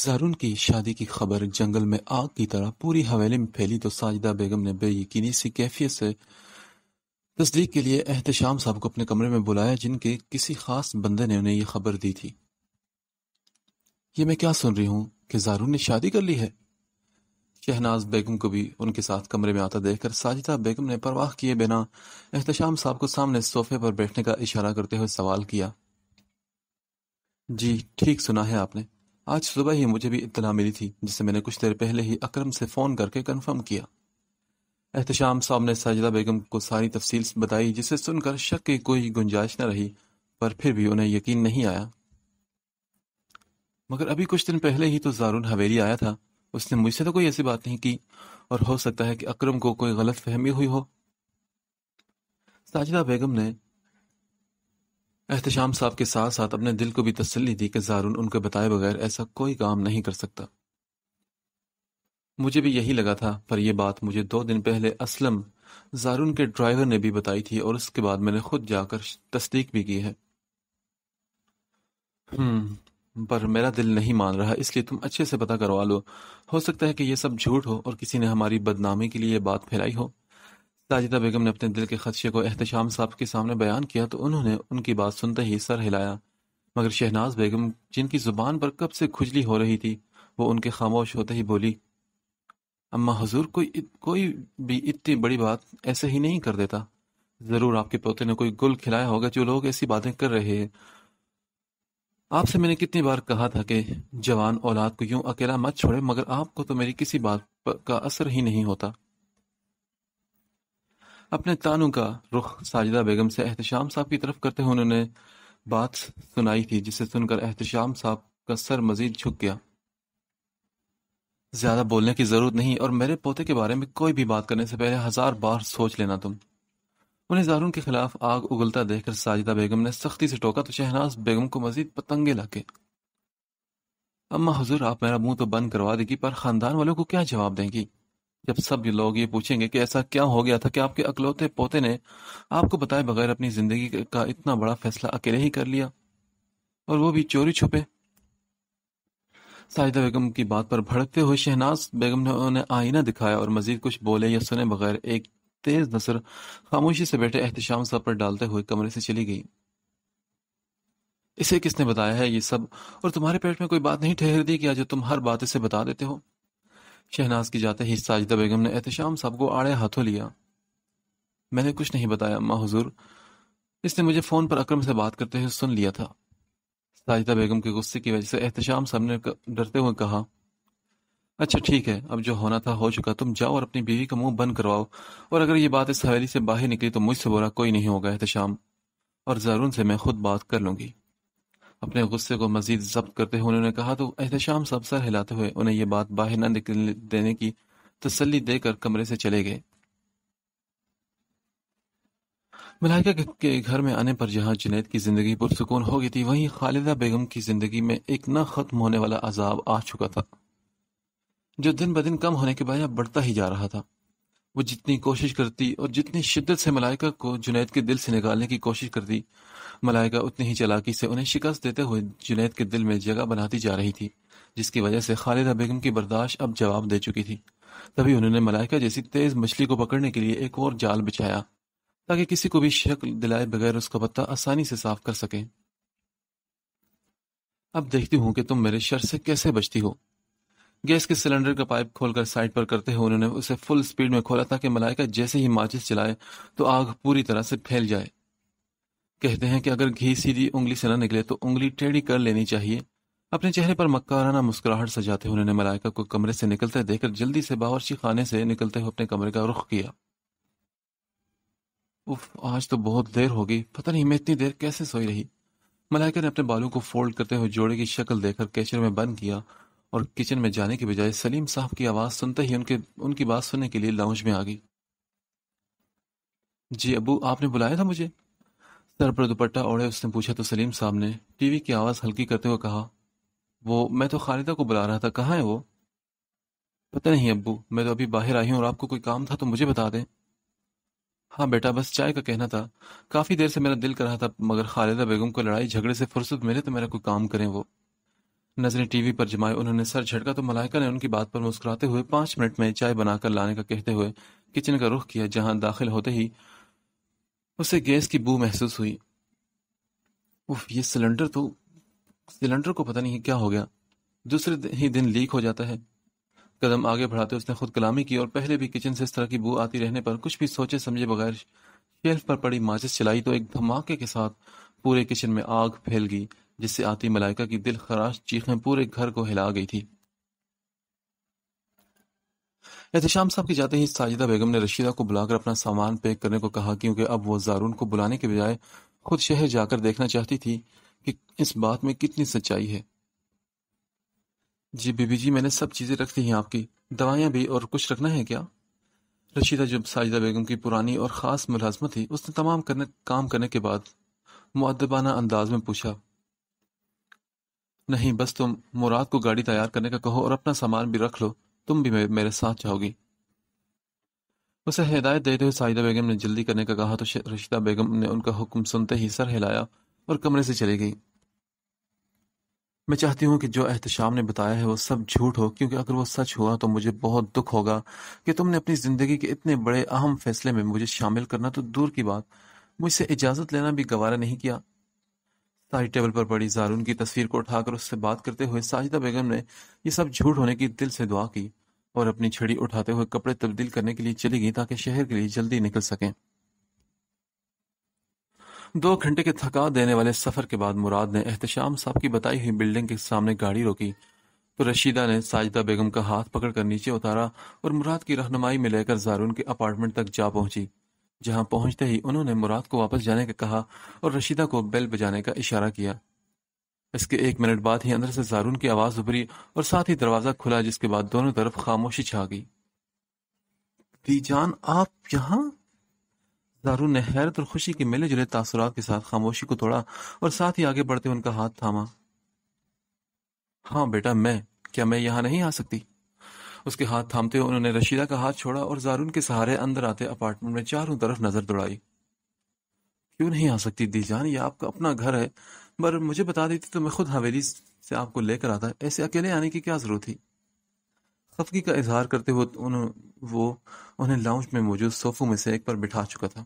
जारून की शादी की खबर जंगल में आग की तरह पूरी हवेली में फैली तो साजिदा बेगम ने बेयकीनी सी कैफियत से तस्दीक के लिए एहतशाम साहब को अपने कमरे में बुलाया जिनके किसी खास बंदे ने उन्हें यह खबर दी थी ये मैं क्या सुन रही हूं कि जारून ने शादी कर ली है शहनाज बेगम को भी उनके साथ कमरे में आता देखकर साजिदा बेगम ने परवाह किए बिना एहतशाम साहब को सामने सोफे पर बैठने का इशारा करते हुए सवाल किया जी ठीक सुना है आपने आज सुबह ही मुझे भी इतला मिली थी जिसे मैंने कुछ देर पहले ही अक्रम से फ़ोन करके कन्फर्म किया एहतशाम साहब ने साजिदा बेगम को सारी तफसील बताई जिसे सुनकर शक की कोई गुंजाइश न रही पर फिर भी उन्हें यकीन नहीं आया मगर अभी कुछ दिन पहले ही तो जारून हवेली आया था उसने मुझसे तो कोई ऐसी बात नहीं की और हो सकता है कि अक्रम को कोई गलत फहमी हुई हो साजिदा बेगम ने एहतशाम साहब के साथ साथ अपने दिल को भी तसली दी कि जारून उनके बताए बगैर ऐसा कोई काम नहीं कर सकता मुझे भी यही लगा था पर यह बात मुझे दो दिन पहले असलम जारून के ड्राइवर ने भी बताई थी और उसके बाद मैंने खुद जाकर तस्दीक भी की है हम्म पर मेरा दिल नहीं मान रहा इसलिए तुम अच्छे से पता करवा लो हो सकता है कि यह सब झूठ हो और किसी ने हमारी बदनामी के लिए बात फैलाई हो साजिदा बेगम ने अपने दिल के खदशे को एहतशाम साहब के सामने बयान किया तो उन्होंने उनकी बात सुनते ही सर हिलाया मगर शहनाज बेगम जिनकी ज़ुबान पर कब से खुजली हो रही थी वो उनके खामोश होते ही बोली अम्मा हजूर कोई इत, कोई भी इतनी बड़ी बात ऐसे ही नहीं कर देता ज़रूर आपके पोते ने कोई गुल खिलाया होगा जो लोग ऐसी बातें कर रहे हैं आपसे मैंने कितनी बार कहा था कि जवान औलाद को यूं अकेला मत छोड़े मगर आपको तो मेरी किसी बात का असर ही नहीं होता अपने तानों का रुख साजिदा बेगम से एहतशाम साहब की तरफ करते हुए उन्होंने बात सुनाई थी जिसे सुनकर एहतशाम साहब का सर मजीद झुक गया ज्यादा बोलने की जरूरत नहीं और मेरे पोते के बारे में कोई भी बात करने से पहले हजार बार सोच लेना तुम उन्हें जारून के खिलाफ आग उगलता देखकर साजिदा बेगम ने सख्ती से टोका तो शहनाज बेगम को मजीद पतंगे लाके अम्मा हजूर आप मेरा मुंह तो बंद करवा देगी पर खानदान वालों को क्या जवाब देंगी जब सब लोग ये पूछेंगे कि ऐसा क्या हो गया था कि आपके अकलौते पोते ने आपको बताए बगैर अपनी जिंदगी का इतना बड़ा फैसला अकेले ही कर लिया और वो भी चोरी छुपे साजिदा बेगम की बात पर भड़कते हुए शहनाज बेगम ने उन्हें आईना दिखाया और मजीद कुछ बोले या सुने बगैर एक तेज नजर खामोशी से बैठे एहतशाम सब पर डालते हुए कमरे से चली गई इसे किसने बताया है ये सब और तुम्हारे पेट में कोई बात नहीं ठहर दी क्या जो तुम हर बात इसे बता देते हो शहनाज की जाते ही साजिदा बेगम ने एहतशाम साहब को आड़े हाथों लिया मैंने कुछ नहीं बताया अम्मा हजूर इसने मुझे फ़ोन पर अक्रम से बात करते हुए सुन लिया था साजिदा बेगम के गुस्से की वजह से एहतशाम साहब ने डरते हुए कहा अच्छा ठीक है अब जो होना था हो चुका तुम जाओ और अपनी बीवी का मुंह बंद करवाओ और अगर ये बात इस हवेली से बाहर निकली तो मुझसे बुरा कोई नहीं होगा एहतशाम और जारून से मैं खुद बात कर लूंगी अपने गुस्से को मजीद जब्त करते हुए उन्होंने कहा तो एहतशाम सब सर हिलाते हुए उन्हें यह बात बाहर न निकलने देने की तसली देकर कमरे से चले गए मलाइका के घर में आने पर जहां जुनेद की जिंदगी पुरसकून हो गई थी वहीं खालिदा बेगम की जिंदगी में एक न खत्म होने वाला अजाब आ चुका था जो दिन ब दिन कम होने के बजाय बढ़ता ही जा रहा था वो जितनी कोशिश करती और जितनी शिद्दत से मलाइका को जुनेद के दिल से निकालने की कोशिश करती मलाइका उतनी ही चलाकी से उन्हें शिकस्त देते हुए जुनेद के दिल में जगह बनाती जा रही थी जिसकी वजह से खालिदा बेगम की बर्दाश्त अब जवाब दे चुकी थी तभी उन्होंने मलाइका जैसी तेज मछली को पकड़ने के लिए एक और जाल बिछाया ताकि किसी को भी शक दिलाए बगैर उसका पत्ता आसानी से साफ कर सके अब देखती हूं कि तुम मेरे शर से कैसे बचती हो गैस के सिलेंडर का पाइप खोलकर साइड पर करते हुए उन्होंने उसे फुल स्पीड में खोला ताकि मलाइका जैसे ही माचिस चलाए तो आग पूरी तरह से फैल जाए कहते हैं कि अगर घी सीधी उंगली से ना निकले तो उंगली टेढ़ी कर लेनी चाहिए अपने चेहरे पर मक्काराना मुस्कुराहट सजाते हुए उन्होंने मलाइका को कमरे से निकलते देखकर जल्दी से बावरची खाने से निकलते हुए अपने कमरे का रुख किया उफ आज तो बहुत देर होगी पता नहीं मैं इतनी देर कैसे सोई रही मलाइका ने अपने बालों को फोल्ड करते हुए जोड़े की शक्ल देखकर कैचर में बंद किया और किचन में जाने के बजाय सलीम साहब की आवाज़ सुनते ही उनके उनकी बात सुनने के लिए लाउंज में आ गई जी अबू आपने बुलाया था मुझे सर पर दुपट्टा ओढ़े उसने पूछा तो सलीम साहब ने टीवी की आवाज़ हल्की करते हुए कहा वो मैं तो खालिदा को बुला रहा था कहाँ है वो पता नहीं अब्बू मैं तो अभी बाहर आई हूँ और आपको कोई काम था तो मुझे बता दें हाँ बेटा बस चाय का कहना था काफ़ी देर से मेरा दिल कर रहा था मगर खालिदा बेगम को लड़ाई झगड़े से फुर्सत मिले तो मेरा कोई काम करें वो नजरें टीवी पर जमाए उन्होंने सर झटका तो मलाइका ने उनकी बात पर मुस्कुराते हुए पांच मिनट में चाय बनाकर लाने का कहते हुए किचन का रुख किया जहां दाखिल होते ही उसे गैस की बू महसूस हुई उफ ये सिलेंडर तो सिलेंडर को पता नहीं क्या हो गया दूसरे ही दिन लीक हो जाता है कदम आगे बढ़ाते उसने खुद कलामी की और पहले भी किचन से इस तरह की बू आती रहने पर कुछ भी सोचे समझे बगैर शेल्फ पर पड़ी माचिस चलाई तो एक धमाके के साथ पूरे किचन में आग फैल गई जिससे आती मलाइका की दिल खराश चीखें पूरे घर को हिला गई थी एहतशाम साहब के जाते ही साजिदा बेगम ने रशीदा को बुलाकर अपना सामान पैक करने को कहा क्योंकि अब वो जारून को बुलाने के बजाय खुद शहर जाकर देखना चाहती थी कि इस बात में कितनी सच्चाई है जी बीबी जी मैंने सब चीज़ें रख दी हैं आपकी दवाइयां भी और कुछ रखना है क्या रशीदा जब साजिदा बेगम की पुरानी और ख़ास मुलाजमत थी उसने तमाम करने काम करने के बाद मुद्दबाना अंदाज में पूछा नहीं बस तुम मुराद को गाड़ी तैयार करने का कहो और अपना सामान भी रख लो तुम भी मेरे साथ जाओगी उसे हिदायत देते हुए साहिदा बेगम ने जल्दी करने का कहा तो रशिदा बेगम ने उनका हुक्म सुनते ही सर हिलाया और कमरे से चली गई मैं चाहती हूं कि जो एहतशाम ने बताया है वो सब झूठ हो क्योंकि अगर वो सच हुआ तो मुझे बहुत दुख होगा कि तुमने अपनी ज़िंदगी के इतने बड़े अहम फैसले में मुझे शामिल करना तो दूर की बात मुझसे इजाज़त लेना भी गवारा नहीं किया तारी टेबल पर पड़ी जारून की तस्वीर को उठाकर उससे बात करते हुए साजिदा बेगम ने ये सब झूठ होने की दिल से दुआ की और अपनी छड़ी उठाते हुए कपड़े तब्दील करने के लिए चली गई ताकि शहर के लिए जल्दी निकल सके दो घंटे के थका देने वाले सफर के बाद मुराद ने एहतशाम साहब की बताई हुई बिल्डिंग के सामने गाड़ी रोकी तो रशीदा ने साजिदा बेगम का हाथ पकड़कर नीचे उतारा और मुराद की रहनुमाई में लेकर जारून के अपार्टमेंट तक जा पहुंची जहां पहुंचते ही उन्होंने मुराद को वापस जाने का कहा और रशीदा को बेल बजाने का इशारा किया इसके एक मिनट बाद ही अंदर से जारून की आवाज़ उभरी और साथ ही दरवाज़ा खुला जिसके बाद दोनों तरफ खामोशी छा गई दीजान आप यहां दारून ने हैरत और खुशी के मिले जुले तासुरात के साथ खामोशी को तोड़ा और साथ ही आगे बढ़ते उनका हाथ थामा हाँ बेटा मैं क्या मैं यहां नहीं आ सकती उसके हाथ थामते हुए उन्होंने रशीदा का हाथ छोड़ा और जारून के सहारे अंदर आते अपार्टमेंट में चारों तरफ नजर दौड़ाई क्यों नहीं आ सकती दीजान ये आपका अपना घर है पर मुझे बता देती तो मैं खुद हवेली से आपको लेकर आता ऐसे अकेले आने की क्या जरूरत थी खफगी का इजहार करते हुए उन वो उन्हें लाउंज में मौजूद सोफों में से एक पर बिठा चुका था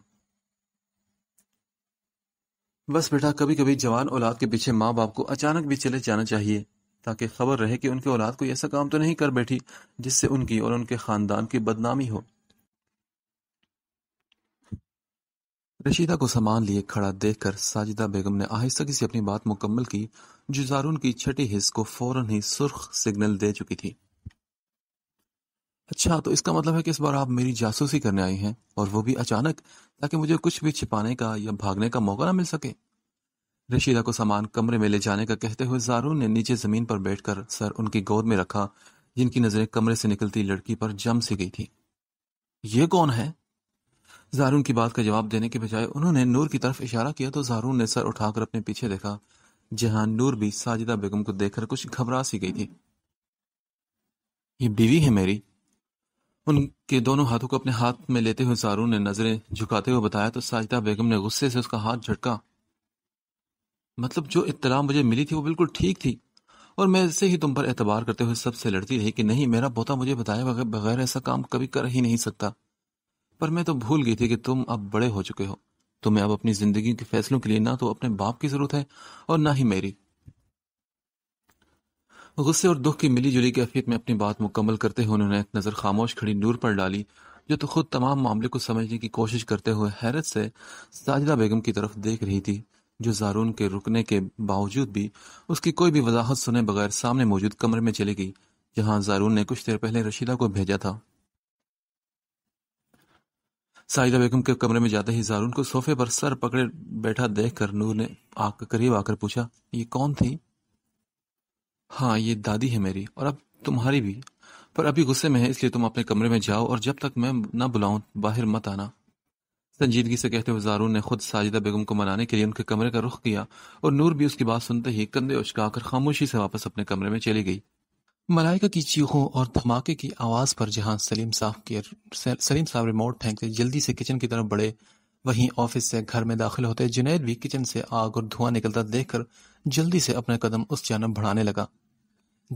बस बेटा कभी कभी जवान औलाद के पीछे माँ बाप को अचानक भी चले जाना चाहिए ताकि खबर रहे कि उनकी औलाद कोई ऐसा काम तो नहीं कर बैठी जिससे उनकी और उनके खानदान की बदनामी हो रशीदा को सामान लिए खड़ा देखकर साजिदा बेगम ने आहिस्तगी से अपनी बात मुकम्मल की जो जारून की छठी हिस्स को फौरन ही सुर्ख सिग्नल दे चुकी थी अच्छा तो इसका मतलब है कि इस बार आप मेरी जासूसी करने आई हैं और वो भी अचानक ताकि मुझे कुछ भी छिपाने का या भागने का मौका ना मिल सके रशीदा को सामान कमरे में ले जाने का कहते हुए जारून ने नीचे जमीन पर बैठकर सर उनकी गोद में रखा जिनकी नजरें कमरे से निकलती लड़की पर जम सी गई थी ये कौन है जारून की बात का जवाब देने के बजाय उन्होंने नूर की तरफ इशारा किया तो जारून ने सर उठाकर अपने पीछे देखा जहां नूर भी साजिदा बेगम को देखकर कुछ घबरा सी गई थी ये बीवी है मेरी उनके दोनों हाथों को अपने हाथ में लेते हुए जारून ने नजरें झुकाते हुए बताया तो साजिदा बेगम ने गुस्से से उसका हाथ झटका मतलब जो इतला मुझे मिली थी वो बिल्कुल ठीक थी और मैं ऐसे ही तुम पर एतबार करते हुए सबसे लड़ती रही कि नहीं मेरा पोता मुझे बताए बगैर ऐसा काम कभी कर ही नहीं सकता पर मैं तो भूल गई थी कि तुम अब बड़े हो चुके हो तुम्हें अब अपनी जिंदगी के फैसलों के लिए ना तो अपने बाप की जरूरत है और ना ही मेरी गुस्से और दुख की मिली जुली कैफियत में अपनी बात मुकम्मल करते हुए उन्होंने एक नज़र खामोश खड़ी नूर पर डाली जो तो खुद तमाम मामले को समझने की कोशिश करते हुए हैरत से साजिदा बेगम की तरफ देख रही थी जो जारून के रुकने के बावजूद भी उसकी कोई भी वजाहत सुने बगैर सामने मौजूद कमरे में चली गई जहां जारून ने कुछ देर पहले रशीदा को भेजा था साहिदा बेगम के कमरे में जाते ही जारून को सोफे पर सर पकड़े बैठा देख कर नूर ने आकर करीब आकर पूछा ये कौन थी हाँ ये दादी है मेरी और अब तुम्हारी भी पर अभी गुस्से में है इसलिए तुम अपने कमरे में जाओ और जब तक मैं न बुलाऊ बाहर मत आना संजीदगी से कहते हुए जारून ने खुद साजिदा बेगम को मनाने के लिए उनके कमरे का रुख किया और नूर भी उसकी बात सुनते ही कंधे उचकाकर खामोशी से वापस अपने कमरे में चली गई मलाइका की चीखों और धमाके की आवाज़ पर जहां सलीम साहब के सलीम साहब रिमोट फेंकते जल्दी से किचन की तरफ बढ़े वहीं ऑफिस से घर में दाखिल होते जुनेद भी किचन से आग और धुआं निकलता देखकर जल्दी से अपने कदम उस जानब बढ़ाने लगा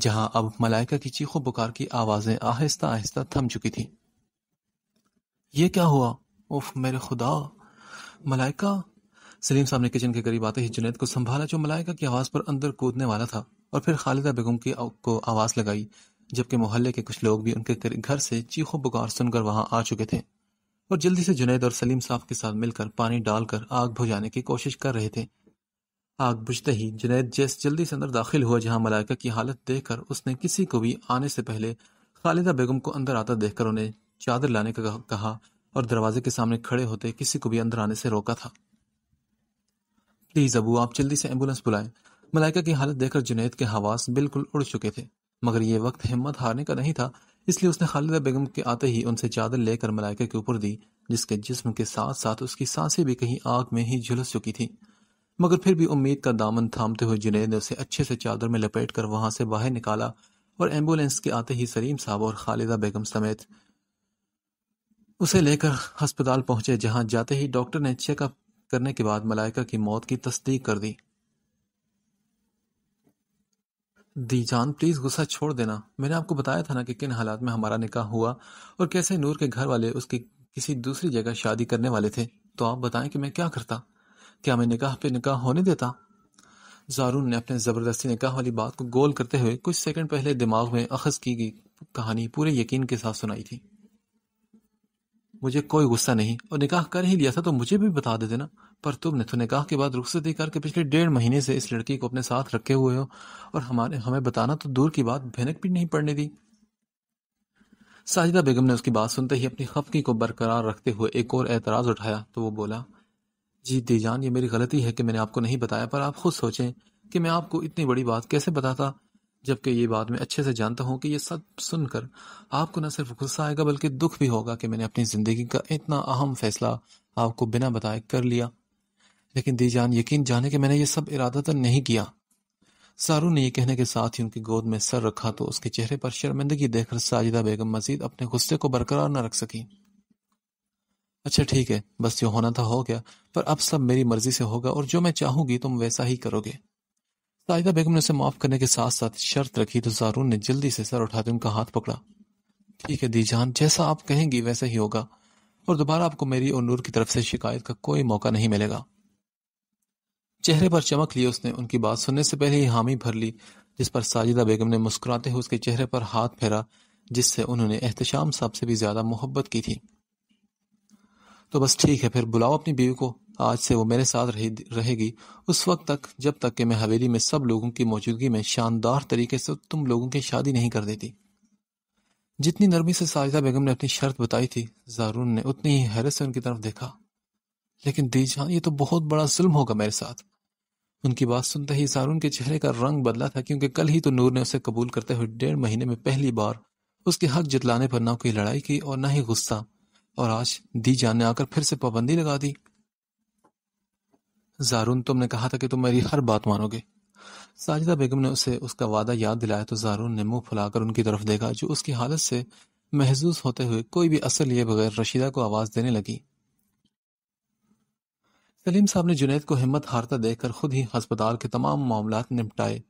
जहां अब मलाइका की चीखों पुकार की आवाज़ें आहिस्ता आहिस्ता थम चुकी थी ये क्या हुआ उफ मेरे खुदा मलाइका सलीम साहब ने किचन के करीब आते ही जुनेद को संभाला जो मलाइका की आवाज़ पर अंदर कूदने वाला था और फिर खालिदा बेगम की को आवाज़ लगाई जबकि मोहल्ले के कुछ लोग भी उनके घर से चीखो बुकार सुनकर वहां आ चुके थे और जल्दी से जुनेद और सलीम साहब के साथ मिलकर पानी डालकर आग बुझाने की कोशिश कर रहे थे आग बुझते ही जुनेद जैस जल्दी से अंदर दाखिल हुआ जहां मलाइका की हालत देखकर उसने किसी को भी आने से पहले खालिदा बेगम को अंदर आता देखकर उन्हें चादर लाने का कहा और दरवाजे के सामने खड़े होते किसी को भी अंदर आने से रोका था प्लीज अबू आप जल्दी से एम्बुलेंस बुलाएं मलाइका की हालत देखकर जुनेद के हवास बिल्कुल उड़ चुके थे मगर ये वक्त हिम्मत हारने का नहीं था इसलिए उसने खालिदा बेगम के आते ही उनसे चादर लेकर मलाइका के ऊपर दी जिसके जिस्म के साथ साथ उसकी सांसें भी कहीं आग में ही झुलस चुकी थी मगर फिर भी उम्मीद का दामन थामते हुए जुनेद ने उसे अच्छे से चादर में लपेट कर वहां से बाहर निकाला और एम्बुलेंस के आते ही सलीम साहब और खालिदा बेगम समेत उसे लेकर अस्पताल पहुंचे जहां जाते ही डॉक्टर ने चेकअप करने के बाद मलाइका की मौत की तस्दीक कर दी दी जान प्लीज गुस्सा छोड़ देना मैंने आपको बताया था ना कि किन हालात में हमारा निकाह हुआ और कैसे नूर के घर वाले उसकी किसी दूसरी जगह शादी करने वाले थे तो आप बताएं कि मैं क्या करता क्या मैं निकाह पे निकाह होने देता जारून ने अपने ज़बरदस्ती निकाह वाली बात को गोल करते हुए कुछ सेकंड पहले दिमाग में अखज़ की गई कहानी पूरे यकीन के साथ सुनाई थी मुझे कोई गुस्सा नहीं और निकाह कर ही लिया था तो मुझे भी बता देते ना पर तुमने तो निकाह के बाद रुखसती करके पिछले डेढ़ महीने से इस लड़की को अपने साथ रखे हुए हो और हमारे हमें बताना तो दूर की बात भेनक भी नहीं पड़ने दी साजिदा बेगम ने उसकी बात सुनते ही अपनी खफकी को बरकरार रखते हुए एक और एतराज़ उठाया तो वो बोला जी दीजान ये मेरी गलती है कि मैंने आपको नहीं बताया पर आप खुद सोचें कि मैं आपको इतनी बड़ी बात कैसे बताता जबकि ये बात मैं अच्छे से जानता हूँ कि ये सब सुनकर आपको न सिर्फ गुस्सा आएगा बल्कि दुख भी होगा कि मैंने अपनी ज़िंदगी का इतना अहम फैसला आपको बिना बताए कर लिया लेकिन दी जान यकीन जाने कि मैंने ये सब इरादा तो नहीं किया सारू ने यह कहने के साथ ही उनकी गोद में सर रखा तो उसके चेहरे पर शर्मिंदगी देखकर साजिदा बेगम मजीद अपने गुस्से को बरकरार न रख सकी अच्छा ठीक है बस जो होना था हो गया पर अब सब मेरी मर्जी से होगा और जो मैं चाहूंगी तुम वैसा ही करोगे साहिदा बेगम ने उसे माफ करने के साथ साथ शर्त रखी तो जारून ने जल्दी से सर उठाते उनका हाथ पकड़ा ठीक है दीजान जैसा आप कहेंगी वैसे ही होगा और दोबारा आपको मेरी और नूर की तरफ से शिकायत का कोई मौका नहीं मिलेगा चेहरे पर चमक लिए उसने उनकी बात सुनने से पहले ही हामी भर ली जिस पर साजिदा बेगम ने मुस्कुराते हुए उसके चेहरे पर हाथ फेरा जिससे उन्होंने एहतशाम साहब से भी ज्यादा मोहब्बत की थी तो बस ठीक है फिर बुलाओ अपनी बीवी को आज से वो मेरे साथ रहे, रहेगी उस वक्त तक जब तक कि मैं हवेली में सब लोगों की मौजूदगी में शानदार तरीके से तुम लोगों की शादी नहीं कर देती जितनी नरमी से साजिदा बेगम ने अपनी शर्त बताई थी जारून ने उतनी ही हैरत से उनकी तरफ देखा लेकिन दीजहां ये तो बहुत बड़ा जुल्म होगा मेरे साथ उनकी बात सुनते ही जारून के चेहरे का रंग बदला था क्योंकि कल ही तो नूर ने उसे कबूल करते हुए डेढ़ महीने में पहली बार उसके हक जितलाने पर ना कोई लड़ाई की और ना ही गुस्सा और आज दी जान ने आकर फिर से पाबंदी लगा दी जारून तुमने कहा था कि तुम मेरी हर बात मानोगे साजिदा बेगम ने उसे उसका वादा याद दिलाया तो जारून ने मुंह फुलाकर उनकी तरफ देखा जो उसकी हालत से महजूज होते हुए कोई भी असर लिए बगैर रशीदा को आवाज़ देने लगी सलीम साहब ने जुनेद को हिम्मत हारता देखकर खुद ही अस्पताल के तमाम मामला निपटाए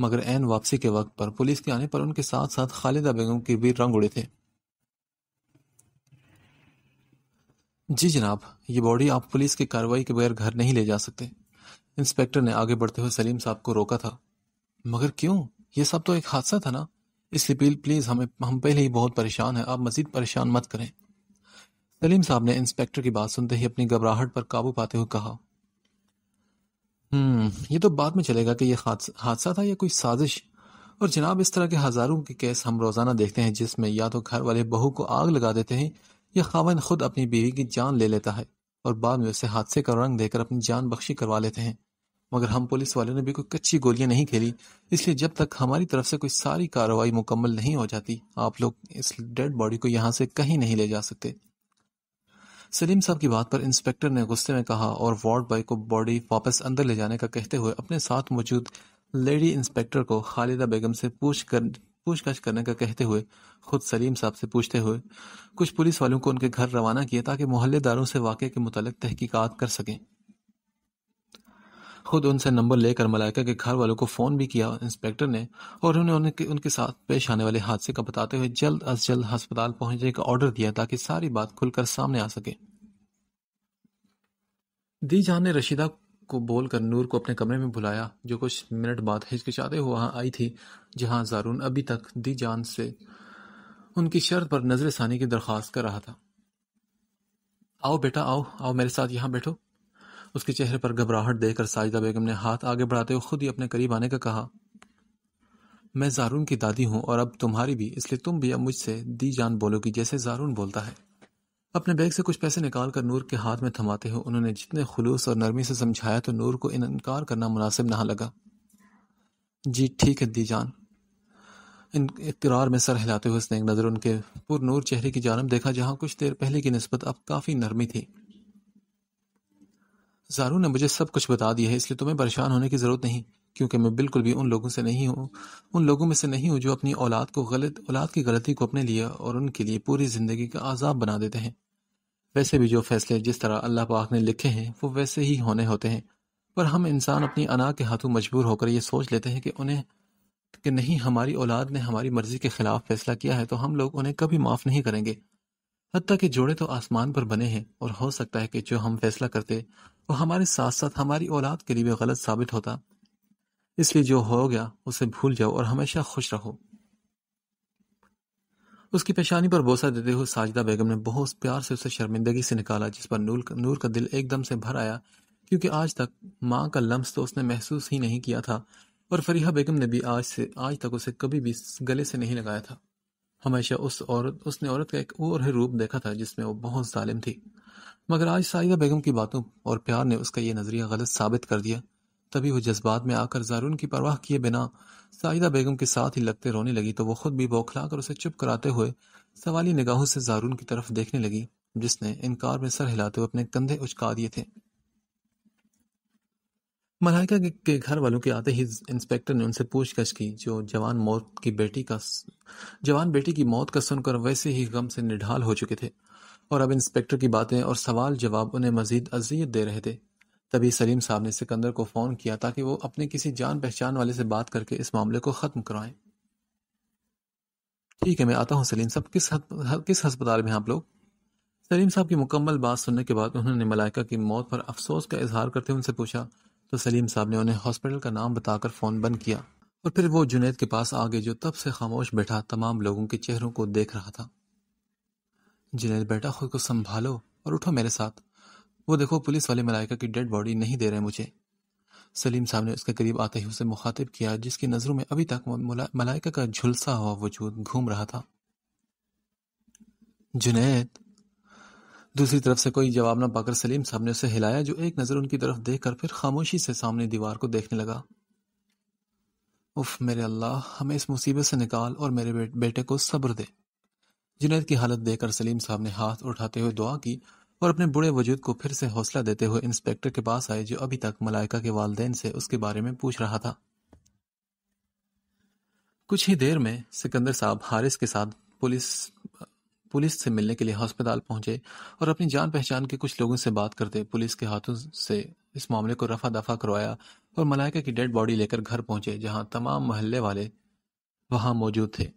मगर एन वापसी के वक्त पर पुलिस के आने पर उनके साथ साथ खालिदा बेगम के भी रंग उड़े थे जी जनाब ये बॉडी आप पुलिस की कार्रवाई के बगैर घर नहीं ले जा सकते इंस्पेक्टर ने आगे बढ़ते हुए सलीम साहब को रोका था मगर क्यों ये सब तो एक हादसा था ना इसलिए प्लीज प्लीज हमें हम पहले ही बहुत परेशान हैं आप मजीद परेशान मत करें सलीम साहब ने इंस्पेक्टर की बात सुनते ही अपनी घबराहट पर काबू पाते हुए कहा हम्म ये तो बाद में चलेगा कि यह हादसा था या कोई साजिश और जनाब इस तरह के हजारों के केस हम रोजाना देखते हैं जिसमें या तो घर वाले बहू को आग लगा देते हैं यह खावन खुद अपनी बीवी की जान ले लेता है और बाद में उसे हादसे का रंग देकर अपनी जान बख्शी करवा लेते हैं मगर हम पुलिस वाले ने भी कोई कच्ची गोलियां नहीं खेली इसलिए जब तक हमारी तरफ से कोई सारी कार्रवाई मुकम्मल नहीं हो जाती आप लोग इस डेड बॉडी को यहाँ से कहीं नहीं ले जा सकते सलीम साहब की बात पर इंस्पेक्टर ने गुस्से में कहा और वार्ड बॉय को बॉडी वापस अंदर ले जाने का कहते हुए अपने साथ मौजूद लेडी इंस्पेक्टर को खालिदा बेगम से पूछ कर पूछताछ करने का कहते हुए खुद सलीम साहब से पूछते हुए कुछ पुलिस वालों को उनके घर रवाना किया ताकि मोहल्लेदारों से वाक़े के मुतल तहकीकात कर सकें खुद उनसे नंबर लेकर मलाइका के घर वालों को फ़ोन भी किया इंस्पेक्टर ने और उन्होंने उनके उनके साथ पेश आने वाले हादसे का बताते हुए जल्द अज जल्द अस्पताल पहुंचने का ऑर्डर दिया ताकि सारी बात खुलकर सामने आ सके दी जान ने रशीदा को बोलकर नूर को अपने कमरे में बुलाया जो कुछ मिनट बाद हिचकिचाते हुए वहां आई थी जहां जारून अभी तक दी जान से उनकी शर्त पर नजर सानी की दरख्वास्त कर रहा था आओ बेटा आओ आओ मेरे साथ यहाँ बैठो उसके चेहरे पर घबराहट देखकर साजिदा बेगम ने हाथ आगे बढ़ाते हुए खुद ही अपने करीब आने का कहा मैं जारून की दादी हूं और अब तुम्हारी भी इसलिए तुम भी अब मुझसे दी जान बोलोगी जैसे जारून बोलता है अपने बैग से कुछ पैसे निकाल कर नूर के हाथ में थमाते हुए उन्होंने जितने खुलूस और नरमी से समझाया तो नूर को इनकार करना मुनासिब ना लगा जी ठीक है दी जान इन इकरार में सर हिलाते हुए उसने एक नज़र उनके पुरनूर चेहरे की जानब देखा जहां कुछ देर पहले की नस्बत अब काफ़ी नरमी थी जारू ने मुझे सब कुछ बता दिया है इसलिए तुम्हें परेशान होने की ज़रूरत नहीं क्योंकि मैं बिल्कुल भी उन लोगों से नहीं हूँ उन लोगों में से नहीं हूँ जो अपनी औलाद को गलत औलाद की गलती को अपने लिए और उनके लिए पूरी ज़िंदगी का आज़ाब बना देते हैं वैसे भी जो फैसले जिस तरह अल्लाह पाक ने लिखे हैं वो वैसे ही होने होते हैं पर हम इंसान अपनी अना के हाथों मजबूर होकर ये सोच लेते हैं कि उन्हें कि नहीं हमारी औलाद ने हमारी मर्जी के खिलाफ फैसला किया है तो हम लोग उन्हें कभी माफ़ नहीं करेंगे हती कि जोड़े तो आसमान पर बने हैं और हो सकता है कि जो हम फैसला करते वो हमारे साथ साथ हमारी औलाद के लिए भी गलत साबित होता इसलिए जो हो गया उसे भूल जाओ और हमेशा खुश रहो उसकी पेशानी पर बोसा देते हुए साजिदा बेगम ने बहुत प्यार से उसे शर्मिंदगी से निकाला जिस पर नूर नूर का दिल एकदम से भर आया क्योंकि आज तक माँ का लम्स तो उसने महसूस ही नहीं किया था और फरीहा बेगम ने भी आज से आज तक उसे कभी भी गले से नहीं लगाया था हमेशा उस औरत उसने औरत का एक और ही रूप देखा था जिसमें वो बहुत जालिम थी मगर आज साइदा बेगम की बातों और प्यार ने उसका यह नज़रिया गलत साबित कर दिया तभी वो जज्बात में आकर जारून की परवाह किए बिना साइदा बेगम के साथ ही लगते रोने लगी तो वो खुद भी बौखलाकर उसे चुप कराते हुए सवाली निगाहों से जारून की तरफ देखने लगी जिसने इनकार में सर हिलाते हुए अपने कंधे उचका दिए थे मलाइका के घर वालों के आते ही इंस्पेक्टर ने उनसे पूछताछ की जो जवान मौत की बेटी का जवान बेटी की मौत का सुनकर वैसे ही गम से निढाल हो चुके थे और अब इंस्पेक्टर की बातें और सवाल जवाब उन्हें मजीद अजियत दे रहे थे तभी सलीम साहब ने सिकंदर को फ़ोन किया ताकि वो अपने किसी जान पहचान वाले से बात करके इस मामले को ख़त्म करवाएं ठीक है मैं आता हूँ सलीम साहब किस हद, किस हस्पताल में आप लोग सलीम साहब की मुकम्मल बात सुनने के बाद उन्होंने मलाइका की मौत पर अफसोस का इजहार करते हुए उनसे पूछा तो सलीम साहब ने उन्हें हॉस्पिटल का नाम बताकर फ़ोन बंद किया और फिर वो जुनेद के पास आ गए जो तब से खामोश बैठा तमाम लोगों के चेहरों को देख रहा था जुनेद बेटा खुद को संभालो और उठो मेरे साथ वो देखो पुलिस वाले मलाइका की डेड बॉडी नहीं दे रहे मुझे सलीम साहब ने उसके करीब आते ही उसे मुखातिब किया जिसकी नज़रों में अभी तक मलाइका का झुलसा हुआ वजूद घूम रहा था जुनेद दूसरी तरफ से कोई जवाब न पाकर सलीम साहब ने उसे हिलाया जो एक नज़र उनकी तरफ देख कर फिर खामोशी से सामने दीवार को देखने लगा उफ मेरे अल्लाह हमें इस मुसीबत से निकाल और मेरे बेटे को सब्र दे जुनेद की हालत देखकर सलीम साहब ने हाथ उठाते हुए दुआ की और अपने बुढ़े वजूद को फिर से हौसला देते हुए इंस्पेक्टर के पास आए जो अभी तक मलाइका के वालदेन से उसके बारे में पूछ रहा था कुछ ही देर में सिकंदर साहब हारिस के साथ पुलिस पुलिस से मिलने के लिए अस्पताल पहुंचे और अपनी जान पहचान के कुछ लोगों से बात करते पुलिस के हाथों से इस मामले को रफा दफा करवाया और मलाइका की डेड बॉडी लेकर घर पहुंचे जहां तमाम मोहल्ले वाले वहां मौजूद थे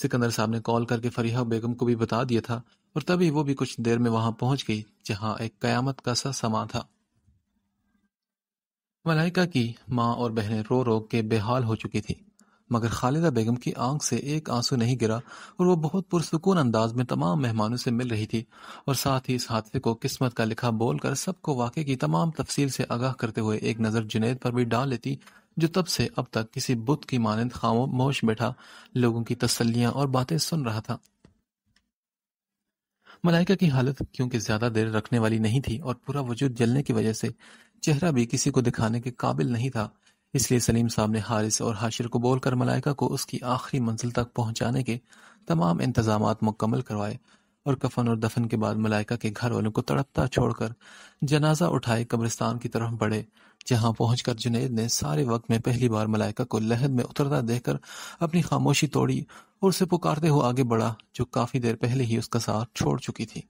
सिकंदर साहब ने कॉल करके फरीहा बेगम को भी बता दिया था और तभी वो भी कुछ देर में वहां पहुंच गई जहां एक कयामत का सा समा था मलाइका की माँ और बहनें रो रो के बेहाल हो चुकी थी मगर खालिदा बेगम की आंख से एक आंसू नहीं गिरा और वो बहुत पुरसकून अंदाज में तमाम मेहमानों से मिल रही थी और साथ ही इस हादसे को किस्मत का लिखा बोलकर सबको वाकई की तमाम तफसील से आगाह करते हुए एक नज़र जुनेद पर भी डाल लेती जो तब से अब तक किसी बुत की मानंद खामोश बैठा लोगों की तसलियां और बातें सुन रहा था मलाइका की हालत क्योंकि ज्यादा देर रखने वाली नहीं थी और पूरा वजूद जलने की वजह से चेहरा भी किसी को दिखाने के काबिल नहीं था इसलिए सलीम साहब ने हारिस और हाशिर को बोलकर मलाइका को उसकी आखिरी मंजिल तक पहुंचाने के तमाम इंतजाम मुकम्मल करवाए और कफन और दफन के बाद मलाइका के घर वालों को तड़पता छोड़कर जनाजा उठाए कब्रिस्तान की तरफ बढ़े जहां पहुंचकर जुनेद ने सारे वक्त में पहली बार मलाइका को लहद में उतरता देखकर अपनी खामोशी तोड़ी और उसे पुकारते हुए आगे बढ़ा जो काफी देर पहले ही उसका साथ छोड़ चुकी थी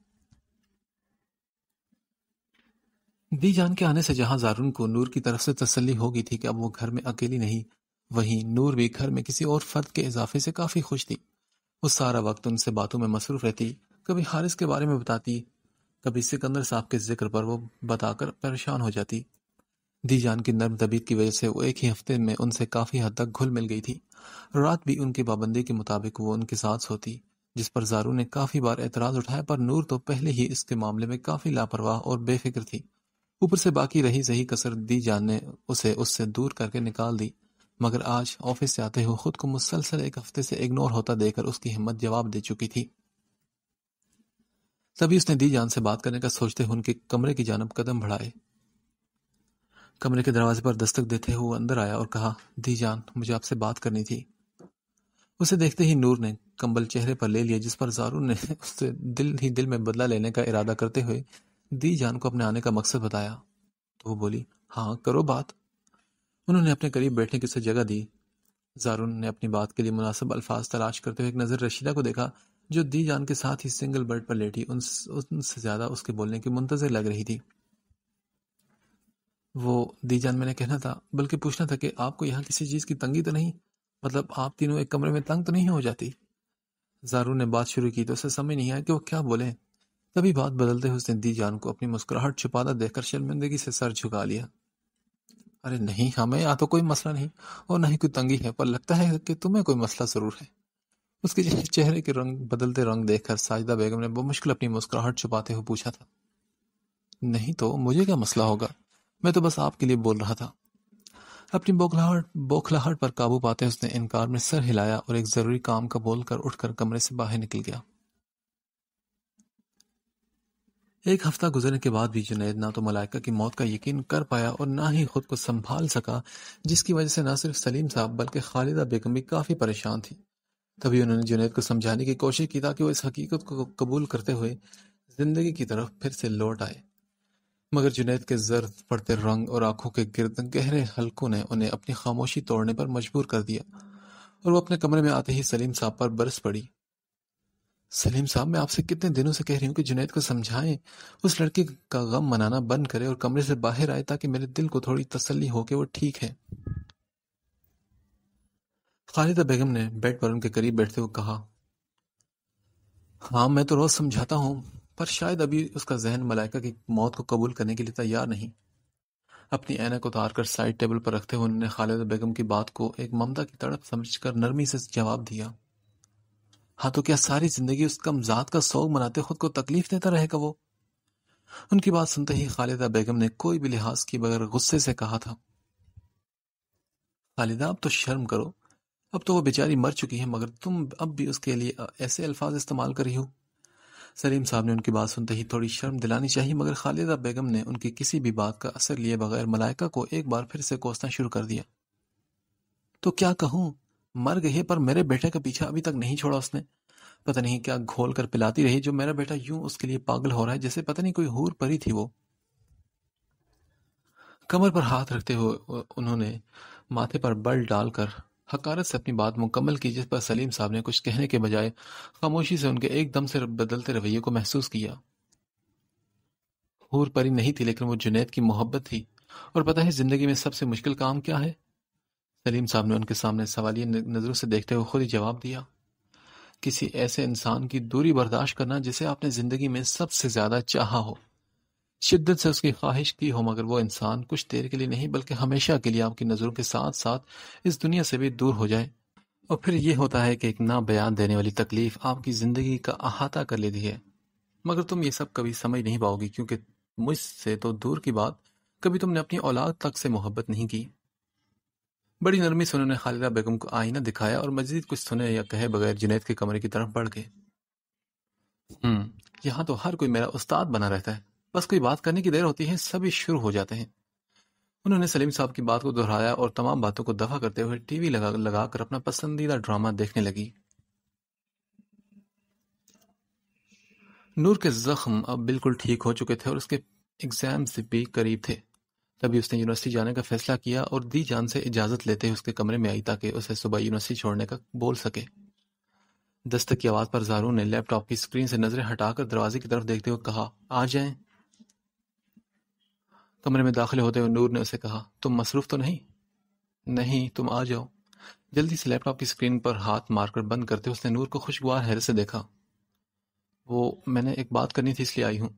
दी जान के आने से जहां जारून को नूर की तरफ से तसल्ली हो गई थी कि अब वो घर में अकेली नहीं वहीं नूर भी घर में किसी और फर्द के इजाफे से काफी खुश थी वो सारा वक्त उनसे बातों में मसरूफ रहती कभी हारिस के बारे में बताती कभी सिकंदर साहब के जिक्र पर वो बताकर परेशान हो जाती दी जान की नर्म तबीयत की वजह से वो एक ही हफ्ते में उनसे काफ़ी हद तक घुल मिल गई थी रात भी उनकी पाबंदी के मुताबिक वो उनके साथ सोती जिस पर जारू ने काफ़ी बार एतराज़ उठाया पर नूर तो पहले ही इसके मामले में काफ़ी लापरवाह और बेफिक्र थी ऊपर से बाकी रही सही कसर दी जाने उसे उससे दूर करके निकाल दी मगर आज ऑफिस से आते हुए खुद को मुसलसल एक हफ्ते से इग्नोर होता देकर उसकी हिम्मत जवाब दे चुकी थी तभी उसने दी जान से बात करने का सोचते हुए उनके कमरे की जानब कदम बढ़ाए कमरे के दरवाजे पर दस्तक देते हुए अंदर आया और कहा दी जान मुझे आपसे बात करनी थी उसे देखते ही नूर ने कंबल चेहरे पर ले लिया जिस पर जारू ने उससे दिल ही दिल में बदला लेने का इरादा करते हुए दी जान को अपने आने का मकसद बताया तो वो बोली हाँ करो बात उन्होंने अपने करीब बैठने की उसे जगह दी जारून ने अपनी बात के लिए मुनासिब अल्फाज तलाश करते हुए एक नज़र रशीदा को देखा जो दी जान के साथ ही सिंगल बेड पर लेटी उनसे ज़्यादा उसके बोलने की मुंतज़र लग रही थी वो दी जान मैंने कहना था बल्कि पूछना था कि आपको यहाँ किसी चीज़ की तंगी तो नहीं मतलब आप तीनों एक कमरे में तंग तो नहीं हो जाती जारून ने बात शुरू की तो उसे समझ नहीं आया कि वो क्या बोले तभी बात बदलते हुए उसने दी जान को अपनी मुस्कुराहट छुपाता देखकर शर्मिंदगी से सर झुका लिया अरे नहीं हमें यहाँ तो कोई मसला नहीं और ना ही कोई तंगी है पर लगता है कि तुम्हें कोई मसला जरूर है उसके चेहरे के रंग बदलते रंग देखकर साजिदा बेगम ने बमुश्किल अपनी मुस्कुराहट छुपाते हुए पूछा था नहीं तो मुझे क्या मसला होगा मैं तो बस आपके लिए बोल रहा था अपनी बौखलाहट बौखलाहट पर काबू पाते उसने इनकार में सर हिलाया और एक जरूरी काम का बोलकर उठकर कमरे से बाहर निकल गया एक हफ्ता गुजरने के बाद भी जुनेद ना तो मलाइका की मौत का यकीन कर पाया और ना ही खुद को संभाल सका जिसकी वजह से ना सिर्फ सलीम साहब बल्कि खालिदा बेगम भी काफ़ी परेशान थी तभी उन्होंने जुनेद को समझाने की कोशिश की ताकि वो इस हकीकत को कबूल करते हुए ज़िंदगी की तरफ फिर से लौट आए मगर जुनेद के जर्द पड़ते रंग और आंखों के गिरद गहरे हल्कों ने उन्हें अपनी खामोशी तोड़ने पर मजबूर कर दिया और वो अपने कमरे में आते ही सलीम साहब पर बरस पड़ी सलीम साहब मैं आपसे कितने दिनों से कह रही हूँ कि जुनेद को समझाएं उस लड़के का गम मनाना बंद करे और कमरे से बाहर आए ताकि मेरे दिल को थोड़ी तसल्ली हो के वो ठीक है खालिदा बेगम ने बेड पर उनके करीब बैठते हुए कहा हाँ मैं तो रोज समझाता हूँ पर शायद अभी उसका जहन मलाइका की मौत को कबूल करने के लिए तैयार नहीं अपनी ऐनक उतार कर साइड टेबल पर रखते हुए उन्होंने खालिदा बेगम की बात को एक ममता की तड़प समझकर नरमी से जवाब दिया हाँ तो क्या सारी जिंदगी उस कमजात का सौग मनाते खुद को तकलीफ देता रहेगा वो उनकी बात सुनते ही खालिदा बेगम ने कोई भी लिहाज किए बगैर गुस्से से कहा था खालिदा अब तो शर्म करो अब तो वो बेचारी मर चुकी है मगर तुम अब भी उसके लिए ऐसे अल्फाज इस्तेमाल कर रही हो सलीम साहब ने उनकी बात सुनते ही थोड़ी शर्म दिलानी चाहिए मगर खालिदा बेगम ने उनकी किसी भी बात का असर लिए बगैर मलाइका को एक बार फिर से कोसना शुरू कर दिया तो क्या कहूं मर गई है पर मेरे बेटे का पीछा अभी तक नहीं छोड़ा उसने पता नहीं क्या घोल कर पिलाती रही जो मेरा बेटा यूं उसके लिए पागल हो रहा है जैसे पता नहीं कोई हूर परी थी वो कमर पर हाथ रखते हुए उन्होंने माथे पर बल डालकर हकारत से अपनी बात मुकम्मल की जिस पर सलीम साहब ने कुछ कहने के बजाय खामोशी से उनके एकदम से बदलते रवैये को महसूस किया हूर परी नहीं थी लेकिन वो जुनेद की मोहब्बत थी और पता है जिंदगी में सबसे मुश्किल काम क्या है सलीम साहब ने उनके सामने सवालिया नज़रों से देखते हुए खुद ही जवाब दिया किसी ऐसे इंसान की दूरी बर्दाश्त करना जिसे आपने ज़िंदगी में सबसे ज़्यादा चाहा हो शिद्दत से उसकी ख्वाहिश की हो मगर वो इंसान कुछ देर के लिए नहीं बल्कि हमेशा के लिए आपकी नज़रों के साथ साथ इस दुनिया से भी दूर हो जाए और फिर यह होता है कि एक ना बयान देने वाली तकलीफ आपकी ज़िंदगी का अहाता कर लेती है मगर तुम ये सब कभी समझ नहीं पाओगी क्योंकि मुझसे तो दूर की बात कभी तुमने अपनी औलाद तक से मोहब्बत नहीं की बड़ी नरमी से उन्होंने खालिदा बेगम को आईना दिखाया और मजीद कुछ सुने या कहे बगैर जुनेद के कमरे की तरफ बढ़ गए हम्म यहाँ तो हर कोई मेरा उस्ताद बना रहता है बस कोई बात करने की देर होती है सभी शुरू हो जाते हैं उन्होंने सलीम साहब की बात को दोहराया और तमाम बातों को दफा करते हुए टीवी लगा लगाकर अपना पसंदीदा ड्रामा देखने लगी नूर के जख्म अब बिल्कुल ठीक हो चुके थे और उसके एग्जाम से भी करीब थे तभी उसने यूनिवर्सिटी जाने का फैसला किया और दी जान से इजाज़त लेते हुए उसके कमरे में आई ताकि उसे सुबह यूनिवर्सिटी छोड़ने का बोल सके दस्तक की आवाज़ पर जारू ने लैपटॉप की स्क्रीन से नज़रें हटाकर दरवाजे की तरफ देखते हुए कहा आ जाए कमरे में दाखिल होते हुए नूर ने उसे कहा तुम मसरूफ़ तो नहीं नहीं तुम आ जाओ जल्दी से लैपटॉप की स्क्रीन पर हाथ मारकर बंद करते उसने नूर को खुशगवार हैर से देखा वो मैंने एक बात करनी थी इसलिए आई हूँ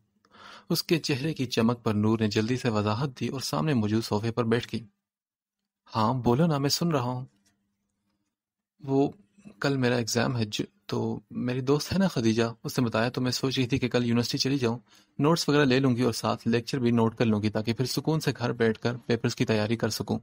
उसके चेहरे की चमक पर नूर ने जल्दी से वजाहत दी और सामने मौजूद सोफे पर बैठ गई हाँ बोलो ना मैं सुन रहा हूँ वो कल मेरा एग्ज़ाम है तो मेरी दोस्त है ना खदीजा उसने बताया तो मैं सोच रही थी कि कल यूनिवर्सिटी चली जाऊँ नोट्स वगैरह ले लूंगी और साथ लेक्चर भी नोट कर लूंगी ताकि फिर सुकून से घर बैठ कर पेपर्स की तैयारी कर सकूँ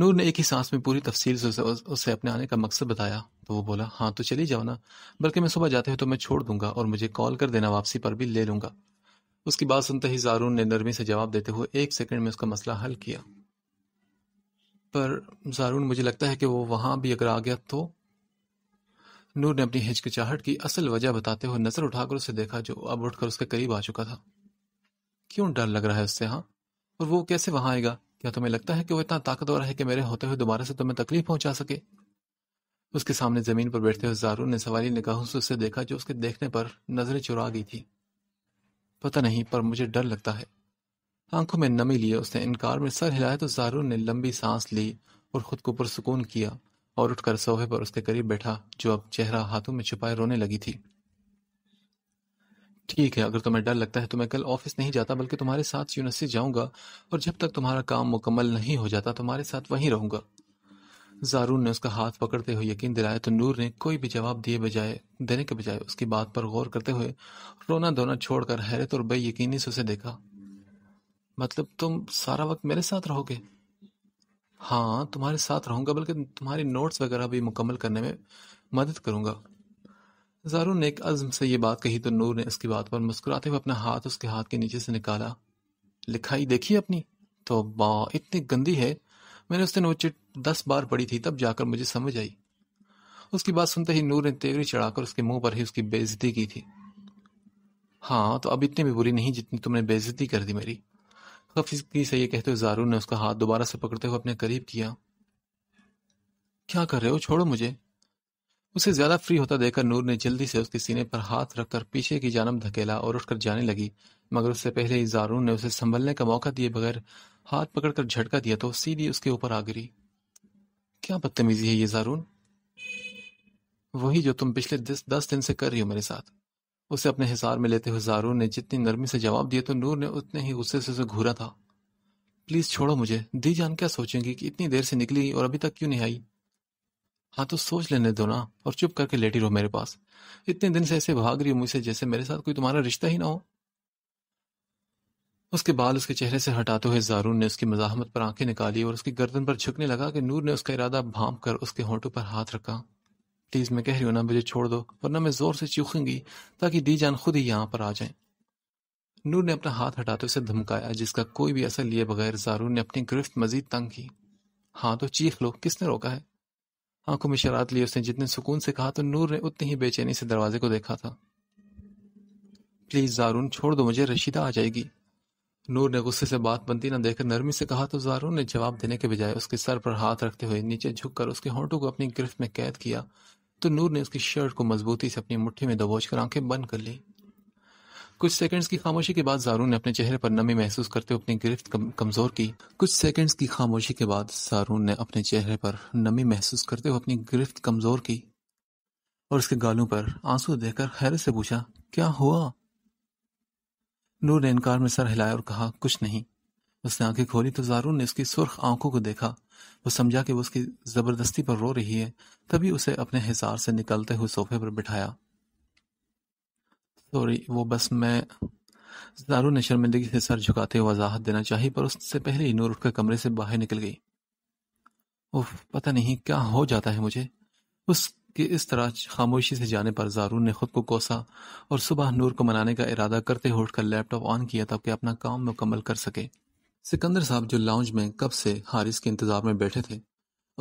नूर ने एक ही सांस में पूरी तफसील से उसे अपने आने का मकसद बताया तो वो बोला हाँ तो चली जाओ ना बल्कि मैं सुबह जाते हुए तो मैं छोड़ दूंगा और मुझे कॉल कर देना वापसी पर भी ले लूंगा उसकी बात सुनते ही जारून ने नरमी से जवाब देते हुए एक सेकंड में उसका मसला हल किया पर जारून मुझे लगता है कि वो वहां भी अगर आ गया तो नूर ने अपनी हिचकिचाहट की असल वजह बताते हुए नजर उठाकर उसे देखा जो अब उठकर उसके करीब आ चुका था क्यों डर लग रहा है उससे हाँ और वो कैसे वहां आएगा क्या तुम्हें लगता है कि वो इतना ताकतवर है कि मेरे होते हुए दोबारा से तुम्हें तकलीफ पहुंचा सके उसके सामने जमीन पर बैठते हुए जारू ने सवाली निगाहों से उसे देखा जो उसके देखने पर नजरें चुरा गई थी पता नहीं पर मुझे डर लगता है आंखों में नमी लिए उसने इनकार में सर हिलाया तो जारू ने लंबी सांस ली और खुद को पुरसकून किया और उठकर सोहे पर उसके करीब बैठा जो अब चेहरा हाथों में छुपाए रोने लगी थी ठीक है अगर तुम्हें डर लगता है तो मैं कल ऑफिस नहीं जाता बल्कि तुम्हारे साथ यूनिवर्सिटी जाऊंगा और जब तक तुम्हारा काम मुकम्मल नहीं हो जाता तुम्हारे साथ वहीं रहूंगा जारून ने उसका हाथ पकड़ते हुए यकीन दिलाया तो नूर ने कोई भी जवाब दिए बजाय देने के बजाय उसकी बात पर गौर करते हुए रोना धोना छोड़कर हैरत और यकीनी से उसे देखा मतलब तुम सारा वक्त मेरे साथ रहोगे हाँ तुम्हारे साथ रहूंगा बल्कि तुम्हारे नोट्स वगैरह भी मुकम्मल करने में मदद करूंगा हजारों ने एक अज़म से ये बात कही तो नूर ने उसकी बात पर मुस्कुराते हुए अपना हाथ उसके हाथ के नीचे से निकाला लिखाई देखी अपनी तो बा इतनी गंदी है मैंने उस दिन वो चिट दस बार पढ़ी थी तब जाकर मुझे समझ आई उसकी बात सुनते ही नूर ने तेगड़ी चढ़ाकर उसके मुंह पर ही उसकी बेजती की थी हाँ तो अब इतनी भी बुरी नहीं जितनी तुमने बेजती कर दी मेरी कफी से ये कहते हुए जारू ने उसका हाथ दोबारा से पकड़ते हुए अपने करीब किया क्या कर रहे हो छोड़ो मुझे उसे ज्यादा फ्री होता देखकर नूर ने जल्दी से उसके सीने पर हाथ रखकर पीछे की जानब धकेला और उठकर जाने लगी मगर उससे पहले ही जारून ने उसे संभलने का मौका दिए बगैर हाथ पकड़कर झटका दिया तो सीधी उसके ऊपर आ गिरी क्या बदतमीजी है ये जारून वही जो तुम पिछले दस दस दिन से कर रही हो मेरे साथ उसे अपने हिसार में लेते हुए जारून ने जितनी नरमी से जवाब दिया तो नूर ने उतने ही गुस्से से उसे घूरा था प्लीज छोड़ो मुझे दी जान क्या सोचेंगी कि इतनी देर से निकली और अभी तक क्यों नहीं आई हाँ तो सोच लेने दो ना और चुप करके लेटी रहो मेरे पास इतने दिन से ऐसे भाग रही हो मुझसे जैसे मेरे साथ कोई तुम्हारा रिश्ता ही ना हो उसके बाल उसके चेहरे से हटाते हुए जारून ने उसकी मजाहमत पर आंखें निकाली और उसकी गर्दन पर झुकने लगा कि नूर ने उसका इरादा भाप कर उसके होंठों पर हाथ रखा प्लीज मैं कह रही हूं ना मुझे छोड़ दो वरना मैं जोर से चूखेंगी ताकि दी जान खुद ही यहां पर आ जाए नूर ने अपना हाथ हटाते उसे धमकाया जिसका कोई भी असर लिए बगैर जारून ने अपनी गिरफ्त मजीद तंग की हाँ तो चीख लो किसने रोका है आंखों में शरारत ली उसने जितने सुकून से कहा तो नूर ने उतनी ही बेचैनी से दरवाजे को देखा था प्लीज जारून छोड़ दो मुझे रशीदा आ जाएगी नूर ने गुस्से से बात बनती न देखकर नरमी से कहा तो जारून ने जवाब देने के बजाय उसके सर पर हाथ रखते हुए नीचे झुककर उसके होंठों को अपनी गिरफ्त में कैद किया तो नूर ने उसकी शर्ट को मजबूती से अपनी मुट्ठी में दबोच कर आंखें बंद कर ली कुछ सेकंड्स की खामोशी के बाद सारून ने अपने चेहरे पर नमी महसूस करते हुए अपनी गिरफ्त कम, कमजोर की कुछ सेकंड्स की खामोशी के बाद सारून ने अपने चेहरे पर नमी महसूस करते हुए अपनी गिरफ्त कमजोर की और उसके गालों पर आंसू देकर हैरत से पूछा क्या हुआ नूर ने इनकार में सर हिलाया और कहा कुछ नहीं उसने आंखें खोली तो जारून ने उसकी सुर्ख आंखों को देखा वो समझा कि वो उसकी जबरदस्ती पर रो रही है तभी उसे अपने हिसार से निकलते हुए सोफे पर बिठाया सॉरी वो बस मैं दारू ने शर्मिंदगी से सर झुकाते हुए वजाहत देना चाहिए पर उससे पहले ही नूर उठकर कमरे से बाहर निकल गई उफ पता नहीं क्या हो जाता है मुझे उसके इस तरह खामोशी से जाने पर जारून ने खुद को कोसा और सुबह नूर को मनाने का इरादा करते हुए उठकर लैपटॉप ऑन किया ताकि अपना काम मुकम्मल कर सके सिकंदर साहब जो लाउंज में कब से हारिस के इंतज़ार में बैठे थे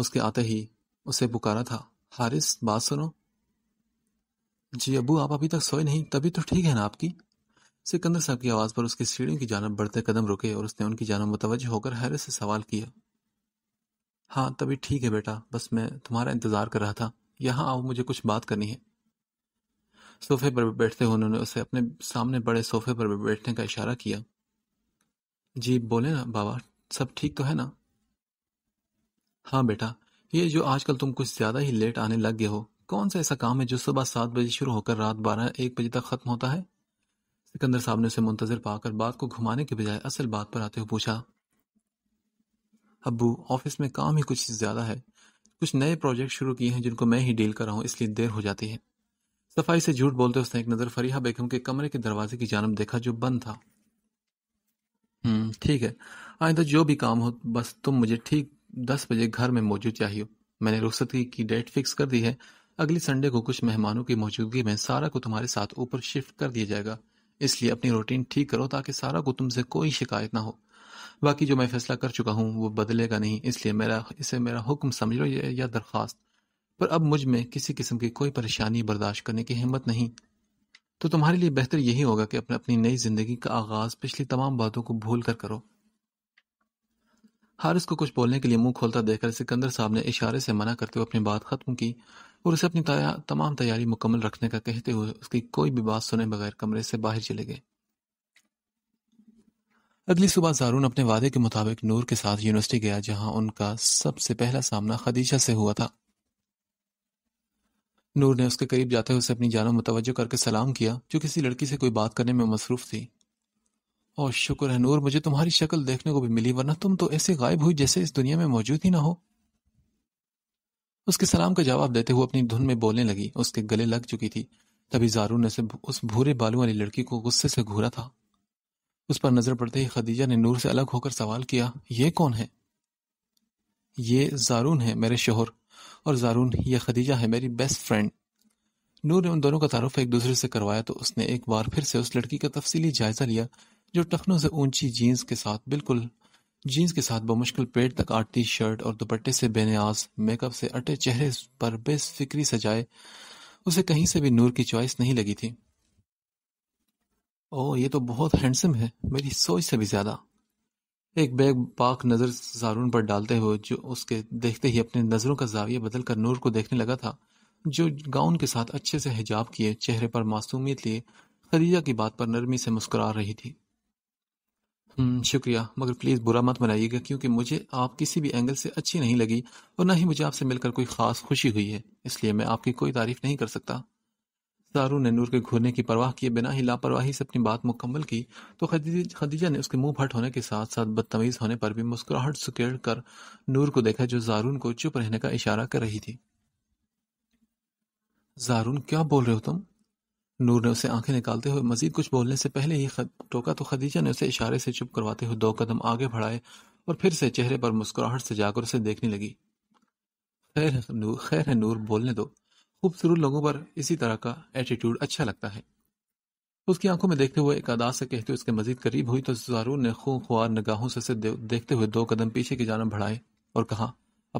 उसके आते ही उसे पुकारा था हारिस बात सुनो जी अबू आप अभी तक सोए नहीं तभी तो ठीक है ना आपकी सिकंदर साहब की आवाज़ पर उसकी सीढ़ियों की जानब बढ़ते कदम रुके और उसने उनकी जानब मुतवजह होकर हैरत से सवाल किया हाँ तभी ठीक है बेटा बस मैं तुम्हारा इंतज़ार कर रहा था यहाँ आओ मुझे कुछ बात करनी है सोफे पर बैठते हुए उन्होंने उसे अपने सामने बड़े सोफे पर बैठने का इशारा किया जी बोले ना बाबा सब ठीक तो है ना हाँ बेटा ये जो आजकल तुम कुछ ज़्यादा ही लेट आने लग गए हो कौन सा ऐसा काम है जो सुबह सात बजे शुरू होकर रात बारह एक बजे तक खत्म होता है सिकंदर साहब ने उसे मुंतजर पाकर बात को घुमाने के बजाय असल बात पर आते हुए पूछा अबू ऑफिस में काम ही कुछ ज्यादा है कुछ नए प्रोजेक्ट शुरू किए हैं जिनको मैं ही डील कर रहा हूँ इसलिए देर हो जाती है सफाई से झूठ बोलते उसने एक नज़र फरीहा बेगम के कमरे के दरवाजे की जानब देखा जो बंद था हम्म, ठीक है आइंदा जो भी काम हो बस तुम मुझे ठीक दस बजे घर में मौजूद चाहिए मैंने रुख्सत की डेट फिक्स कर दी है अगले संडे को कुछ मेहमानों की मौजूदगी में सारा को तुम्हारे साथ ऊपर शिफ्ट कर दिया जाएगा इसलिए अपनी रूटीन ठीक करो ताकि सारा को तुमसे कोई शिकायत ना हो बाकी जो मैं फैसला कर चुका हूँ वो बदलेगा नहीं इसलिए मेरा इसे मेरा हुक्म समझ लो या दरख्वास्त पर अब मुझ में किसी किस्म की कोई परेशानी बर्दाश्त करने की हिम्मत नहीं तो तुम्हारे लिए बेहतर यही होगा कि अपने अपनी नई जिंदगी का आगाज पिछली तमाम बातों को भूल कर करो हारिस को कुछ बोलने के लिए मुंह खोलता देखकर सिकंदर साहब ने इशारे से मना करते हुए अपनी बात खत्म की और उसे अपनी तमाम तैयारी मुकम्मल रखने का कहते हुए उसकी कोई भी बात सुने बगैर कमरे से बाहर चले गए अगली सुबह जारून अपने वादे के मुताबिक नूर के साथ यूनिवर्सिटी गया जहां उनका सबसे पहला सामना खदीशा से हुआ था नूर ने उसके करीब जाते हुए उसे अपनी जानों मुतवजो करके सलाम किया जो किसी लड़की से कोई बात करने में मसरूफ थी और शुक्र है नूर मुझे तुम्हारी शक्ल देखने को भी मिली वरना तुम तो ऐसे गायब हुई जैसे इस दुनिया में मौजूद ही ना हो उसके सलाम का जवाब देते हुए अपनी धुन में बोलने लगी उसके गले लग चुकी थी तभी जारू ने से उस भूरे बालू वाली लड़की को गुस्से से घूरा था उस पर नजर पड़ते ही खदीजा ने नूर से अलग होकर सवाल किया ये कौन है ये जारून है मेरे शोहर और जारून यह खदीजा है मेरी बेस्ट फ्रेंड नूर ने उन दोनों का तारुफ एक दूसरे से करवाया तो उसने एक बार फिर से उस लड़की का तफसीली जायजा लिया जो टखनों से ऊंची जीन्स के साथ बिल्कुल जीन्स के साथ बमुश्किल पेट तक आटती शर्ट और दुपट्टे से बेनियाज मेकअप से अटे चेहरे पर बेफिक्री सजाए उसे कहीं से भी नूर की चॉइस नहीं लगी थी ओ ये तो बहुत हैंडसम है मेरी सोच से भी ज्यादा एक बैग पाक नज़र जारून पर डालते हुए जो उसके देखते ही अपने नज़रों का जाविया बदलकर नूर को देखने लगा था जो गाउन के साथ अच्छे से हिजाब किए चेहरे पर मासूमियत लिए खदीजा की बात पर नरमी से मुस्कुरा रही थी हम्म, शुक्रिया मगर प्लीज़ बुरा मत मनाइएगा क्योंकि मुझे आप किसी भी एंगल से अच्छी नहीं लगी और ना ही मुझे आपसे मिलकर कोई ख़ास खुशी हुई है इसलिए मैं आपकी कोई तारीफ नहीं कर सकता सारू ने नूर के घूरने की परवाह किए बिना ही लापरवाही से अपनी बात मुकम्मल की तो खदीजा ने उसके मुंह फट होने के साथ साथ बदतमीज़ होने पर भी मुस्कुराहट सुकेड़ कर नूर को देखा जो जारून को चुप रहने का इशारा कर रही थी जारून क्या बोल रहे हो तुम नूर ने उसे आंखें निकालते हुए मजीद कुछ बोलने से पहले ही टोका तो खदीजा ने उसे इशारे से चुप करवाते हुए दो कदम आगे बढ़ाए और फिर से चेहरे पर मुस्कुराहट से जाकर उसे देखने लगी खैर नूर खैर है नूर बोलने दो खूबसूरत लोगों पर इसी तरह का एटीट्यूड अच्छा लगता है उसकी आंखों में देखते हुए एक अदाज से कहते हुए उसके मजीद करीब हुई तो जारून ने खून खुआर निगाहों से उसे देखते हुए दो कदम पीछे की जानब बढ़ाए और कहा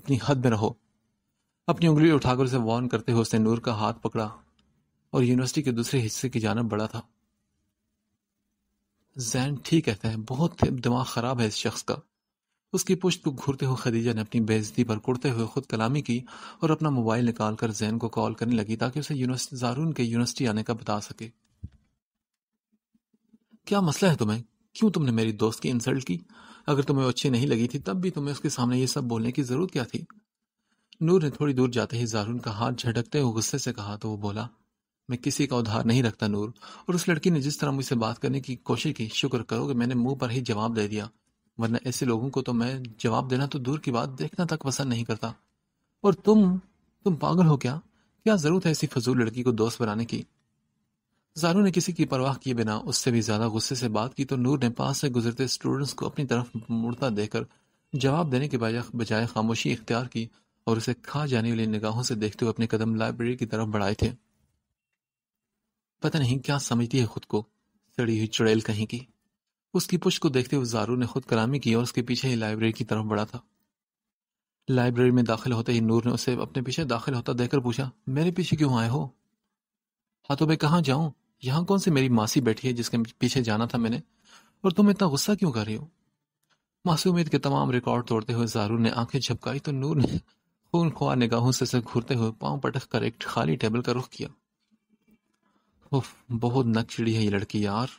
अपनी हद में रहो अपनी उंगली उठाकर उसे वार्न करते हुए उसने नूर का हाथ पकड़ा और यूनिवर्सिटी के दूसरे हिस्से की जानब बड़ा था जैन ठीक कहते हैं बहुत दिमाग ख़राब है इस शख्स का उसकी पुष्ट को घूरते हुए खदीजा ने अपनी बेजती पर कुड़ते हुए खुद कलामी की और अपना मोबाइल निकाल कर जैन को कॉल करने लगी ताकि उसे यूनिवर्सिटी जारून के यूनिवर्सिटी आने का बता सके क्या मसला है तुम्हें क्यों तुमने मेरी दोस्त की इंसल्ट की अगर तुम्हें अच्छी नहीं लगी थी तब भी तुम्हें उसके सामने ये सब बोलने की ज़रूरत क्या थी नूर ने थोड़ी दूर जाते ही जारून का हाथ झटकते हुए गुस्से से कहा तो वो बोला मैं किसी का उधार नहीं रखता नूर और उस लड़की ने जिस तरह मुझसे बात करने की कोशिश की शुक्र करो कि मैंने मुंह पर ही जवाब दे दिया वरना ऐसे लोगों को तो मैं जवाब देना तो दूर की बात देखना तक पसंद नहीं करता और तुम तुम पागल हो क्या क्या जरूरत है ऐसी फजूल लड़की को दोस्त बनाने की जारू ने किसी की परवाह किए बिना उससे भी ज्यादा गुस्से से बात की तो नूर ने पास से गुजरते स्टूडेंट्स को अपनी तरफ मुड़ता देकर जवाब देने के बजाय खामोशी इख्तियार की और उसे खा जाने वाली निगाहों से देखते हुए अपने कदम लाइब्रेरी की तरफ बढ़ाए थे पता नहीं क्या समझती है खुद को सड़ी हुई चुड़ैल कहीं की उसकी पुश को देखते हुए जारू ने खुद कलामी की और उसके पीछे ही लाइब्रेरी की तरफ बढ़ा था लाइब्रेरी में दाखिल होते ही नूर ने उसे अपने पीछे दाखिल होता देखकर पूछा मेरे पीछे क्यों आए हो हाँ तो मैं कहाँ जाऊं यहाँ कौन सी मेरी मासी बैठी है जिसके पीछे जाना था मैंने और तुम इतना गुस्सा क्यों कर रही हो मासूमियत के तमाम रिकॉर्ड तोड़ते हुए जारू ने आंखें झपकाई तो नूर ने खून खुआ निगाहों से घूरते हुए पांव पटक कर एक खाली टेबल का रुख किया उफ बहुत नकचिड़ी है ये लड़की यार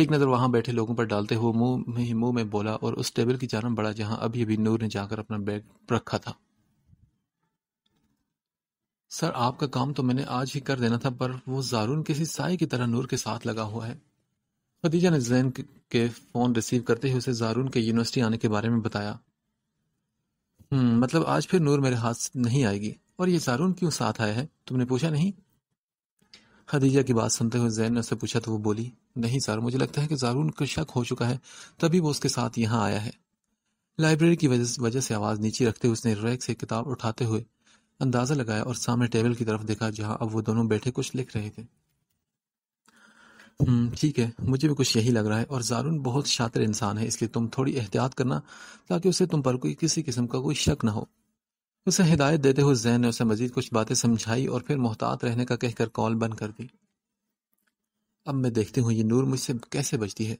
एक नज़र वहाँ बैठे लोगों पर डालते हुए मुंह में ही मुंह में बोला और उस टेबल की जानब बड़ा जहाँ अभी अभी नूर ने जाकर अपना बैग रखा था सर आपका काम तो मैंने आज ही कर देना था पर वो जारून किसी साय की तरह नूर के साथ लगा हुआ है खदीजा ने जैन के फ़ोन रिसीव करते ही उसे जारून के यूनिवर्सिटी आने के बारे में बताया हम्म, मतलब आज फिर नूर मेरे हाथ नहीं आएगी और ये जारून क्यों साथ आया है तुमने पूछा नहीं खदीजा की बात सुनते हुए जैन ने उससे पूछा तो वो बोली नहीं सर मुझे लगता है कि जारून का शक हो चुका है तभी वो उसके साथ यहाँ आया है लाइब्रेरी की वजह से आवाज़ नीचे रखते हुए उसने रैक से किताब उठाते हुए अंदाज़ा लगाया और सामने टेबल की तरफ देखा जहाँ अब वो दोनों बैठे कुछ लिख रहे थे हम्म, ठीक है मुझे भी कुछ यही लग रहा है और जारून बहुत शातिर इंसान है इसलिए तुम थोड़ी एहतियात करना ताकि उसे तुम पर कोई किसी किस्म का कोई शक ना हो उसे हिदायत देते हुए जैन ने उसे मजीद कुछ बातें समझाई और फिर मोहतात रहने का कहकर कॉल बंद कर दी अब मैं देखती हूँ ये नूर मुझसे कैसे बचती है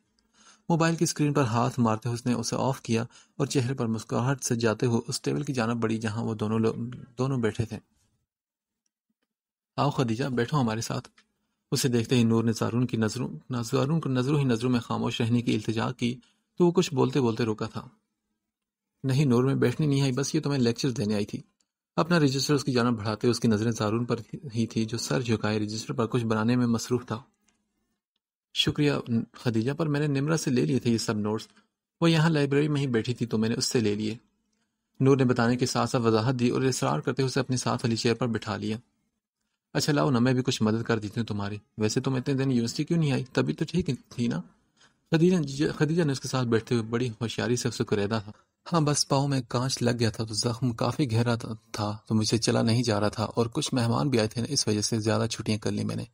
मोबाइल की स्क्रीन पर हाथ मारते हुए उसने उसे ऑफ किया और चेहरे पर मुस्कुराहट से जाते हुए उस टेबल की जानब बढ़ी जहाँ वो दोनों लोग दोनों बैठे थे आओ खदीजा बैठो हमारे साथ उसे देखते ही नूर ने सारून की नजरों नाजारून नजरों ही नजरों में खामोश रहने की इल्तजा की तो वो कुछ बोलते बोलते रुका था नहीं नूर में बैठने नहीं आई बस ये तो मैं लेक्चर देने आई थी अपना रजिस्टर उसकी जानब बढ़ाते उसकी नज़रें जारून पर ही थी जो सर झुकाए रजिस्टर पर कुछ बनाने में मसरूफ था शुक्रिया खदीजा पर मैंने निमरा से ले लिए थे ये सब नोट्स वो यहाँ लाइब्रेरी में ही बैठी थी तो मैंने उससे ले लिए नूर ने बताने के साथ साथ वजाहत दी और इसरार करते हुए अपने साथ वाली चेयर पर बिठा लिया अच्छा लाओ ना मैं भी कुछ मदद कर देती हूँ तुम्हारी वैसे तुम इतने दिन यूनिवर्सिटी क्यों नहीं आई तभी तो ठीक थी ना खदीजा खदीजा ने उसके साथ बैठते हुए बड़ी होशियारी से उसे रेदा था हाँ, बस पाओ में कांच लग गया था तो ज़ख्म काफ़ी गहरा था तो मुझे चला नहीं जा रहा था और कुछ मेहमान भी आए थे ना इस वजह से ज़्यादा छुट्टियां कर ली मैंने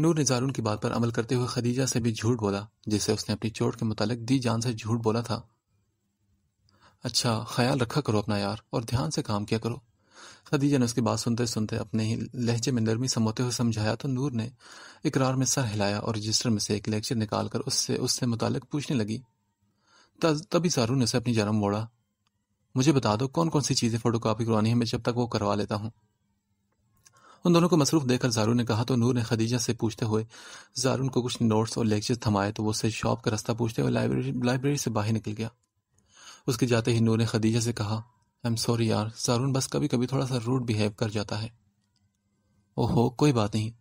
नूर ने जारून की बात पर अमल करते हुए खदीजा से भी झूठ बोला जिसे उसने अपनी चोट के मुतालिक दी जान से झूठ बोला था अच्छा ख्याल रखा करो अपना यार और ध्यान से काम किया करो खदीजा ने उसकी बात सुनते सुनते अपने ही लहजे में नरमी समोते हुए समझाया तो नूर ने इकरार में सर हिलाया और रजिस्टर में से एक लेक्चर निकालकर उससे उससे मुतालिक पूछने लगी तभी सारू ने उसे अपनी जन्म मोड़ा मुझे बता दो कौन कौन सी चीज़ें फोटो कॉपी करवानी है मैं जब तक वो करवा लेता हूँ उन दोनों को मसरूफ देखकर जारू ने कहा तो नूर ने खदीजा से पूछते हुए जारून को कुछ नोट्स और लेक्चर थमाए तो वो उससे शॉप का रास्ता पूछते हुए लाइब्रेरी लाइब्रेरी से बाहर निकल गया उसके जाते ही नूर ने खदीजा से कहा आई एम सॉरी यार जारून बस कभी कभी थोड़ा सा रूड बिहेव कर जाता है ओहो कोई बात नहीं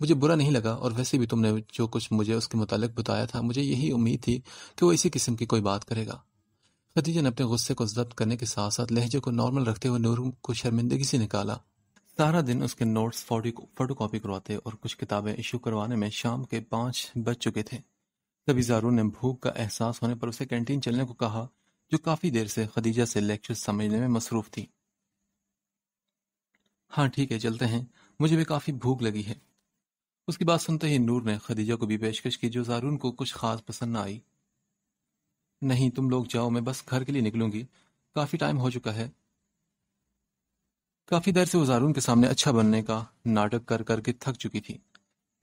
मुझे बुरा नहीं लगा और वैसे भी तुमने जो कुछ मुझे उसके मुतालिक बताया था मुझे यही उम्मीद थी कि वो इसी किस्म की कोई बात करेगा खदीजा ने अपने गुस्से को जब्त करने के साथ साथ लहजे को नॉर्मल रखते हुए नूरू को शर्मिंदगी से निकाला सारा दिन उसके नोट्स फोटो कापी करवाते और कुछ किताबें इशू करवाने में शाम के पाँच बज चुके थे तभी जारू ने भूख का एहसास होने पर उसे कैंटीन चलने को कहा जो काफ़ी देर से खदीजा से लेक्चर समझने में मसरूफ थी हाँ ठीक है चलते हैं मुझे भी काफ़ी भूख लगी है उसकी बात सुनते ही नूर ने खदीजा को भी पेशकश की जो जारून को कुछ खास पसंद ना आई नहीं तुम लोग जाओ मैं बस घर के लिए निकलूंगी काफी टाइम हो चुका है काफी देर से वो जारून के सामने अच्छा बनने का नाटक कर करके थक चुकी थी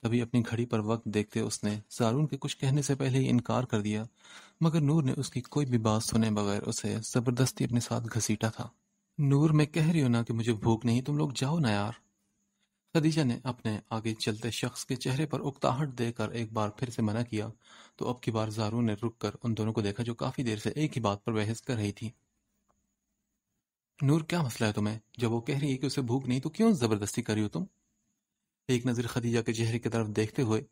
तभी अपनी घड़ी पर वक्त देखते उसने जारून के कुछ कहने से पहले ही इनकार कर दिया मगर नूर ने उसकी कोई भी बात सुने बगैर उसे जबरदस्ती अपने साथ घसीटा था नूर मैं कह रही हूं ना कि मुझे भूख नहीं तुम लोग जाओ ना यार खदीजा ने अपने आगे चलते शख्स के चेहरे पर उकताहट देकर एक बार फिर से मना किया तो अब की बार जारू ने रुक कर उन दोनों को देखा जो काफी देर से एक ही बात पर बहस कर रही थी नूर क्या मसला है तुम्हें जब वो कह रही है कि उसे भूख नहीं तो क्यों जबरदस्ती करी हो तुम एक नज़र खदीजा के चेहरे की तरफ देखते हुए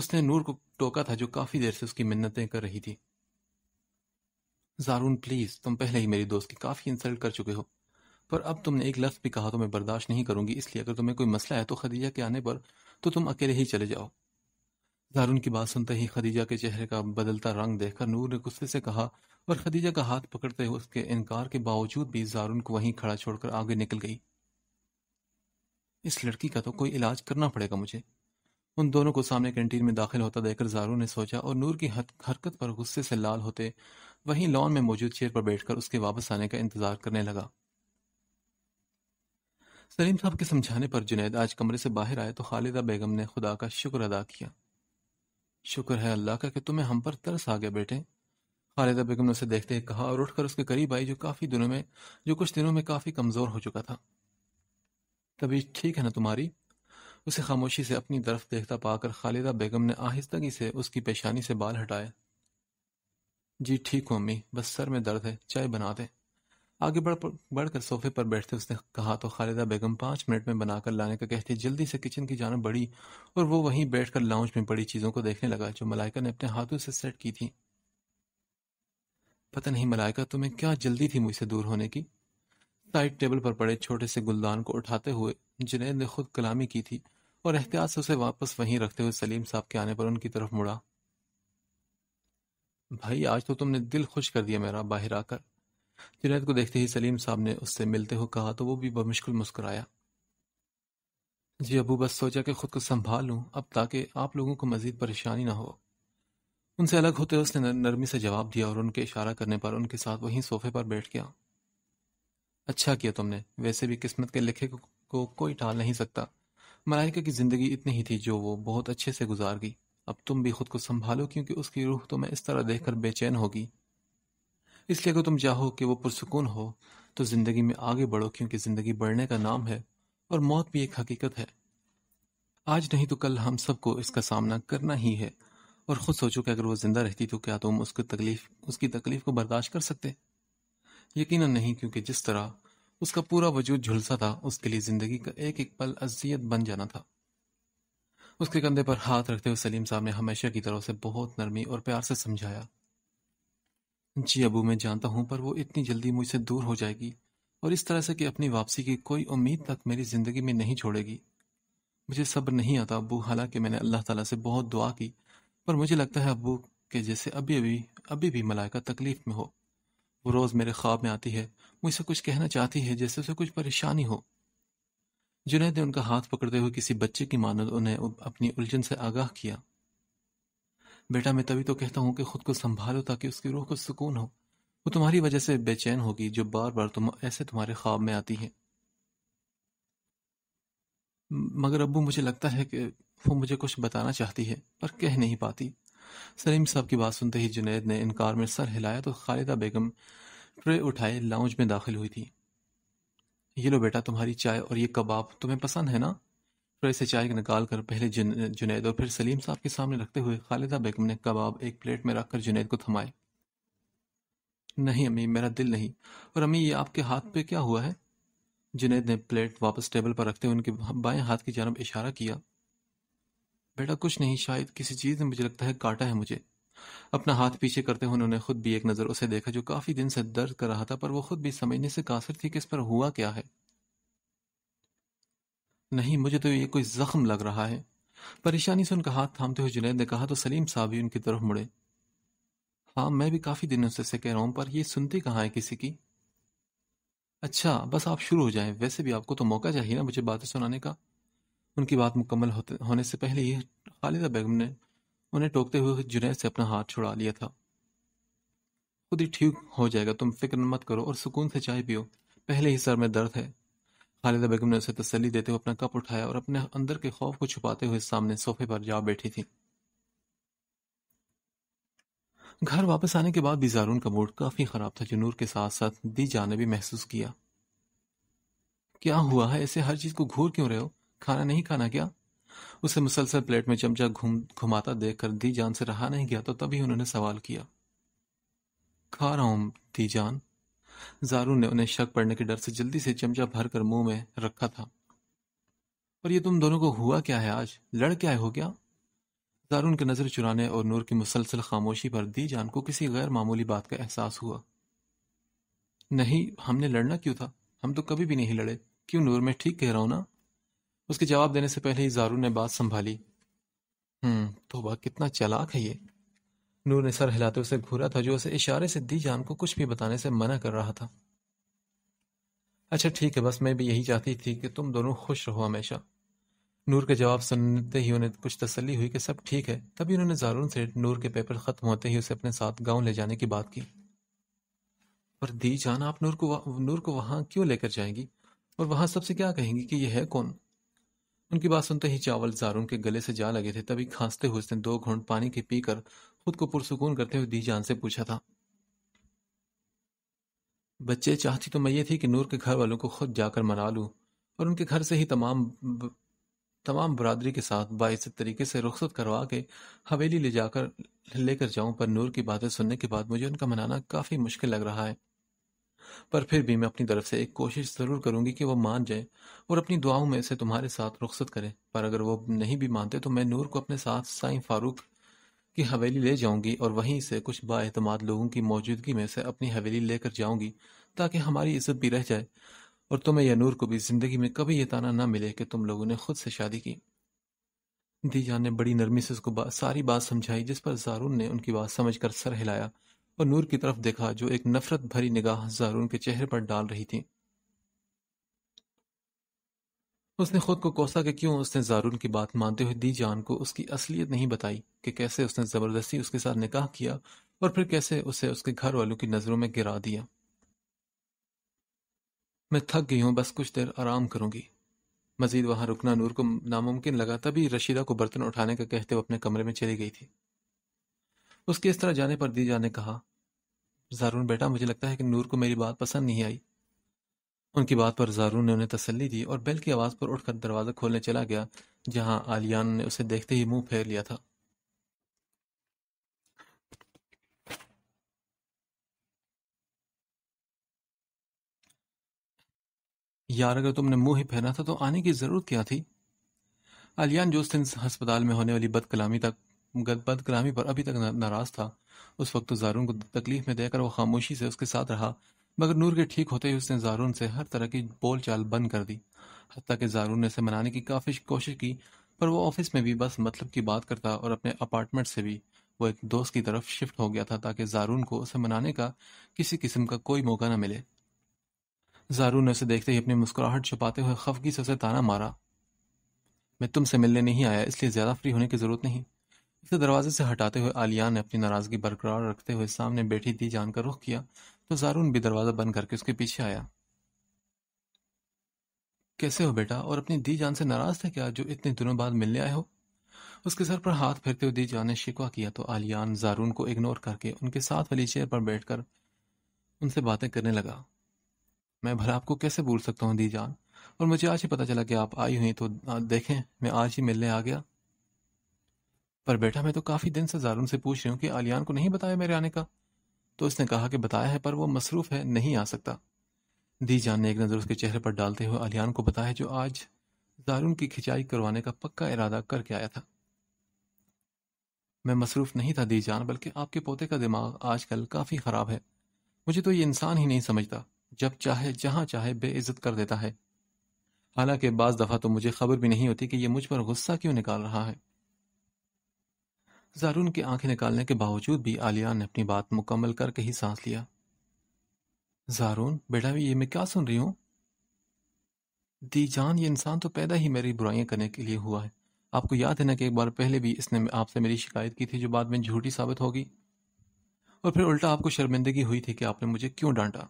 उसने नूर को टोका था जो काफी देर से उसकी मिन्नतें कर रही थी जारून प्लीज तुम पहले ही मेरी दोस्त की काफी इंसल्ट कर चुके हो पर अब तुमने एक लफ्ज़ भी कहा तो मैं बर्दाश्त नहीं करूंगी इसलिए अगर तुम्हें कोई मसला है तो खदीजा के आने पर तो तुम अकेले ही चले जाओ दारून की बात सुनते ही खदीजा के चेहरे का बदलता रंग देखकर नूर ने गुस्से से कहा और खदीजा का हाथ पकड़ते हुए उसके इनकार के बावजूद भी जारून को वहीं खड़ा छोड़कर आगे निकल गई इस लड़की का तो कोई इलाज करना पड़ेगा मुझे उन दोनों को सामने कैंटीन में दाखिल होता देखकर जारून ने सोचा और नूर की हरकत पर गुस्से से लाल होते वहीं लॉन में मौजूद चेयर पर बैठकर उसके वापस आने का इंतजार करने लगा सलीम साहब के समझाने पर जुनेद आज कमरे से बाहर आए तो खालिदा बेगम ने खुदा का शुक्र अदा किया शुक्र है अल्लाह का कि तुम्हें हम पर तरस आ गया बेटे खालिदा बेगम ने उसे देखते ही कहा और उठकर उसके करीब आई जो काफ़ी दिनों में जो कुछ दिनों में काफ़ी कमज़ोर हो चुका था तभी ठीक है ना तुम्हारी उसे खामोशी से अपनी तरफ देखता पाकर खालिदा बेगम ने आहिस्तगी से उसकी पेशानी से बाल हटाए जी ठीक हूं अम्मी बस सर में दर्द है चाय बना दें आगे बढ़ बढ़कर सोफे पर बैठते उसने कहा तो खालिदा बेगम पांच मिनट में बनाकर लाने का कहती जल्दी से किचन की जानब बढ़ी और वो वहीं बैठकर लाउंज में बड़ी चीज़ों को देखने लगा जो मलाइका ने अपने हाथों से सेट की थी पता नहीं मलाइका तुम्हें क्या जल्दी थी मुझसे दूर होने की साइड टेबल पर पड़े छोटे से गुलदान को उठाते हुए जिनेद ने खुद कलामी की थी और एहतियात से उसे वापस वहीं रखते हुए सलीम साहब के आने पर उनकी तरफ मुड़ा भाई आज तो तुमने दिल खुश कर दिया मेरा बाहर आकर जुनैद को देखते ही सलीम साहब ने उससे मिलते हुए कहा तो वो भी बमुश्किल मुस्कुराया जी अबू बस सोचा कि खुद को संभाल लूँ अब ताकि आप लोगों को मजीद परेशानी ना हो उनसे अलग होते उसने नरमी से जवाब दिया और उनके इशारा करने पर उनके साथ वहीं सोफे पर बैठ गया अच्छा किया तुमने वैसे भी किस्मत के लिखे को, को कोई टाल नहीं सकता मलाइका की ज़िंदगी इतनी ही थी जो वो बहुत अच्छे से गुजार गई अब तुम भी खुद को संभालो क्योंकि उसकी रूह तुम्हें इस तरह देखकर बेचैन होगी इसलिए अगर तुम चाहो कि वो पुरसकून हो तो ज़िंदगी में आगे बढ़ो क्योंकि ज़िंदगी बढ़ने का नाम है और मौत भी एक हकीकत है आज नहीं तो कल हम सबको इसका सामना करना ही है और ख़ुद सोचो कि अगर वो ज़िंदा रहती तो क्या तुम उसकी तकलीफ उसकी तकलीफ को बर्दाश्त कर सकते यकीन नहीं क्योंकि जिस तरह उसका पूरा वजूद झुलसा था उसके लिए ज़िंदगी का एक एक पल अजियत बन जाना था उसके कंधे पर हाथ रखते हुए सलीम साहब ने हमेशा की तरह से बहुत नरमी और प्यार से समझाया जी अबू मैं जानता हूँ पर वो इतनी जल्दी मुझसे दूर हो जाएगी और इस तरह से कि अपनी वापसी की कोई उम्मीद तक मेरी ज़िंदगी में नहीं छोड़ेगी मुझे सब्र नहीं आता अबू हालांकि मैंने अल्लाह ताला से बहुत दुआ की पर मुझे लगता है अबू के जैसे अभी अभी अभी भी मलाइका तकलीफ़ में हो वो रोज़ मेरे ख्वाब में आती है मुझसे कुछ कहना चाहती है जैसे उसे कुछ परेशानी हो जुनेद ने उनका हाथ पकड़ते हुए किसी बच्चे की मानद उन्हें अपनी उलझन से आगाह किया बेटा मैं तभी तो कहता हूँ कि खुद को संभालो ताकि उसकी रूह को सुकून हो वो तुम्हारी वजह से बेचैन होगी जो बार बार तुम ऐसे तुम्हारे ख्वाब में आती है मगर अबू मुझे लगता है कि वो मुझे कुछ बताना चाहती है पर कह नहीं पाती सलीम साहब की बात सुनते ही जुनेद ने इनकार में सर हिलाया तो खालिदा बेगम ट्रे उठाए लाउंज में दाखिल हुई थी ये लो बेटा तुम्हारी चाय और ये कबाब तुम्हें पसंद है ना फ्रिज से चाय निकाल कर पहले जुन, और फिर सलीम साहब के सामने रखते हुए खालिदा बेगम ने कबाब एक प्लेट में रखकर जुनेद को थमाए नहीं अम्मी मेरा दिल नहीं और अम्मी ये आपके हाथ पे क्या हुआ है जुनेद ने प्लेट वापस टेबल पर रखते हुए उनके बाएं हाथ की जानब इशारा किया बेटा कुछ नहीं शायद किसी चीज़ ने मुझे लगता है काटा है मुझे अपना हाथ पीछे करते हुए उन्होंने खुद भी एक नज़र उसे देखा जो काफ़ी दिन से दर्द कर रहा था पर वो खुद भी समझने से कासर थी कि इस पर हुआ क्या है नहीं मुझे तो ये कोई जख्म लग रहा है परेशानी से उनका हाथ थामते हुए जुनेद ने कहा तो सलीम साहब भी उनकी तरफ मुड़े हाँ मैं भी काफ़ी दिनों से कह रहा हूं पर यह सुनती कहाँ है किसी की अच्छा बस आप शुरू हो जाएं वैसे भी आपको तो मौका चाहिए ना मुझे बातें सुनाने का उनकी बात मुकम्मल होते होने से पहले ही खालिदा बेगम ने उन्हें टोकते हुए जुनेद से अपना हाथ छुड़ा लिया था खुद ही ठीक हो जाएगा तुम फिक्र मत करो और सुकून से चाय पियो पहले ही सर में दर्द है खालिदा बेगम ने उसे तसली देते हुए अपना कप उठाया और अपने अंदर के खौफ को छुपाते हुए सामने सोफे पर जा बैठी थी घर वापस आने के बाद भी जारून का मूड काफी खराब था जनूर के साथ साथ दी जाने भी महसूस किया क्या हुआ है ऐसे हर चीज को घूर क्यों रहे हो खाना नहीं खाना क्या उसे मुसलसल प्लेट में चमचा घूम घुमाता देखकर दी जान से रहा नहीं गया तो तभी उन्होंने सवाल किया खा रहा हूं दी जान जारू ने उन्हें शक पड़ने के डर से जल्दी से चमचा भर कर मुंह में रखा था पर ये तुम दोनों को हुआ क्या है आज लड़ क्या है हो गया जारून की नज़र चुराने और नूर की मुसलसल खामोशी पर दी जान को किसी गैर मामूली बात का एहसास हुआ नहीं हमने लड़ना क्यों था हम तो कभी भी नहीं लड़े क्यों नूर मैं ठीक कह रहा हूं ना उसके जवाब देने से पहले ही जारून ने बात संभाली हम्म तो वह कितना चलाक है ये नूर ने सर हिलाते उसे घूरा था जो उसे इशारे से दी जान को कुछ भी बताने से मना कर रहा था अच्छा ठीक है बस मैं भी यही चाहती थी कि तुम दोनों खुश रहो हमेशा नूर के जवाब सुनते ही उन्हें कुछ तसली हुई कि सब ठीक है तभी उन्होंने जारून से नूर के पेपर ख़त्म होते ही उसे अपने साथ गांव ले जाने की बात की पर दी जान आप नूर को नूर को वहां क्यों लेकर जाएंगी और वहां सबसे क्या कहेंगी कि यह है कौन उनकी बात सुनते ही चावल जारून के गले से जा लगे थे तभी खांसते हुए उसने दो घूंट पानी के पीकर खुद को पुरसकून करते हुए दी जान से पूछा था बच्चे चाहती तो मैं ये थी कि नूर के घर वालों को खुद जाकर मना लूँ और उनके घर से ही तमाम ब, तमाम बरदरी के साथ बाइस तरीके से रुख्सत करवा के हवेली ले जाकर लेकर जाऊं पर नूर की बातें सुनने के बाद मुझे उनका मनाना काफ़ी मुश्किल लग रहा है पर फिर भी मैं अपनी तरफ से एक कोशिश ज़रूर करूंगी कि वो मान जाए और अपनी दुआओं में से तुम्हारे साथ रुख्सत करें पर अगर वो नहीं भी मानते तो मैं नूर को अपने साथ साईं फारूक की हवेली ले जाऊंगी और वहीं से कुछ बाएतमाद लोगों की मौजूदगी में से अपनी हवेली लेकर जाऊंगी ताकि हमारी इज्जत भी रह जाए और तुम्हें या नूर को भी जिंदगी में कभी ये ताना ना मिले कि तुम लोगों ने खुद से शादी की दीजान ने बड़ी नरमी से उसको बा, सारी बात समझाई जिस पर जारून ने उनकी बात समझकर सर हिलाया और नूर की तरफ देखा जो एक नफरत भरी निगाह जारून के चेहरे पर डाल रही थी उसने खुद को कोसा कि क्यों उसने जारून की बात मानते हुए दी जान को उसकी असलियत नहीं बताई कि कैसे उसने ज़बरदस्ती उसके साथ निकाह किया और फिर कैसे उसे उसके घर वालों की नज़रों में गिरा दिया मैं थक गई हूं बस कुछ देर आराम करूंगी मजीद वहां रुकना नूर को नामुमकिन लगा तभी रशीदा को बर्तन उठाने का कहते हुए अपने कमरे में चली गई थी उसके इस तरह जाने पर दी जाने कहा जारून बेटा मुझे लगता है कि नूर को मेरी बात पसंद नहीं आई उनकी बात पर जारून ने उन्हें तसल्ली दी और बेल की आवाज़ पर उठकर दरवाज़ा खोलने चला गया जहां आलियान ने उसे देखते ही मुंह फेर लिया था यार अगर तुमने मुंह ही फेरना था तो आने की ज़रूरत क्या थी आलियान जो उस दिन अस्पताल में होने वाली बदकलामी तक बदकलामी पर अभी तक नाराज़ था उस वक्त तो जारून को तकलीफ में देकर वो खामोशी से उसके साथ रहा मगर नूर के ठीक होते ही उसने जारून से हर तरह की बोल चाल बंद कर दी हती कि जारून ने उसे मनाने की काफी कोशिश की पर वो ऑफिस में भी बस मतलब की बात करता और अपने अपार्टमेंट से भी वो एक दोस्त की तरफ शिफ्ट हो गया था ताकि जारून को उसे मनाने का किसी किस्म का कोई मौका न मिले जारून ने उसे देखते ही अपनी मुस्कुराहट छुपाते हुए खफगी से उसे ताना मारा मैं तुमसे मिलने नहीं आया इसलिए ज़्यादा फ्री होने की ज़रूरत नहीं इसे दरवाजे से हटाते हुए आलियान ने अपनी नाराज़गी बरकरार रखते हुए सामने बैठी दी जान का रुख किया तो जारून भी दरवाज़ा बंद करके उसके पीछे आया कैसे हो बेटा और अपनी दी जान से नाराज थे क्या जो इतने दिनों बाद मिलने आए हो उसके सर पर हाथ फेरते हुए दी जान ने शिकवा किया तो आलियान जारून को इग्नोर करके उनके साथ वाली चेयर पर बैठकर उनसे बातें करने लगा मैं भला आपको कैसे भूल सकता हूँ दी जान और मुझे आज ही पता चला कि आप आई हुई तो देखें मैं आज ही मिलने आ गया पर बेटा मैं तो काफी दिन से जारून से पूछ रही हूँ कि आलियान को नहीं बताया मेरे आने का तो उसने कहा कि बताया है पर वो मसरूफ़ है नहीं आ सकता दी जान ने एक नज़र उसके चेहरे पर डालते हुए आलियान को बताया जो आज दारून की खिंचाई करवाने का पक्का इरादा करके आया था मैं मसरूफ़ नहीं था दीजान बल्कि आपके पोते का दिमाग आजकल काफ़ी ख़राब है मुझे तो ये इंसान ही नहीं समझता जब चाहे जहाँ चाहे बेइज्जत कर देता है हालांकि बाज़ दफ़ा तो मुझे खबर भी नहीं होती कि ये मुझ पर गुस्सा क्यों निकाल रहा है जारून की आंखें निकालने के बावजूद भी आलिया ने अपनी बात मुकम्मल करके ही सांस लिया जारून बेटा ये मैं क्या सुन रही हूं दी जान ये इंसान तो पैदा ही मेरी बुराइयां करने के लिए हुआ है आपको याद है ना कि एक बार पहले भी इसने आपसे मेरी शिकायत की थी जो बाद में झूठी साबित होगी और फिर उल्टा आपको शर्मिंदगी हुई थी कि आपने मुझे क्यों डांटा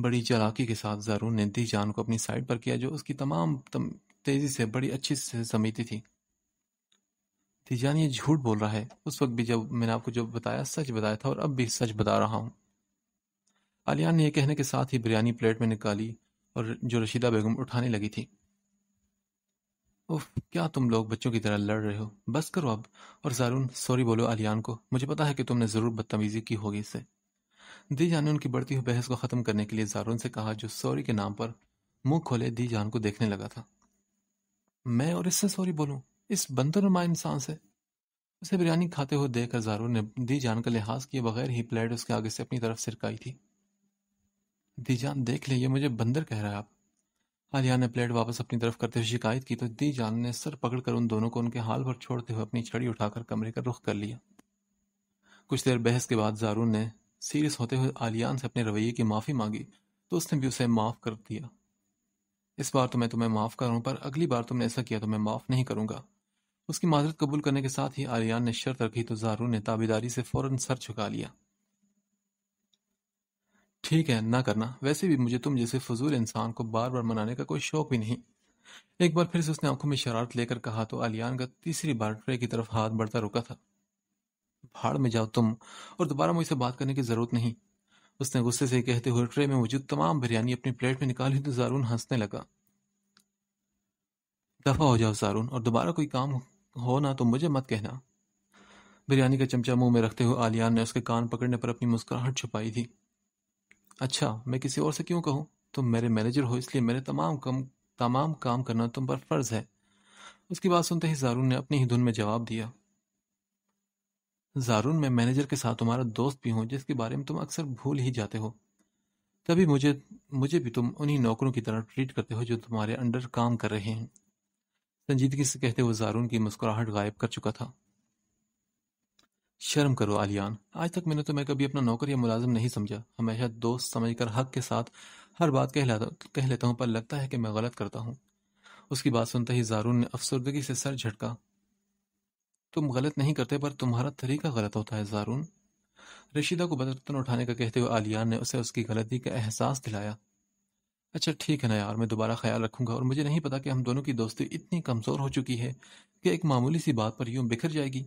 बड़ी चलाकी के साथ जारून ने दी जान को अपनी साइड पर किया जो उसकी तमाम तम तेजी से बड़ी अच्छी से समीती थी तिजान ये झूठ बोल रहा है उस वक्त भी जब मैंने आपको जो बताया सच बताया था और अब भी सच बता रहा हूँ आलियान ने यह कहने के साथ ही बिरयानी प्लेट में निकाली और जो रशीदा बेगम उठाने लगी थी उफ क्या तुम लोग बच्चों की तरह लड़ रहे हो बस करो अब और जारून सॉरी बोलो आलियान को मुझे पता है कि तुमने ज़रूर बदतमीज़ी की होगी इससे दीजान ने उनकी बढ़ती हुई बहस को ख़त्म करने के लिए जारून से कहा जो सॉरी के नाम पर मुंह खोले दी जान को देखने लगा था मैं और इससे सॉरी बोलूं इस नुमा इंसान से उसे बिरयानी खाते हुए देख जारू ने दी जान का लिहाज किए बगैर ही प्लेट उसके आगे से अपनी तरफ सिरकाई थी दी जान देख ले ये मुझे बंदर कह रहा है आप आलिया ने प्लेट वापस अपनी तरफ करते हुए शिकायत की तो दी जान ने सर पकड़कर उन दोनों को उनके हाल पर छोड़ते हुए अपनी छड़ी उठाकर कमरे का रुख कर लिया कुछ देर बहस के बाद जारून ने सीरियस होते हुए आलियान से अपने रवैये की माफ़ी मांगी तो उसने भी उसे माफ़ कर दिया इस बार तो मैं तुम्हें माफ़ करूं पर अगली बार तुमने ऐसा किया तो मैं माफ़ नहीं करूंगा उसकी माजरत कबूल करने के साथ ही आर्यन ने शर्त रखी तो जारू ने ताबेदारी से फौरन सर छुका लिया ठीक है ना करना वैसे भी मुझे तुम जैसे फजूल इंसान को बार बार मनाने का कोई शौक भी नहीं एक बार फिर से उसने आंखों में शरारत लेकर कहा तो आलियान का तीसरी बार ट्रे की तरफ हाथ बढ़ता रुका था भाड़ में जाओ तुम और दोबारा मुझसे बात करने की जरूरत नहीं उसने गुस्से से कहते हुए ट्रे में मौजूद तमाम बिरयानी अपनी प्लेट में निकाली तो जारून हंसने लगा दफा हो जाओ जारून और दोबारा कोई काम हो ना तो मुझे मत कहना बिरयानी का चमचा मुंह में रखते हुए आलियान ने उसके कान पकड़ने पर अपनी मुस्कुराहट छुपाई थी अच्छा मैं किसी और से क्यों कहूँ तुम मेरे मैनेजर हो इसलिए मेरे तमाम कम तमाम काम करना तुम पर फर्ज है उसकी बात सुनते ही जारून ने अपनी ही धुन में जवाब दिया जारून मैं मैनेजर के साथ तुम्हारा दोस्त भी हूँ जिसके बारे में तुम अक्सर भूल ही जाते हो तभी मुझे मुझे भी तुम उन्हीं नौकरों की तरह ट्रीट करते हो जो तुम्हारे अंडर काम कर रहे हैं संजीदगी से कहते हुए जारून की मुस्कुराहट गायब कर चुका था शर्म करो आलियान आज तक मैंने तुम्हें कभी अपना नौकर या मुलाजिम नहीं समझा हमेशा दोस्त समझकर हक के साथ हर बात कह लेता कह लेता हूँ पर लगता है कि मैं गलत करता हूँ उसकी बात सुनते ही जारून ने अफसरदगी से सर झटका तुम गलत नहीं करते पर तुम्हारा तरीका गलत होता है जारून रशीदा को बदरतन उठाने का कहते हुए आलियान ने उसे उसकी गलती का एहसास दिलाया अच्छा ठीक है ना यार मैं दोबारा ख्याल रखूंगा और मुझे नहीं पता कि हम दोनों की दोस्ती इतनी कमज़ोर हो चुकी है कि एक मामूली सी बात पर यूं बिखर जाएगी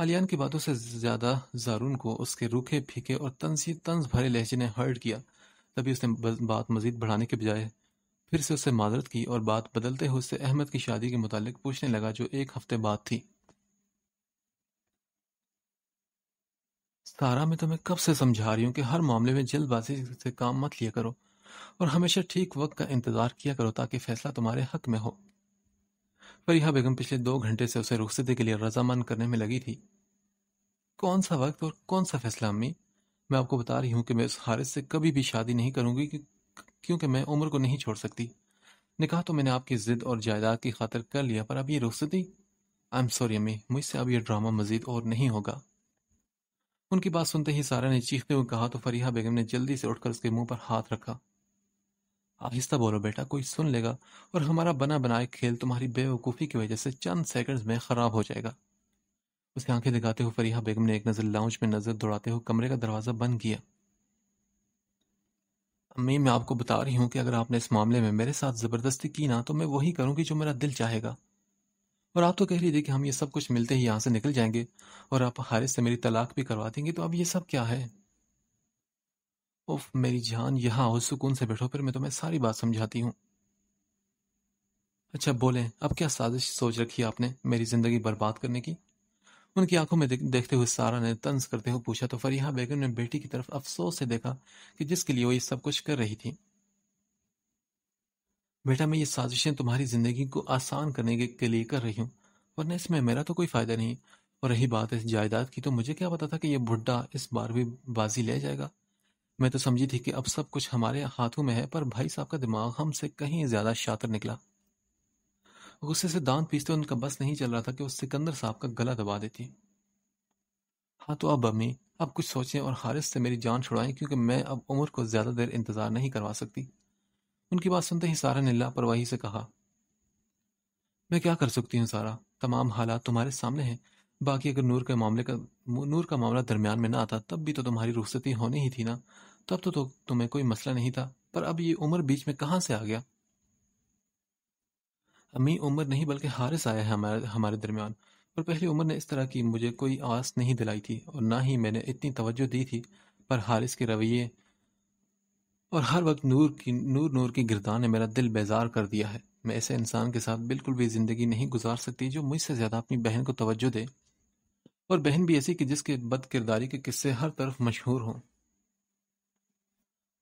आलियान की बातों से ज़्यादा जारून को उसके रूखे फीके और तंजी तंज भरे लहजे ने हर्ट किया तभी उसने बात मजीद बढ़ाने के बजाय फिर से उससे माजरत की और बात बदलते हुए उससे अहमद की शादी के मुतालिक पूछने लगा जो एक हफ्ते बाद थी सारा मैं तुम्हें कब से समझा रही हूँ कि हर मामले में जल्दबाजी से काम मत लिया करो और हमेशा ठीक वक्त का इंतजार किया करो ताकि फैसला तुम्हारे हक में हो फरीहा बेगम पिछले दो घंटे से उसे रुखसती के लिए रजामंद करने में लगी थी कौन सा वक्त और कौन सा फैसला अम्मी मैं आपको बता रही हूं कि मैं उस हारिस से कभी भी शादी नहीं करूंगी क्योंकि मैं उम्र को नहीं छोड़ सकती निकाह तो मैंने आपकी जिद और जायदाद की खातर कर लिया पर अब ये रुखसती आई एम सॉरी अम्मी मुझसे अब यह ड्रामा मजीद और नहीं होगा उनकी बात सुनते ही सारा ने चीखते हुए कहा तो फरीहा बेगम ने जल्दी से उठकर उसके मुंह पर हाथ रखा आहिस्ता बोलो बेटा कोई सुन लेगा और हमारा बना बनाए खेल तुम्हारी बेवकूफ़ी की वजह से चंद सेकंड्स में ख़राब हो जाएगा उसे आंखें दिखाते हुए फरीहा बेगम ने एक नज़र लाउंज में नज़र दौड़ाते हुए कमरे का दरवाज़ा बंद किया अम्मी मैं आपको बता रही हूँ कि अगर आपने इस मामले में मेरे साथ ज़बरदस्ती की ना तो मैं वही करूँगी जो मेरा दिल चाहेगा और आप तो कह रही थी कि हम ये सब कुछ मिलते ही यहाँ से निकल जाएंगे और आप हारिस से मेरी तलाक भी करवा देंगे तो अब ये सब क्या है उफ मेरी जान यहाँ आओ सुकून से बैठो फिर मैं तुम्हें सारी बात समझाती हूँ अच्छा बोले अब क्या साजिश सोच रखी आपने मेरी जिंदगी बर्बाद करने की उनकी आंखों में देख, देखते हुए सारा ने तंज करते हुए पूछा तो फरीहा बेगम ने बेटी की तरफ अफसोस से देखा कि जिसके लिए वो ये सब कुछ कर रही थी बेटा मैं ये साजिशें तुम्हारी जिंदगी को आसान करने के, के लिए कर रही हूँ वरना इसमें मेरा तो कोई फायदा नहीं और रही बात इस जायदाद की तो मुझे क्या पता था कि यह बुढ़ा इस बार भी बाजी ले जाएगा मैं तो समझी थी कि अब सब कुछ हमारे हाथों में है पर भाई साहब का दिमाग हमसे कहीं ज्यादा शातर निकला गुस्से से दांत पीसते उनका बस नहीं चल रहा था कि वो सिकंदर साहब का गला दबा देती हाँ तो अब अम्मी अब कुछ सोचें और हारिस से मेरी जान छुड़ाएं क्योंकि मैं अब उम्र को ज्यादा देर इंतजार नहीं करवा सकती उनकी बात सुनते ही सारा ने लापरवाही से कहा मैं क्या कर सकती हूँ सारा तमाम हालात तुम्हारे सामने हैं बाकी अगर नूर के मामले का नूर का मामला दरमियान में ना आता तब भी तो तुम्हारी रुख्सती होनी ही थी ना तब तो, तो तुम्हें कोई मसला नहीं था पर अब ये उम्र बीच में कहा से आ गया अमी उम्र नहीं बल्कि हारिस आया है हमारे हमारे दरमियान और पहली उम्र ने इस तरह की मुझे कोई आस नहीं दिलाई थी और ना ही मैंने इतनी तवज्जो दी थी पर हारिस के रवैये और हर वक्त नूर की नूर नूर की गिरदान ने मेरा दिल बेजार कर दिया है मैं ऐसे इंसान के साथ बिल्कुल भी ज़िंदगी नहीं गुजार सकती जो मुझसे ज़्यादा अपनी बहन को तवज्जो दे और बहन भी ऐसी कि जिसके बद किरदारी के किस्से हर तरफ मशहूर हों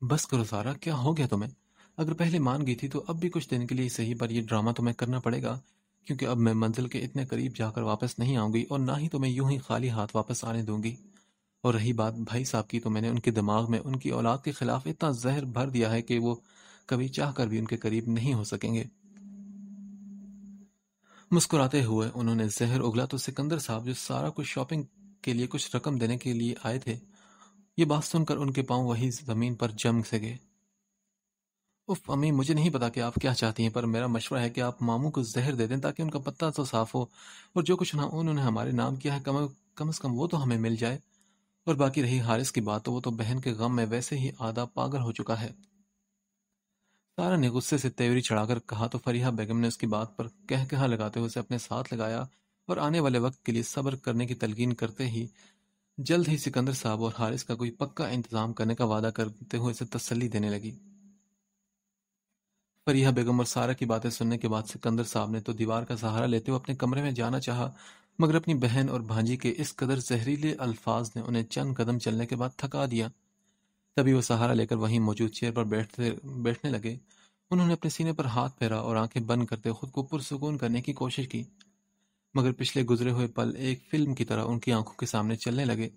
बस करो सारा क्या हो गया तुम्हें अगर पहले मान गई थी तो अब भी कुछ दिन के लिए सही पर यह ड्रामा तुम्हें करना पड़ेगा क्योंकि अब मैं मंजिल के इतने करीब जाकर वापस नहीं आऊंगी और ना ही तुम्हें तो यूं ही खाली हाथ वापस आने दूंगी और रही बात भाई साहब की तो मैंने उनके दिमाग में उनकी औलाद के खिलाफ इतना जहर भर दिया है कि वो कभी चाह कर भी उनके करीब नहीं हो सकेंगे मुस्कुराते हुए उन्होंने जहर उगला तो सिकंदर साहब जो सारा कुछ शॉपिंग के लिए कुछ रकम देने के लिए आए थे ये बात सुनकर उनके पांव वहीं जमीन पर जम से गए उफ अम्मी मुझे नहीं पता कि आप क्या चाहती हैं पर मेरा मशवरा है कि आप मामू को जहर दे दें ताकि उनका पत्ता तो साफ हो और जो कुछ ना उन्होंने हमारे नाम किया है कम कम से कम वो तो हमें मिल जाए और बाकी रही हारिस की बात तो वो तो बहन के गम में वैसे ही आधा पागल हो चुका है सारा ने गुस्से से तेवरी चढ़ाकर कहा तो फरीहा बेगम ने उसकी बात पर कह कहा लगाते हुए उसे अपने साथ लगाया और आने वाले वक्त के लिए सब्र करने की तलकीन करते ही जल्द ही सिकंदर साहब और हारिस का कोई पक्का इंतजाम करने का वादा करते हुए उसे देने लगी फरीहा बेगम और सारा की बातें सुनने के बाद सिकंदर साहब ने तो दीवार का सहारा लेते हुए अपने कमरे में जाना चाहा मगर अपनी बहन और भांजी के इस कदर जहरीले अल्फाज ने उन्हें चंद कदम चलने के बाद थका दिया तभी वो सहारा लेकर वहीं मौजूद चेयर पर बैठते बैठने लगे उन्होंने अपने सीने पर हाथ फेरा और आंखें बंद करते खुद को पुरसकून करने की कोशिश की मगर पिछले गुजरे हुए पल एक फिल्म की तरह उनकी आंखों के सामने चलने लगे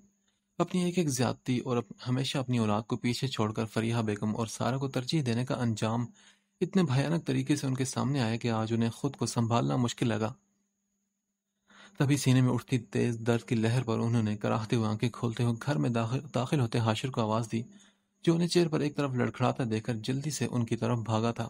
अपनी एक एक ज्यादती और हमेशा अपनी औलाद को पीछे छोड़कर फरिया बेगम और सारा को तरजीह देने का अंजाम इतने भयानक तरीके से उनके सामने आया कि आज उन्हें खुद को संभालना मुश्किल लगा तभी सीने में उठती तेज दर्द की लहर पर उन्होंने कराहते हुए आंखें खोलते हुए घर में दाखिल, दाखिल होते हाशिर को आवाज दी जो उन्हें चेयर पर एक तरफ लड़खड़ाता देखकर जल्दी से उनकी तरफ भागा था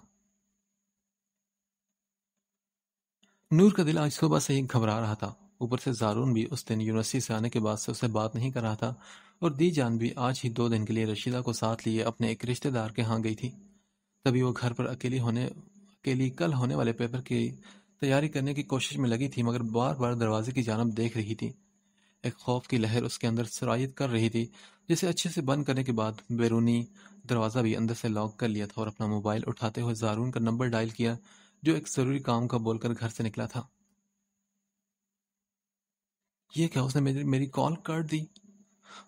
नूर का दिल आज सुबह से ही घबरा रहा था ऊपर से जारून भी उस दिन यूनिवर्सिटी से आने के बाद से उससे बात नहीं कर रहा था और दी जान भी आज ही दो दिन के लिए रशीदा को साथ लिए अपने एक रिश्तेदार के यहाँ गई थी तभी वो घर पर अकेली होने अकेली कल होने वाले पेपर की तैयारी करने की कोशिश में लगी थी मगर बार बार दरवाजे की जानब देख रही थी एक खौफ की लहर उसके अंदर सरायत कर रही थी जिसे अच्छे से बंद करने के बाद बैरूनी दरवाज़ा भी अंदर से लॉक कर लिया था और अपना मोबाइल उठाते हुए जारून का नंबर डायल किया जो एक जरूरी काम का बोलकर घर से निकला था यह क्या उसने मेरी मेरी कॉल कर दी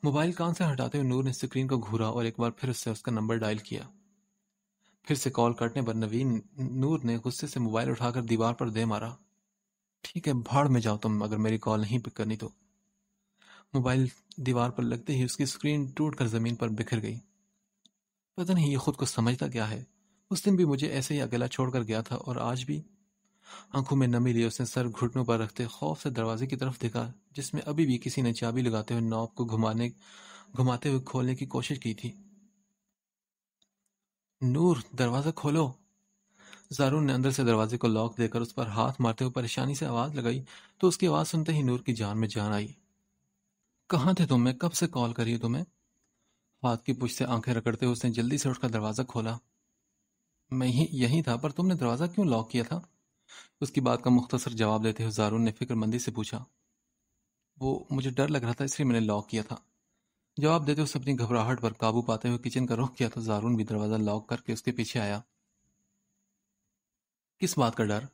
मोबाइल कान से हटाते हुए नूर ने स्क्रीन को घूरा और एक बार फिर उससे उसका नंबर डायल किया फिर से कॉल काटने पर नवीन नूर ने गुस्से से मोबाइल उठाकर दीवार पर दे मारा ठीक है भाड़ में जाओ तुम अगर मेरी कॉल नहीं पिक करनी तो मोबाइल दीवार पर लगते ही उसकी स्क्रीन टूट कर जमीन पर बिखर गई पता नहीं ये खुद को समझता क्या है उस दिन भी मुझे ऐसे ही अकेला छोड़कर गया था और आज भी आंखों में नमी लिए उसने सर घुटनों पर रखते खौफ से दरवाजे की तरफ देखा जिसमें अभी भी किसी ने चाबी लगाते हुए नॉब को घुमाने घुमाते हुए खोलने की कोशिश की थी नूर दरवाजा खोलो जारून ने अंदर से दरवाजे को लॉक देकर उस पर हाथ मारते हुए परेशानी से आवाज लगाई तो उसकी आवाज सुनते ही नूर की जान में जान आई कहाँ थे तुम मैं कब से कॉल करी तुम्हें हाथ की पुछ से आंखें रगड़ते उसने जल्दी से उठकर दरवाजा खोला मैं ही यहीं था पर तुमने दरवाज़ा क्यों लॉक किया था उसकी बात का मुख्तसर जवाब देते हुए जारून ने फिक्रमंदी से पूछा वो मुझे डर लग रहा था इसलिए मैंने लॉक किया था जवाब देते उसने अपनी घबराहट पर काबू पाते हुए किचन का रुख किया तो जारून भी दरवाज़ा लॉक करके उसके पीछे आया किस बात का डर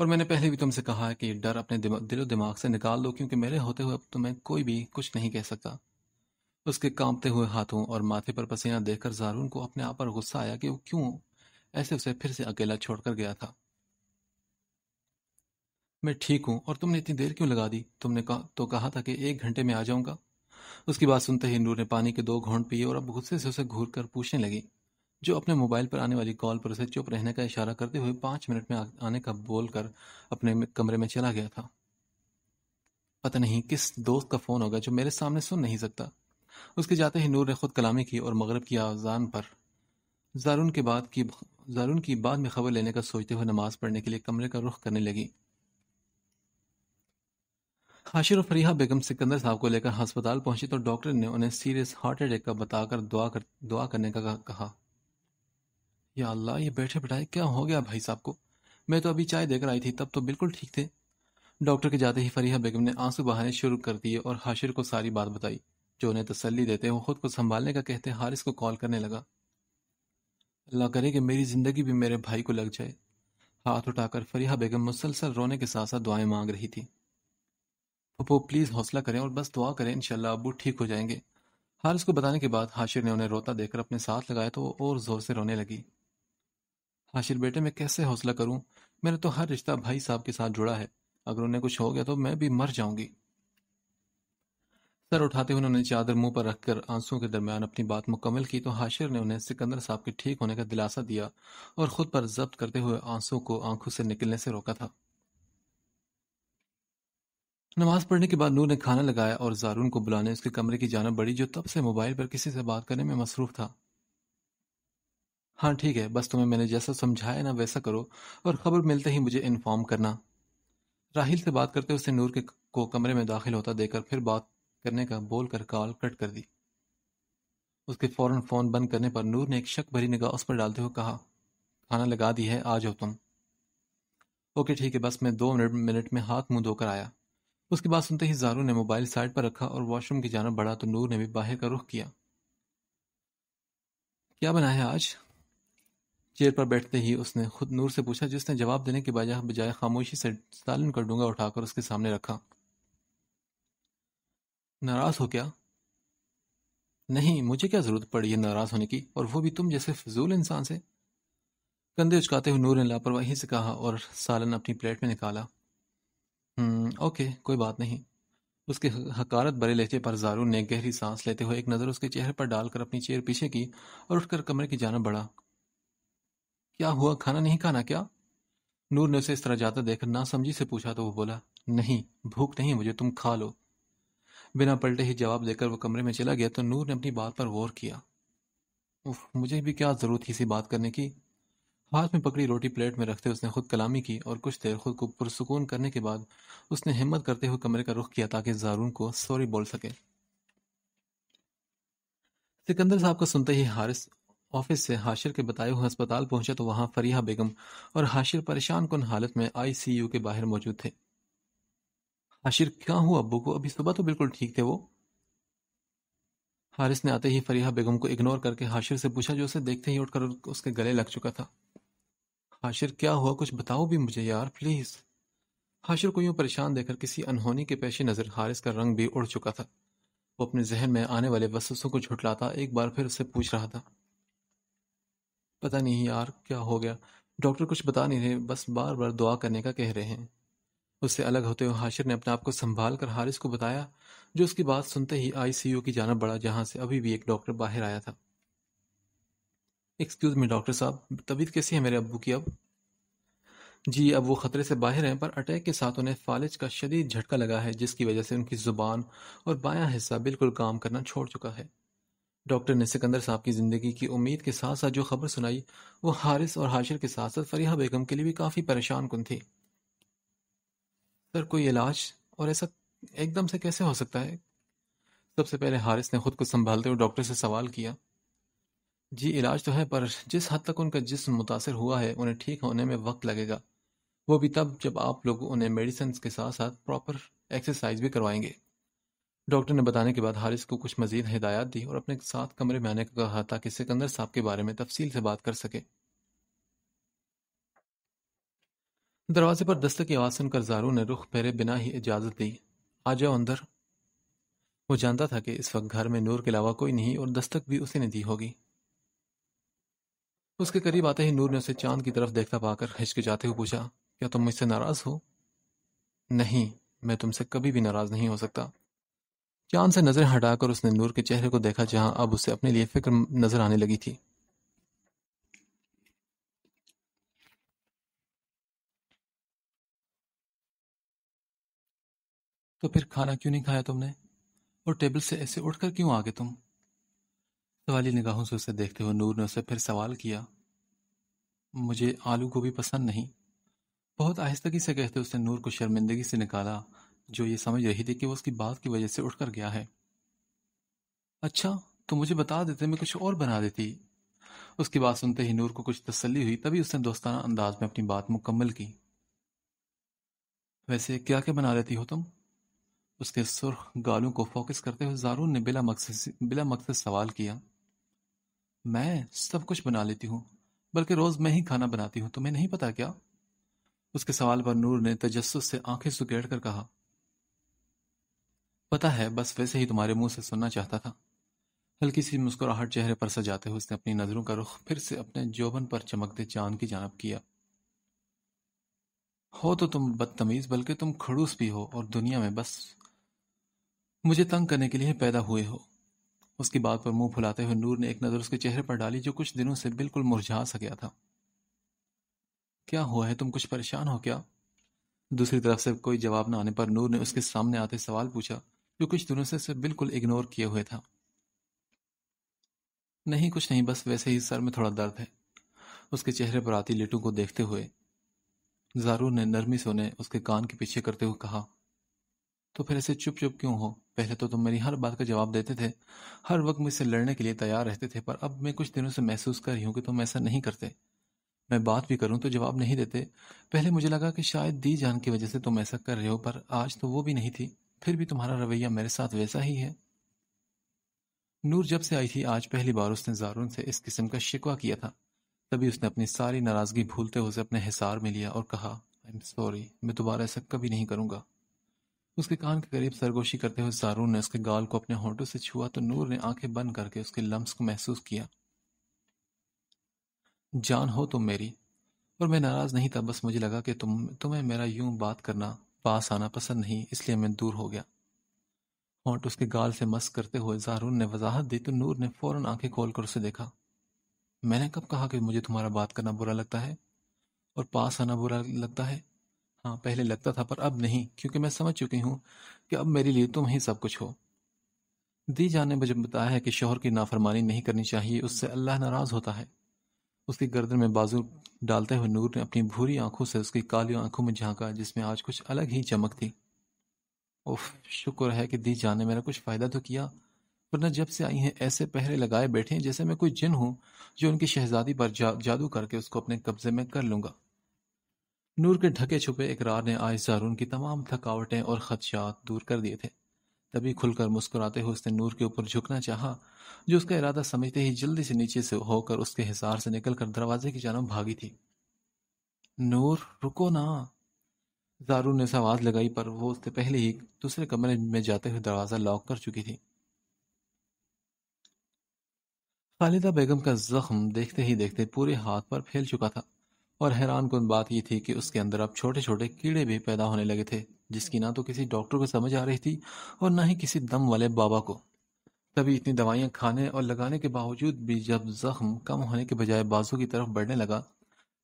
और मैंने पहले भी तुमसे कहा है कि डर अपने दिलो दिमाग से निकाल दो क्योंकि मेरे होते हुए अब तुम्हें तो कोई भी कुछ नहीं कह सकता उसके कांपते हुए हाथों और माथे पर पसीना देखकर जारून को अपने आप पर गुस्सा आया कि वो क्यों ऐसे उसे फिर से अकेला छोड़कर गया था मैं ठीक हूं और तुमने इतनी देर क्यों लगा दी तुमने कहा तो कहा था कि एक घंटे में आ जाऊंगा उसकी बात सुनते ही नूर ने पानी के दो घोंट पिए और अब गुस्से से उसे घूर कर पूछने लगी जो अपने मोबाइल पर आने वाली कॉल पर उसे चुप रहने का इशारा करते हुए पांच मिनट में आने का बोलकर अपने कमरे में चला गया था पता नहीं किस दोस्त का फ़ोन होगा जो मेरे सामने सुन नहीं सकता उसके जाते ही नूर ने खुद कलामी की और मगरब की आजान पर जारून के बाद की जारून की बाद में खबर लेने का सोचते हुए नमाज पढ़ने के लिए कमरे का रुख करने लगी हाशिर और फरीहा बेगम सिकंदर साहब को लेकर हस्पताल पहुंची तो डॉक्टर ने उन्हें सीरियस हार्ट अटैक का बताकर दुआ कर दुआ करने का कहा या अल्लाह ये बैठे बैठाए क्या हो गया भाई साहब को मैं तो अभी चाय देकर आई थी तब तो बिल्कुल ठीक थे डॉक्टर के जाते ही फरीहा बेगम ने आंसू बहाने शुरू कर दिए और हाशिर को सारी बात बताई जो उन्हें तसली देते वो खुद को संभालने का कहते हारिस को कॉल करने लगा अल्लाह करे कि मेरी ज़िंदगी भी मेरे भाई को लग जाए हाथ उठाकर फरिया बेगम मुसलसल रोने के साथ साथ दुआएं मांग रही थी पप्पो प्लीज़ हौसला करें और बस दुआ करें इनशाला अबू ठीक हो जाएंगे हारिस को बताने के बाद हाशिर ने उन्हें रोता देखकर अपने साथ लगाया तो वो और ज़ोर से रोने लगी हाशिर बेटे मैं कैसे हौसला करूँ मेरा तो हर रिश्ता भाई साहब के साथ जुड़ा है अगर उन्हें कुछ हो गया तो मैं भी मर जाऊँगी सर उठाते हुए उन्होंने चादर मुंह पर रखकर आंसुओं के दरमियान अपनी बात मुकम्मल की तो हाशिर ने उन्हें सिकंदर साहब के ठीक होने का दिलासा दिया और खुद पर जब्त करते हुए आंसुओं को आंखों से निकलने से रोका था नमाज पढ़ने के बाद नूर ने खाना लगाया और जारून को बुलाने उसके कमरे की जाना बढ़ी जो तब से मोबाइल पर किसी से बात करने में मसरूफ था हाँ ठीक है बस तुम्हें मैंने जैसा समझाया ना वैसा करो और खबर मिलते ही मुझे इन्फॉर्म करना राहिल से बात करते उसने नूर के को कमरे में दाखिल होता देकर फिर बात करने का बोलकर कॉल कट कर दी उसके फौरन फ़ोन बंद करने पर नूर ने एक शक भरी निगाह उस पर डालते हुए कहा खाना लगा दी है आ जाओ तुम ओके ठीक है बस मैं दो मिनट मिनट में हाथ मुंह धोकर आया उसके बाद सुनते ही जारू ने मोबाइल साइड पर रखा और वॉशरूम की जाना बढ़ा तो नूर ने भी बाहर का रुख किया क्या बना है आज चेयर पर बैठते ही उसने खुद नूर से पूछा जिसने जवाब देने के बजाय बजाय खामोशी से सालन का डूंगा उठाकर उसके सामने रखा नाराज हो क्या नहीं मुझे क्या जरूरत पड़ी है नाराज होने की और वो भी तुम जैसे फजूल इंसान से कंधे उचकाते हुए नूर ने लापरवाही से कहा और सालन अपनी प्लेट में निकाला हम्म, ओके कोई बात नहीं उसके हकारत भरे लहजे पर जारू ने गहरी सांस लेते हुए एक नज़र उसके चेहरे पर डालकर अपनी चेयर पीछे की और उठकर कमरे की जाना बढ़ा क्या हुआ खाना नहीं खाना क्या नूर ने उसे इस तरह जाता देखकर ना समझी से पूछा तो वो बोला नहीं भूख नहीं मुझे तुम खा लो बिना पलटे ही जवाब देकर वो कमरे में चला गया तो नूर ने अपनी बात पर गौर किया उफ मुझे भी क्या ज़रूरत थी इसी बात करने की हाथ में पकड़ी रोटी प्लेट में रखते उसने खुद कलामी की और कुछ देर खुद को पुरसकून करने के बाद उसने हिम्मत करते हुए कमरे का रुख किया ताकि जारून को सॉरी बोल सके सिकंदर साहब को सुनते ही हारिस ऑफिस से हाशिर के बताए हुए अस्पताल पहुंचे तो वहां फरीहा बेगम और हाशिर परेशान कन हालत में आईसीयू के बाहर मौजूद थे आशिर क्या हुआ अब्बू को अभी सुबह तो बिल्कुल ठीक थे वो हारिस ने आते ही फरीहा बेगम को इग्नोर करके हाशिर से पूछा जो उसे देखते ही उठकर उसके गले लग चुका था हाशिर क्या हुआ कुछ बताओ भी मुझे यार प्लीज हाशिर को यूं परेशान देखकर किसी अनहोनी के पेशे नजर हारिस का रंग भी उड़ चुका था वो अपने जहन में आने वाले वसूसों को झुटलाता एक बार फिर उससे पूछ रहा था पता नहीं यार क्या हो गया डॉक्टर कुछ बता नहीं रहे बस बार बार दुआ करने का कह रहे हैं उससे अलग होते हुए हाशिर ने अपने आप को संभाल कर हारिस को बताया जो उसकी बात सुनते ही आईसीयू की जाना बढ़ा जहां से अभी भी एक डॉक्टर बाहर आया था एक्सक्यूज मी डॉक्टर साहब तबीयत कैसी है मेरे अबू की अब जी अब वो ख़तरे से बाहर हैं पर अटैक के साथ उन्हें फालिज का शदीद झटका लगा है जिसकी वजह से उनकी ज़ुबान और बायां हिस्सा बिल्कुल काम करना छोड़ चुका है डॉक्टर ने सिकंदर साहब की ज़िंदगी की उम्मीद के साथ साथ जो खबर सुनाई वो हारिस और हाशिर के साथ साथ फरीहा बेगम के लिए भी काफ़ी परेशान कन थी सर कोई इलाज और ऐसा एकदम से कैसे हो सकता है सबसे पहले हारिस ने खुद को संभालते हुए डॉक्टर से सवाल किया जी इलाज तो है पर जिस हद तक उनका जिस्म मुतासर हुआ है उन्हें ठीक होने में वक्त लगेगा वो भी तब जब आप लोग उन्हें मेडिसिन के साथ साथ प्रॉपर एक्सरसाइज भी करवाएंगे डॉक्टर ने बताने के बाद हारिस को कुछ मजीद हिदायत दी और अपने साथ कमरे में आने को कहा ताकि सिकंदर साहब के बारे में तफसील से बात कर सके दरवाजे पर दस्तक की आवाज सुनकर जारू ने रुख फेरे बिना ही इजाजत दी आ जाओ अंदर वो जानता था कि इस वक्त घर में नूर के अलावा कोई नहीं और दस्तक भी उसी ने दी होगी उसके करीब आते ही नूर ने उसे चांद की तरफ देखता पाकर हिचकिचाते हुए पूछा क्या तुम मुझसे नाराज हो नहीं मैं तुमसे कभी भी नाराज नहीं हो सकता चांद से नजरें हटाकर उसने नूर के चेहरे को देखा जहां अब उसे अपने लिए फिक्र नजर आने लगी थी तो फिर खाना क्यों नहीं खाया तुमने और टेबल से ऐसे उठकर क्यों आ गए तुम सवाली निगाहों से उसे देखते हुए नूर ने उसे फिर सवाल किया मुझे आलू गोभी पसंद नहीं बहुत आहिस्तगी से कहते उसने नूर को शर्मिंदगी से निकाला जो ये समझ रही थी कि वो उसकी बात की वजह से उठ कर गया है अच्छा तो मुझे बता देते मैं कुछ और बना देती उसकी बात सुनते ही नूर को कुछ तसल्ली हुई तभी उसने दोस्ताना अंदाज में अपनी बात मुकम्मल की वैसे क्या क्या बना लेती हो तुम उसके सुर्ख गालों को फोकस करते हुए जारून ने बिला मकसद बिला मकसद सवाल किया मैं सब कुछ बना लेती हूँ बल्कि रोज मैं ही खाना बनाती हूँ तुम्हें नहीं पता क्या उसके सवाल पर नूर ने तजस्स से आंखें सुगेड़ कर कहा पता है बस वैसे ही तुम्हारे मुंह से सुनना चाहता था हल्की सी मुस्कुराहट चेहरे पर सजाते हुए उसने अपनी नजरों का रुख फिर से अपने जोबन पर चमकते चांद की जानब किया हो तो तुम बदतमीज बल्कि तुम खड़ूस भी हो और दुनिया में बस मुझे तंग करने के लिए पैदा हुए हो उसकी बात पर मुंह फुलाते हुए नूर ने एक नज़र उसके चेहरे पर डाली जो कुछ दिनों से बिल्कुल मुरझा सा गया था क्या हुआ है तुम कुछ परेशान हो क्या दूसरी तरफ से कोई जवाब न आने पर नूर ने उसके सामने आते सवाल पूछा जो कुछ दिनों से बिल्कुल इग्नोर किए हुए था नहीं कुछ नहीं बस वैसे ही सर में थोड़ा दर्द है उसके चेहरे पर आती लिटू को देखते हुए जारू ने नरमी से उन्हें उसके कान के पीछे करते हुए कहा तो फिर ऐसे चुप चुप क्यों हो पहले तो तुम मेरी हर बात का जवाब देते थे हर वक्त मुझसे लड़ने के लिए तैयार रहते थे पर अब मैं कुछ दिनों से महसूस कर रही हूँ कि तुम ऐसा नहीं करते मैं बात भी करूँ तो जवाब नहीं देते पहले मुझे लगा कि शायद दी जान की वजह से तुम ऐसा कर रहे हो पर आज तो वो भी नहीं थी फिर भी तुम्हारा रवैया मेरे साथ वैसा ही है नूर जब से आई थी आज पहली बार उसने जारून से इस किस्म का शिकवा किया था तभी उसने अपनी सारी नाराजगी भूलते हुए अपने हिसार में लिया और कहा आई एम सॉरी मैं दोबारा ऐसा कभी नहीं करूंगा उसके कान के करीब सरगोशी करते हुए सारून ने उसके गाल को अपने होठों से छुआ तो नूर ने आंखें बंद करके उसके लम्स को महसूस किया जान हो तुम मेरी और मैं नाराज नहीं था बस मुझे लगा कि तुम तुम्हें मेरा यूं बात करना पास आना पसंद नहीं इसलिए मैं दूर हो गया होंठ उसके गाल से मस्त करते हुए जारून ने वजाहत दी तो नूर ने फौरन आंखें खोल कर उसे देखा मैंने कब कहा कि मुझे तुम्हारा बात करना बुरा लगता है और पास आना बुरा लगता है हाँ पहले लगता था पर अब नहीं क्योंकि मैं समझ चुकी हूँ कि अब मेरे लिए तुम ही सब कुछ हो जान ने मुझे बताया है कि शोहर की नाफरमानी नहीं करनी चाहिए उससे अल्लाह नाराज होता है उसकी गर्दन में बाजू डालते हुए नूर ने अपनी भूरी आंखों से उसकी काली आंखों में झांका जिसमें आज कुछ अलग ही चमक थी उफ शुक्र है कि दी जान ने मेरा कुछ फ़ायदा तो किया वरना जब से आई हैं ऐसे पहरे लगाए बैठे जैसे मैं कोई जिन हूं जो उनकी शहजादी पर जा, जादू करके उसको अपने कब्जे में कर लूंगा नूर के ढके छुपे इकरार ने आज जारून की तमाम थकावटें और खदशात दूर कर दिए थे तभी खुलकर मुस्कुराते हुए उसने नूर के ऊपर झुकना चाहा जो उसका इरादा समझते ही जल्दी से नीचे से होकर उसके हिसार से निकलकर दरवाजे की जानब भागी थी नूर रुको ना जारून ने आवाज लगाई पर वो उससे पहले ही दूसरे कमरे में जाते हुए दरवाजा लॉक कर चुकी थी खालिदा बेगम का जख्म देखते ही देखते पूरे हाथ पर फैल चुका था और हैरान कन बात यह थी कि उसके अंदर अब छोटे छोटे कीड़े भी पैदा होने लगे थे जिसकी ना तो किसी डॉक्टर को समझ आ रही थी और ना ही किसी दम वाले बाबा को तभी इतनी दवाइयाँ खाने और लगाने के बावजूद भी जब जख्म कम होने के बजाय बाजू की तरफ बढ़ने लगा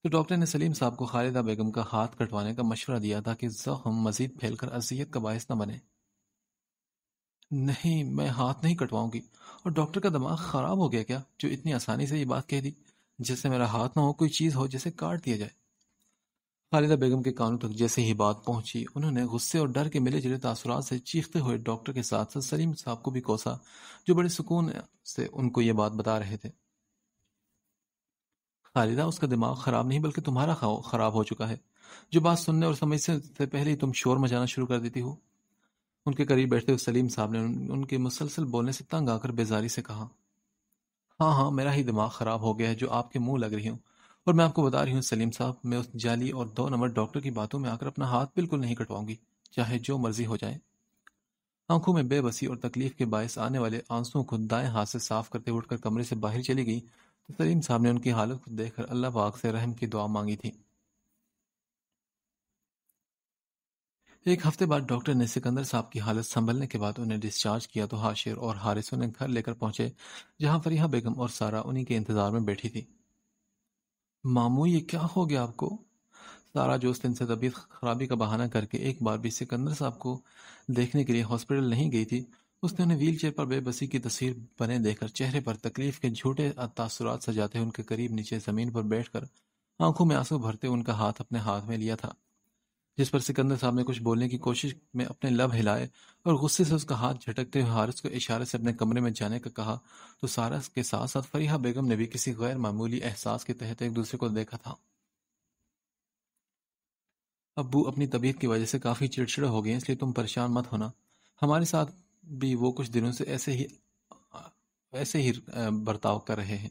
तो डॉक्टर ने सलीम साहब को खालिदा बेगम का हाथ कटवाने का मशवरा दिया था कि जख्म मजीद फैलकर अजियत का बायस न बने नहीं मैं हाथ नहीं कटवाऊंगी और डॉक्टर का दिमाग खराब हो गया क्या जो इतनी आसानी से ये बात कह दी जैसे मेरा हाथ ना हो कोई चीज़ हो जिसे काट दिया जाए खालिदा बेगम के कानों तक जैसे ही बात पहुंची उन्होंने गुस्से और डर के मिले जुले तासुरात से चीखते हुए डॉक्टर के साथ साथ सलीम साहब को भी कोसा जो बड़े सुकून से उनको ये बात बता रहे थे खालिदा उसका दिमाग खराब नहीं बल्कि तुम्हारा खराब हो चुका है जो बात सुनने और समझने से पहले ही तुम शोर मचाना शुरू कर देती हो उनके करीब बैठते हुए सलीम साहब ने उनके मुसलसल बोलने से तंग आकर बेजारी से कहा हाँ हाँ मेरा ही दिमाग ख़राब हो गया है जो आपके मुंह लग रही हूँ और मैं आपको बता रही हूँ सलीम साहब मैं उस जाली और दो नंबर डॉक्टर की बातों में आकर अपना हाथ बिल्कुल नहीं कटवाऊंगी चाहे जो मर्जी हो जाए आंखों में बेबसी और तकलीफ के बायस आने वाले आंसुओं को दाएं हाथ से साफ करते उठकर कमरे से बाहर चली गई तो सलीम साहब ने उनकी हालत को देखकर अल्लाह पाक से रहम की दुआ मांगी थी एक हफ्ते बाद डॉक्टर ने सिकंदर साहब की हालत संभलने के बाद उन्हें डिस्चार्ज किया तो हाशिर और हारिस उन्हें घर लेकर पहुंचे जहां फरीहा बेगम और सारा उन्हीं के इंतजार में बैठी थी मामू ये क्या हो गया आपको सारा जो उस दिन से तबीयत खराबी का बहाना करके एक बार भी सिकंदर साहब को देखने के लिए हॉस्पिटल नहीं गई थी उसने उन्हें व्हील चेयर पर बेबसी की तस्वीर बने देखकर चेहरे पर तकलीफ के झूठे तासुरात सजाते उनके करीब नीचे जमीन पर बैठकर आंखों में आंसू भरते उनका हाथ अपने हाथ में लिया था जिस पर सिकंदर साहब ने कुछ बोलने की कोशिश में अपने लब हिलाए और गुस्से से उसका हाथ झटकते हुए हारिस को इशारे से अपने कमरे में जाने का कहा तो सारस के साथ साथ फरीहा बेगम ने भी किसी गैर मामूली एहसास के तहत एक दूसरे को देखा था अबू अपनी तबीयत की वजह से काफ़ी चिड़चिड़ हो गए इसलिए तुम परेशान मत होना हमारे साथ भी वो कुछ दिनों से ऐसे ही ऐसे ही बर्ताव कर रहे हैं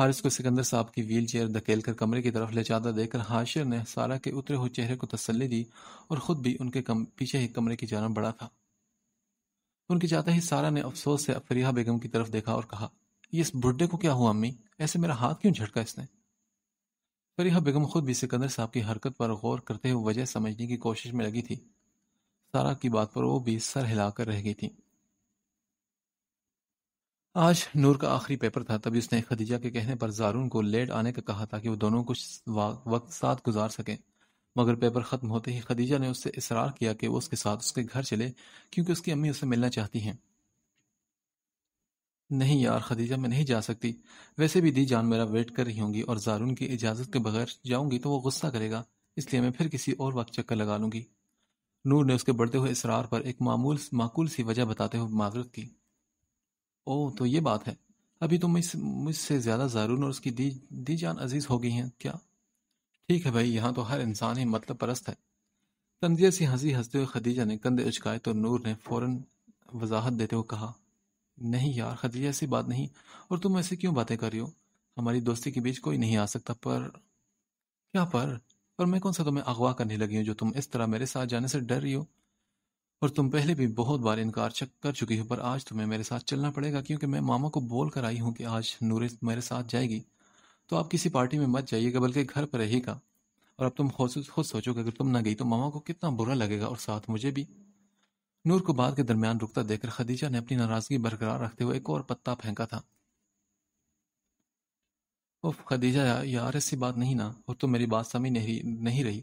हारिस को सिकंदर साहब की व्हील चेयर धकेल कर कमरे की तरफ ले जाता देखकर हाशिर ने सारा के उतरे हुए चेहरे को तसल्ली दी और ख़ुद भी उनके कम, पीछे ही कमरे की जाना बढ़ा था उनके जाते ही सारा ने अफसोस से फरीहा बेगम की तरफ देखा और कहा ये इस बुढ़े को क्या हुआ अम्मी ऐसे मेरा हाथ क्यों झटका इसने फरीहा बेगम खुद भी सिकंदर साहब की हरकत पर गौर करते हुए वजह समझने की कोशिश में लगी थी सारा की बात पर वो भी सर हिलाकर रह गई थी आज नूर का आखिरी पेपर था तभी उसने खदीजा के कहने पर जारून को लेट आने का कहा था कि वो दोनों कुछ वक्त साथ गुजार सकें मगर पेपर ख़त्म होते ही खदीजा ने उससे इसरार किया कि वो उसके साथ उसके घर चले क्योंकि उसकी अम्मी उससे मिलना चाहती हैं नहीं यार खदीजा मैं नहीं जा सकती वैसे भी दी जान मेरा वेट कर रही होंगी और जारून की इजाज़त के बगैर जाऊंगी तो वो गुस्सा करेगा इसलिए मैं फिर किसी और वक्त चक्कर लगा लूंगी नूर ने उसके बढ़ते हुए इसरार पर एक मामूल माकूल सी वजह बताते हुए माजरत की ओह तो ये बात है अभी तो मुझसे मुझसे ज़्यादा ज़ारून और उसकी दी दी जान अजीज़ हो गई हैं क्या ठीक है भाई यहाँ तो हर इंसान ही मतलब परस्त है तंजिया सी हंसी हंसते हुए खदीजा ने कंधे उचकाए तो नूर ने फौरन वजाहत देते हुए कहा नहीं यार खदीजा ऐसी बात नहीं और तुम ऐसी क्यों बातें कर रही हो हमारी दोस्ती के बीच कोई नहीं आ सकता पर क्या पर पर मैं कौन सा तुम्हें अगवा करने लगी हूँ जो तुम इस तरह मेरे साथ जाने से डर रही हो और तुम पहले भी बहुत बार इनकार चक कर चुकी हो पर आज तुम्हें मेरे साथ चलना पड़ेगा क्योंकि मैं मामा को बोल कर आई हूँ कि आज नूरे मेरे साथ जाएगी तो आप किसी पार्टी में मत जाइएगा बल्कि घर पर रहेगा और अब तुम खुद सोचोगे अगर तुम ना गई तो मामा को कितना बुरा लगेगा और साथ मुझे भी नूर को बाद के दरमियान रुकता देखकर खदीजा ने अपनी नाराजगी बरकरार रखते हुए एक और पत्ता फेंका था उफ खदीजा या, यार ऐसी बात नहीं ना और तो मेरी बात समझ नहीं नहीं रही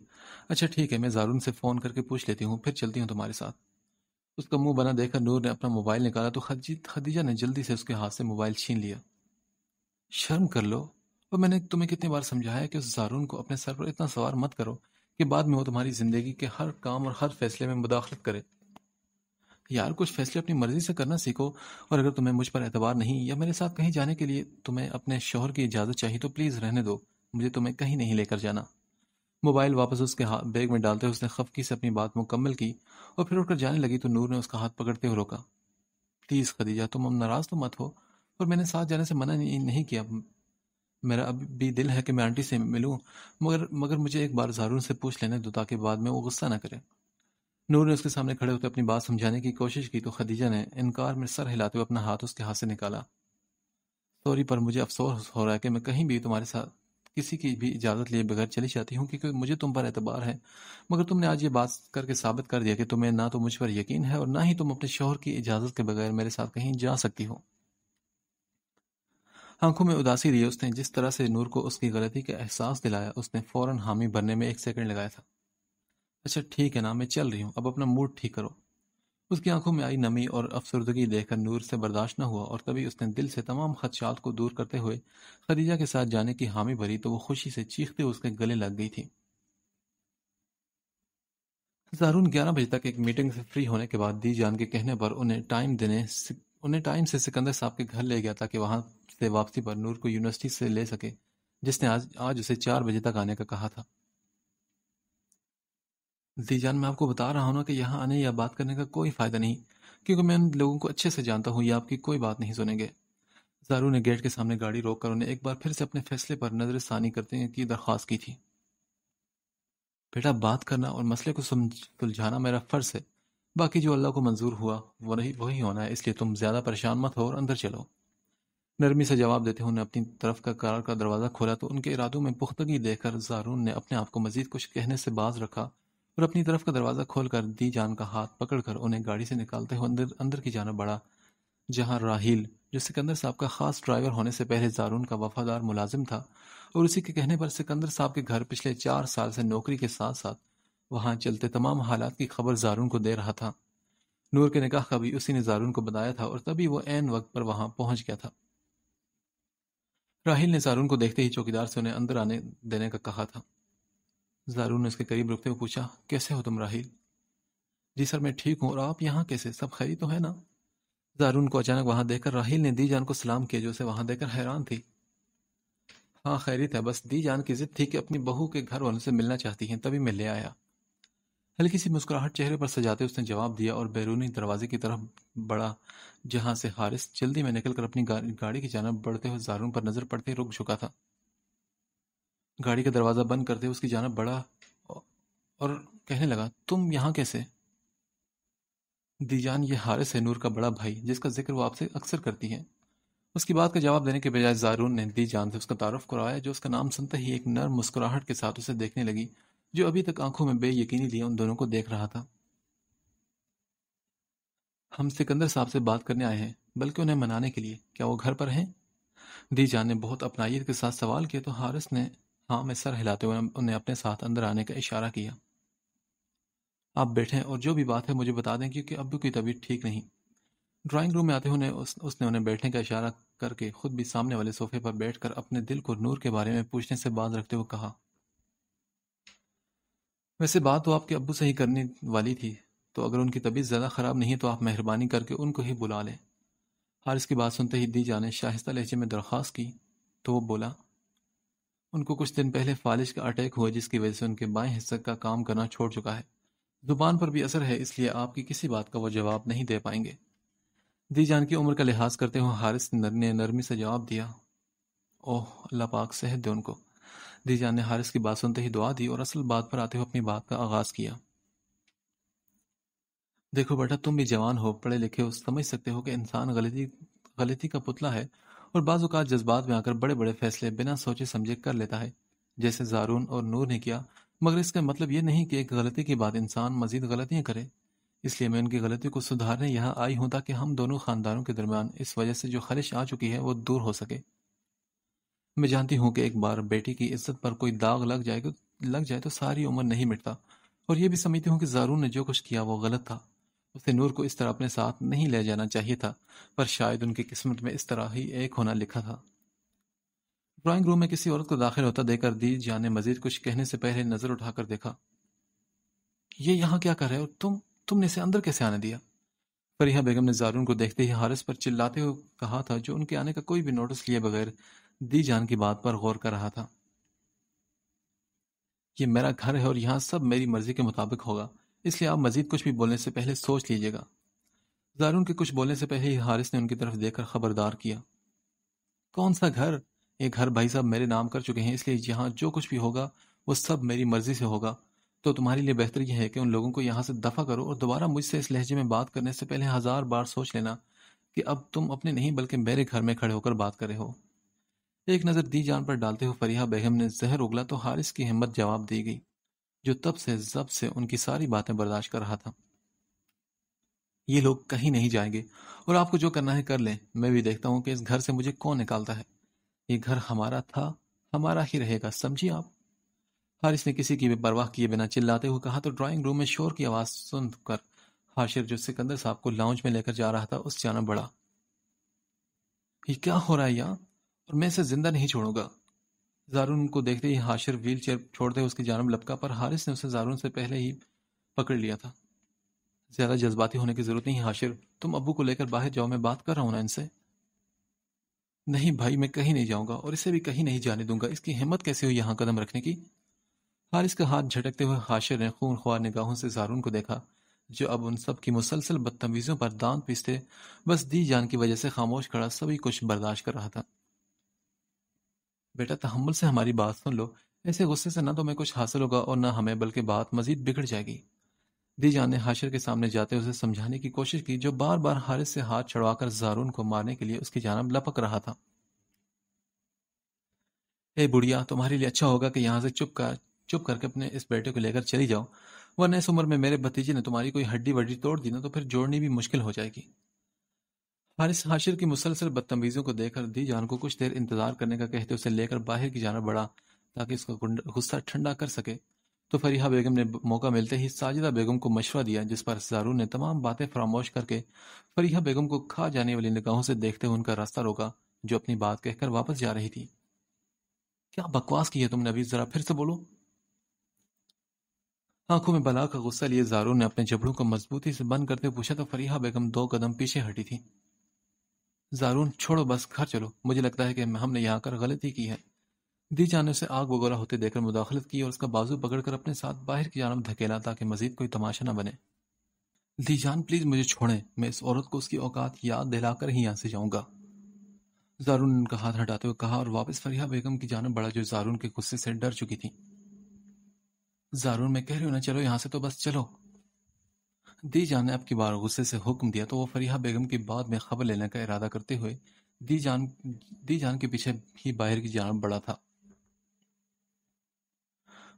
अच्छा ठीक है मैं जारून से फ़ोन करके पूछ लेती हूँ फिर चलती हूँ तुम्हारे साथ उसका मुंह बना देखकर नूर ने अपना मोबाइल निकाला तो खदीजा ने जल्दी से उसके हाथ से मोबाइल छीन लिया शर्म कर लो और मैंने तुम्हें कितनी बार समझाया कि उस जारून को अपने सर पर इतना सवार मत करो कि बाद में वो तुम्हारी ज़िंदगी के हर काम और हर फैसले में मुदाखलत करे यार कुछ फैसले अपनी मर्ज़ी से करना सीखो और अगर तुम्हें मुझ पर एतबार नहीं या मेरे साथ कहीं जाने के लिए तुम्हें अपने शोहर की इजाज़त चाहिए तो प्लीज़ रहने दो मुझे तुम्हें कहीं नहीं लेकर जाना मोबाइल वापस उसके हाथ बैग में डालते हुए उसने खफकी से अपनी बात मुकम्मल की और फिर उठकर जाने लगी तो नूर ने उसका हाथ पकड़ते हुए रोका प्लीज़ खदीजा तुम हम नाराज़ तो मत हो पर मैंने साथ जाने से मना नहीं, किया मेरा अब भी दिल है कि मैं आंटी से मिलूं मगर मगर मुझे एक बार ज़ारून से पूछ लेने दो ताकि बाद में वो गुस्सा ना करे नूर ने उसके सामने खड़े होकर अपनी बात समझाने की कोशिश की तो खदीजा ने इनकार में सर हिलाते हुए अपना हाथ उसके हाथ से निकाला सॉरी पर मुझे अफसोस हो रहा है कि मैं कहीं भी तुम्हारे साथ किसी की भी इजाज़त लिए बगैर चली जाती हूँ क्योंकि मुझे तुम पर एतबार है मगर तुमने आज ये बात करके साबित कर दिया कि तुम्हें ना तो मुझ पर यकीन है और ना ही तुम अपने शोहर की इजाज़त के बगैर मेरे साथ कहीं जा सकती हो आंखों में उदासी दी उसने जिस तरह से नूर को उसकी गलती का एहसास दिलाया उसने फौरन हामी भरने में एक सेकंड लगाया था अच्छा ठीक है ना मैं चल रही हूँ अब अपना मूड ठीक करो उसकी आंखों में आई नमी और अफसरदगी देखकर नूर से बर्दाश्त न हुआ और तभी उसने दिल से तमाम खदशात को दूर करते हुए खदीजा के साथ जाने की हामी भरी तो वो खुशी से चीखते हुए उसके गले लग गई थी जारून ग्यारह बजे तक एक मीटिंग से फ्री होने के बाद दी जान के कहने पर उन्हें टाइम देने उन्हें टाइम से सिकंदर साहब के घर ले गया ताकि वहां से वापसी पर नूर को यूनिवर्सिटी से ले सके जिसने आज आज उसे चार बजे तक आने का कहा था जान मैं आपको बता रहा हूँ ना कि यहाँ आने या बात करने का कोई फ़ायदा नहीं क्योंकि मैं उन लोगों को अच्छे से जानता हूँ या आपकी कोई बात नहीं सुनेंगे जारू ने गेट के सामने गाड़ी रोक कर उन्हें एक बार फिर से अपने फैसले पर नजर सानी करते की दरख्वास्त की थी बेटा बात करना और मसले को सुलझाना मेरा फ़र्ज है बाकी जो अल्लाह को मंजूर हुआ वो नहीं वही होना है इसलिए तुम ज़्यादा परेशान मत हो और अंदर चलो नरमी से जवाब देते हुए अपनी तरफ का कार का दरवाज़ा खोला तो उनके इरादों में पुख्तगी देखकर जारून ने अपने आप को मजीद कुछ कहने से बाज रखा और अपनी तरफ का दरवाज़ा खोलकर दी जान का हाथ पकड़कर उन्हें गाड़ी से निकालते हुए अंदर अंदर की जाना बड़ा जहां राहिल जो सिकंदर साहब का ख़ास ड्राइवर होने से पहले जारून का वफादार मुलाजिम था और उसी के कहने पर सिकंदर साहब के घर पिछले चार साल से नौकरी के साथ साथ वहां चलते तमाम हालात की खबर जारून को दे रहा था नूर के निकाह का भी उसी ने जारून को बताया था और तभी वो एन वक्त पर वहां पहुंच गया था राहिल ने जारून को देखते ही चौकीदार से उन्हें अंदर आने देने का कहा था जारू ने उसके करीब रुकते हुए पूछा कैसे हो तुम राहिल जी सर मैं ठीक हूँ और आप यहाँ कैसे सब खैरी तो है ना जारून को अचानक वहां देखकर राहिल ने दी जान को सलाम किया जो उसे वहां देखकर हैरान थी हाँ खैरित है बस दी जान की जिद थी कि अपनी बहू के घर वालों से मिलना चाहती हैं तभी मैं ले आया हल्की सी मुस्कुराहट चेहरे पर सजाते उसने जवाब दिया और बैरूनी दरवाजे की तरफ बढ़ा जहां से हारिस जल्दी में निकलकर अपनी गाड़ी की जानब बढ़ते हुए जारून पर नजर पड़ते रुक चुका था गाड़ी का दरवाज़ा बंद करते हुए उसकी जाना बड़ा और कहने लगा तुम यहाँ कैसे दीजान ये हारिस है नूर का बड़ा भाई जिसका जिक्र वो आपसे अक्सर करती है उसकी बात का जवाब देने के बजाय जारून ने दी जान से उसका तारफ़ करवाया जो उसका नाम सुनते ही एक नर मुस्कुराहट के साथ उसे देखने लगी जो अभी तक आंखों में बेयकीनी लिए उन दोनों को देख रहा था हम सिकंदर साहब से बात करने आए हैं बल्कि उन्हें मनाने के लिए क्या वो घर पर हैं दी जान ने बहुत अपनाइत के साथ सवाल किया तो हारिस ने हाँ मैं सर हिलाते हुए उन्हें अपने साथ अंदर आने का इशारा किया आप बैठें और जो भी बात है मुझे बता दें क्योंकि अब्बू की तबीयत ठीक नहीं ड्राइंग रूम में आते हुए उस, उसने उन्हें बैठने का इशारा करके खुद भी सामने वाले सोफे पर बैठकर अपने दिल को नूर के बारे में पूछने से बात रखते हुए कहा वैसे बात तो आपके अब्बू से ही करने वाली थी तो अगर उनकी तबीयत ज़्यादा ख़राब नहीं है तो आप मेहरबानी करके उनको ही बुला लें हारिस की बात सुनते ही दी जाने शाहिस्ता लहजे में दरख्वास्त की तो वो बोला उनको कुछ दिन पहले फालिश का अटैक हुआ जिसकी वजह से उनके बाएं हिस्से का काम करना छोड़ चुका है जुबान पर भी असर है इसलिए आपकी किसी बात का वो जवाब नहीं दे पाएंगे दी जान की उम्र का लिहाज करते हुए हारिस नर ने नरमी से जवाब दिया ओह अल्लाह पाक सेहत दे उनको दीजान ने हारिस की बात सुनते ही दुआ दी और असल बात पर आते हुए अपनी बात का आगाज किया देखो बेटा तुम भी जवान हो पढ़े लिखे हो समझ सकते हो कि इंसान गलती गलती का पुतला है और बाज़ात जज्बात में आकर बड़े बड़े फैसले बिना सोचे समझे कर लेता है जैसे जारून और नूर ने किया मगर इसका मतलब ये नहीं कि एक गलती के बाद इंसान मजीद गलतियाँ करे इसलिए मैं उनकी गलती को सुधारने यहाँ आई हूं ताकि हम दोनों खानदानों के दरमियान इस वजह से जो खलिश आ चुकी है वो दूर हो सके मैं जानती हूँ कि एक बार बेटी की इज्जत पर कोई दाग लग जाए लग जाए तो सारी उम्र नहीं मिटता और ये भी समझती हूँ कि जारून ने जो कुछ किया वो गलत था उसे नूर को इस तरह अपने साथ नहीं ले जाना चाहिए था पर शायद उनकी किस्मत में इस तरह ही एक होना लिखा था ड्राइंग रूम में किसी औरत को दाखिल होता देकर दी जाने मजीद कुछ कहने से पहले नजर उठाकर देखा ये यहाँ क्या कर रहे हो तुम तुमने इसे अंदर कैसे आने दिया फरीहा बेगम ने जारून को देखते ही हारिस पर चिल्लाते हुए कहा था जो उनके आने का कोई भी नोटिस लिए बगैर दी जान की बात पर गौर कर रहा था ये मेरा घर है और यहाँ सब मेरी मर्जी के मुताबिक होगा इसलिए आप मजीद कुछ भी बोलने से पहले सोच लीजिएगा जारून के कुछ बोलने से पहले ही हारिस ने उनकी तरफ देखकर खबरदार किया कौन सा घर ये घर भाई साहब मेरे नाम कर चुके हैं इसलिए यहाँ जो कुछ भी होगा वो सब मेरी मर्जी से होगा तो तुम्हारे लिए बेहतर यह है कि उन लोगों को यहाँ से दफा करो और दोबारा मुझसे इस लहजे में बात करने से पहले हजार बार सोच लेना कि अब तुम अपने नहीं बल्कि मेरे घर में खड़े होकर बात कर रहे हो एक नज़र दी जान पर डालते हुए फरीहा बेगम ने जहर उगला तो हारिस की हिम्मत जवाब दी गई जो तब से जब से उनकी सारी बातें बर्दाश्त कर रहा था ये लोग कहीं नहीं जाएंगे और आपको जो करना है कर लें मैं भी देखता हूं कि इस घर से मुझे कौन निकालता है ये घर हमारा था हमारा ही रहेगा समझिए आप हारिस ने किसी की भी परवाह किए बिना चिल्लाते हुए कहा तो ड्राइंग रूम में शोर की आवाज़ सुनकर हाशिर जो सिकंदर साहब को लाउंज में लेकर जा रहा था उस जाना बड़ा ये क्या हो रहा है यहाँ और मैं इसे जिंदा नहीं छोड़ूंगा जारून को देखते ही हाशिर व्हील चेयर छोड़ते उसकी जानब लपका पर हारिस ने उसे जारून से पहले ही पकड़ लिया था ज़्यादा जज्बाती होने की ज़रूरत नहीं हाशिर तुम अबू को लेकर बाहर जाओ मैं बात कर रहा हूँ ना इनसे नहीं भाई मैं कहीं नहीं जाऊंगा और इसे भी कहीं नहीं जाने दूंगा इसकी हिम्मत कैसे हुई यहाँ कदम रखने की हारिस का हाथ झटकते हुए हाशिर ने खून ख्वार निगाहों से जारून को देखा जो अब उन सब की मुसलसल बदतमीज़ों पर दांत पीसते बस दी जान की वजह से खामोश खड़ा सभी कुछ बर्दाश्त कर रहा था बेटा तहमल से हमारी बात सुन लो ऐसे गुस्से से ना तो मैं कुछ हासिल होगा और ना हमें बल्कि बात मजीद बिगड़ जाएगी दीजान ने हाशिर के सामने जाते उसे समझाने की कोशिश की जो बार बार हारिस से हाथ छड़वाकर जारून को मारने के लिए उसकी जानब लपक रहा था ए बुढ़िया तुम्हारे लिए अच्छा होगा कि यहाँ से चुप कर चुप करके अपने इस बेटे को लेकर चली जाओ वरना इस उम्र में मेरे भतीजे ने तुम्हारी कोई हड्डी वड्डी तोड़ दी ना तो फिर जोड़नी भी मुश्किल हो जाएगी हारिस हाशिर की मुसलसल बदतमीज़ियों को देखकर दी जान को कुछ देर इंतजार करने का कहते उसे लेकर बाहर की जाना बढ़ा ताकि उसका गुस्सा ठंडा कर सके तो फरीहा बेगम ने मौका मिलते ही साजिदा बेगम को मशवरा दिया जिस पर जारू ने तमाम बातें फरामोश करके फरीहा बेगम को खा जाने वाली निगाहों से देखते हुए उनका रास्ता रोका जो अपनी बात कहकर वापस जा रही थी क्या बकवास की है तुमने अभी जरा फिर से बोलो आंखों में बला का गुस्सा लिए जारू ने अपने जबड़ों को मजबूती से बंद करते पूछा तो फरीहा बेगम दो कदम पीछे हटी थी ज़ारून छोड़ो बस घर चलो मुझे लगता है कि हमने यहाँ कर गलती की है दी जाने से आग वगैरह होते देखकर मुदाखलत की और उसका बाजू पकड़कर अपने साथ बाहर की जानब धकेला ताकि मजीद कोई तमाशा न बने दी जान प्लीज मुझे छोड़े मैं इस औरत को उसकी औकात याद दिलाकर ही यहाँ से जाऊँगा जारून ने उनका हाथ हटाते हुए कहा और वापस फरिया बेगम की जानब बड़ा जो जारून के गुस्से से डर चुकी थी जारून मैं कह रही हूँ ना चलो यहाँ से तो बस चलो दीजान ने आपकी बार गुस्से से हुक्म दिया तो वो फरीहा बेगम की बाद में खबर लेने का इरादा करते हुए दीजान दीजान के पीछे ही बाहर की जान बड़ा था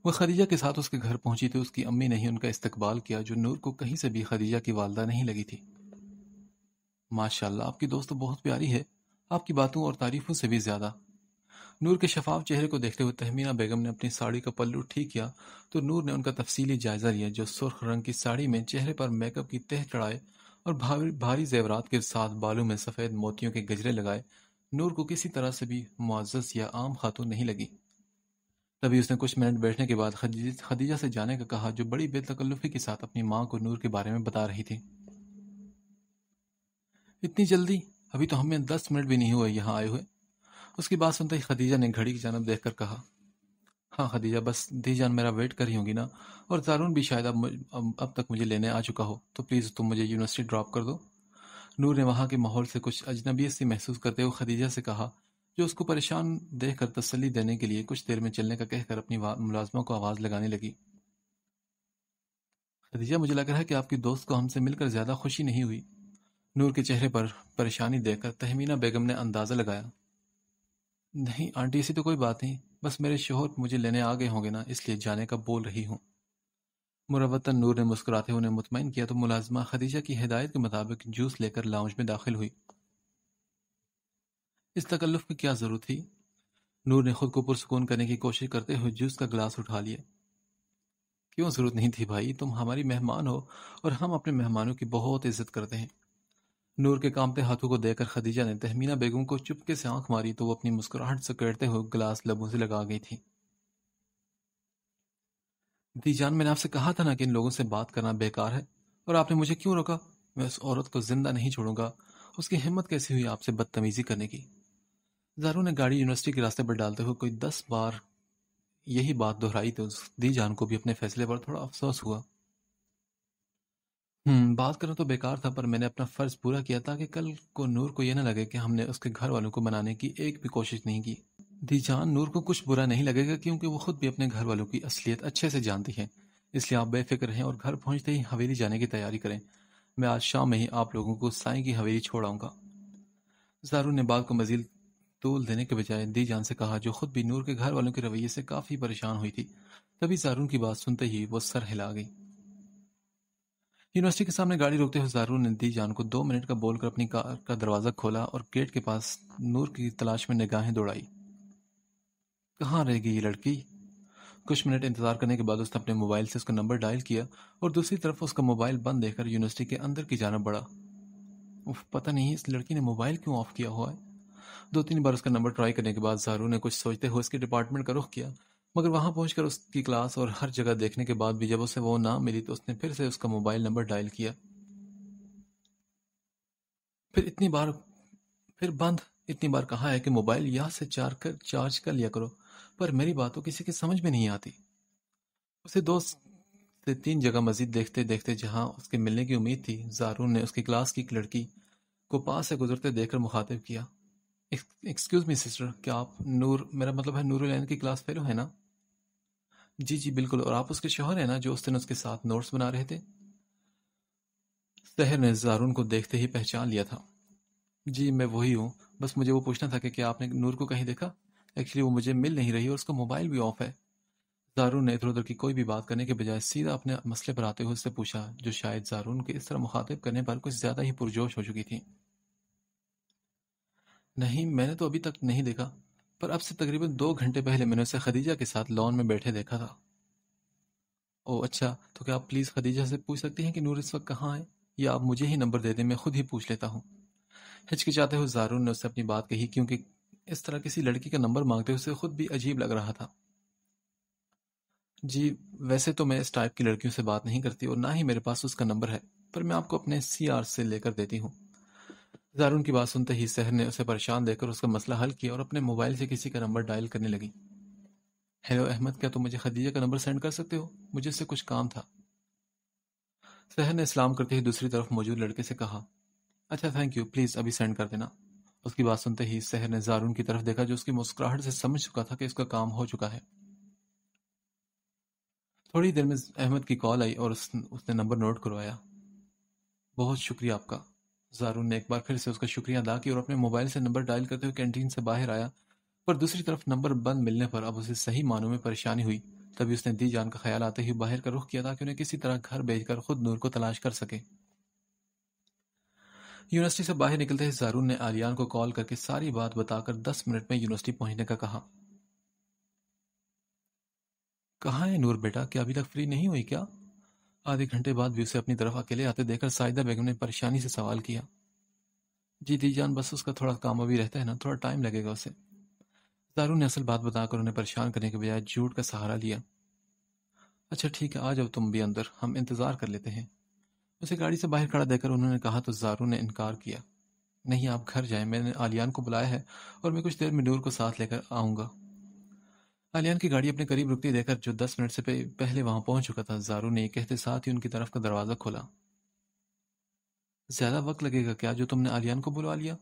वह खदीजा के साथ उसके घर पहुंची तो उसकी अम्मी ने ही उनका इस्तकबाल किया जो नूर को कहीं से भी खदीजा की वालदा नहीं लगी थी माशाल्लाह आपकी दोस्त तो बहुत प्यारी है आपकी बातों और तारीफों से भी ज्यादा नूर के शफाफ चेहरे को देखते हुए तहमीना बेगम ने अपनी साड़ी का पल्लू ठीक किया तो नूर ने उनका तफसीली जायजा लिया जो सुर्ख रंग की साड़ी में चेहरे पर मेकअप की तह चढ़ाए और भारी भारी जेवरात के साथ बालों में सफ़ेद मोतियों के गजरे लगाए नूर को किसी तरह से भी मुआजस या आम खातून नहीं लगी तभी उसने कुछ मिनट बैठने के बाद खदीजा से जाने का कहा जो बड़ी बेतकल्लुफी के साथ अपनी माँ को नूर के बारे में बता रही थी इतनी जल्दी अभी तो हमें दस मिनट भी नहीं हुए यहाँ आए हुए उसकी बात सुनते ही खदीजा ने घड़ी की जानब देखकर कहा हाँ खदीजा बस दी जान मेरा वेट कर ही होगी ना और तारून भी शायद अब अब, तक मुझे लेने आ चुका हो तो प्लीज़ तुम मुझे यूनिवर्सिटी ड्रॉप कर दो नूर ने वहाँ के माहौल से कुछ अजनबीत सी महसूस करते हुए खदीजा से कहा जो उसको परेशान देख कर तसली देने के लिए कुछ देर में चलने का कहकर अपनी मुलाजमों को आवाज़ लगाने लगी खदीजा मुझे लग रहा है कि आपकी दोस्त को हमसे मिलकर ज़्यादा खुशी नहीं हुई नूर के चेहरे पर परेशानी देखकर तहमीना बेगम ने अंदाज़ा लगाया नहीं आंटी ऐसी तो कोई बात नहीं बस मेरे शोहर मुझे लेने आ गए होंगे ना इसलिए जाने का बोल रही हूँ मुरवतन नूर ने मुस्कुराते हुए उन्हें मुतमिन किया तो मुलाजमा खदीजा की हिदायत के मुताबिक जूस लेकर लाउंज में दाखिल हुई इस तकल्लुफ की क्या ज़रूरत थी नूर ने खुद को पुरसकून करने की कोशिश करते हुए जूस का गिलास उठा लिया क्यों ज़रूरत नहीं थी भाई तुम हमारी मेहमान हो और हम अपने मेहमानों की बहुत इज्जत करते हैं नूर के कामते हाथों को देखकर खदीजा ने तहमीना बेगम को चुपके से आंख मारी तो वो अपनी मुस्कुराहट से करते हुए गिलास लबों से लगा गई थी दीजान मैंने आपसे कहा था ना कि इन लोगों से बात करना बेकार है और आपने मुझे क्यों रोका मैं उस औरत को जिंदा नहीं छोड़ूंगा उसकी हिम्मत कैसी हुई आपसे बदतमीजी करने की जारू ने गाड़ी यूनिवर्सिटी के रास्ते पर डालते हुए कोई दस बार यही बात दोहराई तो दी जान को भी अपने फैसले पर थोड़ा अफसोस हुआ हम्म, बात करूँ तो बेकार था पर मैंने अपना फ़र्ज़ पूरा किया ताकि कल को नूर को यह ना लगे कि हमने उसके घर वालों को मनाने की एक भी कोशिश नहीं की दीजान नूर को कुछ बुरा नहीं लगेगा क्योंकि वो खुद भी अपने घर वालों की असलियत अच्छे से जानती है इसलिए आप बेफिक्र हैं और घर पहुंचते ही हवेली जाने की तैयारी करें मैं आज शाम में ही आप लोगों को साई की हवेली छोड़ाऊँगा जारू ने बात को मजीद तोल देने के बजाय दी जान से कहा जो खुद भी नूर के घर वालों के रवैये से काफ़ी परेशान हुई थी तभी जारून की बात सुनते ही वो सर हिला गई यूनिवर्सिटी के सामने गाड़ी रोकते हुए जारू ने दी जान को दो मिनट का बोलकर अपनी कार का दरवाज़ा खोला और गेट के पास नूर की तलाश में निगाहें दौड़ाई कहाँ रह गई ये लड़की कुछ मिनट इंतजार करने के बाद उसने अपने मोबाइल से उसका नंबर डायल किया और दूसरी तरफ उसका मोबाइल बंद देखकर यूनिवर्सिटी के अंदर की जाना पड़ा उफ पता नहीं इस लड़की ने मोबाइल क्यों ऑफ किया हुआ है दो तीन बार उसका नंबर ट्राई करने के बाद जारू ने कुछ सोचते हुए उसके डिपार्टमेंट का रुख किया मगर वहां पहुंचकर उसकी क्लास और हर जगह देखने के बाद भी जब उसे वो ना मिली तो उसने फिर से उसका मोबाइल नंबर डायल किया फिर इतनी बार फिर बंद इतनी बार कहा है कि मोबाइल यहाँ से चार कर चार्ज कर लिया करो पर मेरी बात तो किसी की समझ में नहीं आती उसे दो से तीन जगह मजीद देखते देखते जहाँ उसके मिलने की उम्मीद थी जारून ने उसकी क्लास की एक लड़की को पास से गुजरते देखकर मुखातिब किया एक्सक्यूज मी सिस्टर क्या आप नूर मेरा मतलब है नूर की क्लास फेलो है ना जी जी बिल्कुल और आप उसके शोहर हैं ना जो उस दिन उसके साथ नोट्स बना रहे थे सहर ने जारून को देखते ही पहचान लिया था जी मैं वही हूँ बस मुझे वो पूछना था कि क्या आपने नूर को कहीं देखा एक्चुअली वो मुझे मिल नहीं रही और उसका मोबाइल भी ऑफ है जारून ने इधर उधर की कोई भी बात करने के बजाय सीधा अपने मसले पर आते हुए उससे पूछा जो शायद जारून के इस तरह मुखातिब करने पर कुछ ज्यादा ही पुरजोश हो चुकी थी नहीं मैंने तो अभी तक नहीं देखा पर अब से तकरीबन दो घंटे पहले मैंने उसे खदीजा के साथ लॉन में बैठे देखा था ओ अच्छा तो क्या आप प्लीज़ खदीजा से पूछ सकती हैं कि नूर इस वक्त कहाँ है या आप मुझे ही नंबर दे दें मैं खुद ही पूछ लेता हूँ हिचकिचाते हुए जारून ने उसे अपनी बात कही क्योंकि इस तरह किसी लड़की का नंबर मांगते हुए उसे खुद भी अजीब लग रहा था जी वैसे तो मैं इस टाइप की लड़कियों से बात नहीं करती और ना ही मेरे पास उसका नंबर है पर मैं आपको अपने सी से लेकर देती हूँ जारून की बात सुनते ही सहर ने उसे परेशान देकर उसका मसला हल किया और अपने मोबाइल से किसी का नंबर डायल करने लगी हेलो अहमद क्या तुम मुझे खदीजा का नंबर सेंड कर सकते हो मुझे उससे कुछ काम था सहर ने इस्लाम करते ही दूसरी तरफ मौजूद लड़के से कहा अच्छा थैंक यू प्लीज़ अभी सेंड कर देना उसकी बात सुनते ही सहर ने जारून की तरफ देखा जो उसकी मुस्कुराहट से समझ चुका था कि उसका काम हो चुका है थोड़ी देर में अहमद की कॉल आई और उसने नंबर नोट करवाया बहुत शुक्रिया आपका जारून ने एक बार फिर से उसका शुक्रिया अदा किया और अपने मोबाइल से नंबर डायल करते हुए कैंटीन से बाहर आया पर दूसरी तरफ नंबर बंद मिलने पर अब उसे सही मानों में परेशानी हुई तभी उसने दी जान का ख्याल आते ही बाहर का रुख किया ताकि उन्हें किसी तरह घर भेजकर खुद नूर को तलाश कर सके यूनिवर्सिटी से बाहर निकलते ही जारून ने आलियान को कॉल करके सारी बात बताकर दस मिनट में यूनिवर्सिटी पहुंचने का कहा कहा है नूर बेटा क्या अभी तक फ्री नहीं हुई क्या आधे घंटे बाद भी उसे अपनी तरफ अकेले आते देखकर साहिदा बेगम ने परेशानी से सवाल किया जी दी जान बस उसका थोड़ा काम अभी रहता है ना थोड़ा टाइम लगेगा उसे दारू ने असल बात बताकर उन्हें परेशान करने के बजाय झूठ का सहारा लिया अच्छा ठीक है आ जाओ तुम भी अंदर हम इंतज़ार कर लेते हैं उसे गाड़ी से बाहर खड़ा देकर उन्होंने कहा तो जारू ने इनकार किया नहीं आप घर जाएं मैंने आलियान को बुलाया है और मैं कुछ देर में नूर को साथ लेकर आऊँगा आलियान की गाड़ी अपने करीब रुकती देखकर जो दस मिनट से पहले वहां पहुंच चुका था जारू ने कहते साथ ही उनकी तरफ का दरवाजा खोला ज्यादा वक्त लगेगा क्या जो तुमने आलियान को बुलवा लिया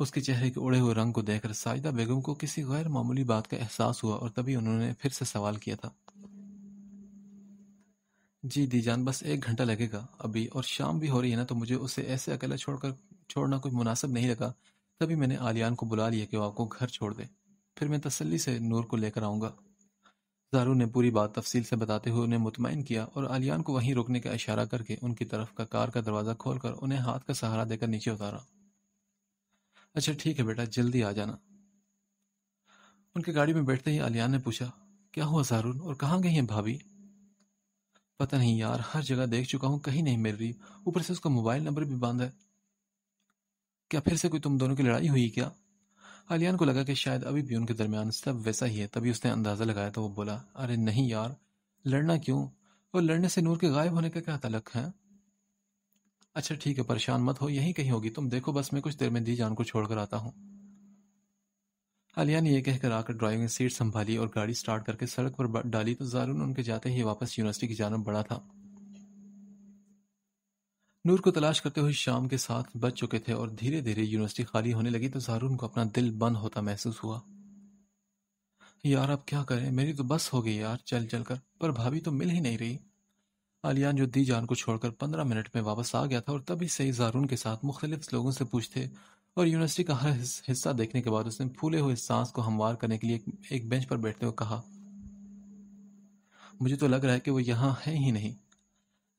उसके चेहरे के उड़े हुए रंग को देखकर साजिदा बेगम को किसी गैर मामूली बात का एहसास हुआ और तभी उन्होंने फिर से सवाल किया था जी दीजान बस एक घंटा लगेगा अभी और शाम भी हो रही है ना तो मुझे उसे ऐसे अकेला छोड़कर छोड़ना कोई मुनासिब नहीं लगा तभी मैंने आलियान को बुला लिया कि वो आपको घर छोड़ दे फिर मैं तसल्ली से नूर को लेकर आऊँगा जारू ने पूरी बात तफसील से बताते हुए उन्हें मुतमिन किया और आलियान को वहीं रोकने का इशारा करके उनकी तरफ का कार का दरवाज़ा खोलकर उन्हें हाथ का सहारा देकर नीचे उतारा अच्छा ठीक है बेटा जल्दी आ जाना उनके गाड़ी में बैठते ही आलियान ने पूछा क्या हुआ जारून और कहाँ गई हैं भाभी पता नहीं यार हर जगह देख चुका हूँ कहीं नहीं मिल रही ऊपर से उसका मोबाइल नंबर भी बंद है क्या फिर से कोई तुम दोनों की लड़ाई हुई क्या आलियान को लगा कि शायद अभी भी उनके दरमियान सब वैसा ही है तभी उसने अंदाज़ा लगाया तो वो बोला अरे नहीं यार लड़ना क्यों और लड़ने से नूर के गायब होने का क्या तलक है अच्छा ठीक है परेशान मत हो यही कहीं होगी तुम देखो बस मैं कुछ देर में दी जान को छोड़कर आता हूँ आलिया ने यह कहकर आकर ड्राइविंग सीट संभाली और गाड़ी स्टार्ट करके सड़क पर डाली तो जारून उनके जाते ही वापस यूनिवर्सिटी की जानब बढ़ा था नूर को तलाश करते हुए शाम के साथ बच चुके थे और धीरे धीरे यूनिवर्सिटी खाली होने लगी तो जारून को अपना दिल बंद होता महसूस हुआ यार अब क्या करें मेरी तो बस हो गई यार चल चल कर पर भाभी तो मिल ही नहीं रही आलियान जो दी जान को छोड़कर पंद्रह मिनट में वापस आ गया था और तभी से ही जारून के साथ मुख्तलिफ लोगों से पूछते और यूनिवर्सिटी का हर हिस्सा देखने के बाद उसने फूले हुए सांस को हमवार करने के लिए एक, एक बेंच पर बैठते हुए कहा मुझे तो लग रहा है कि वो यहाँ है ही नहीं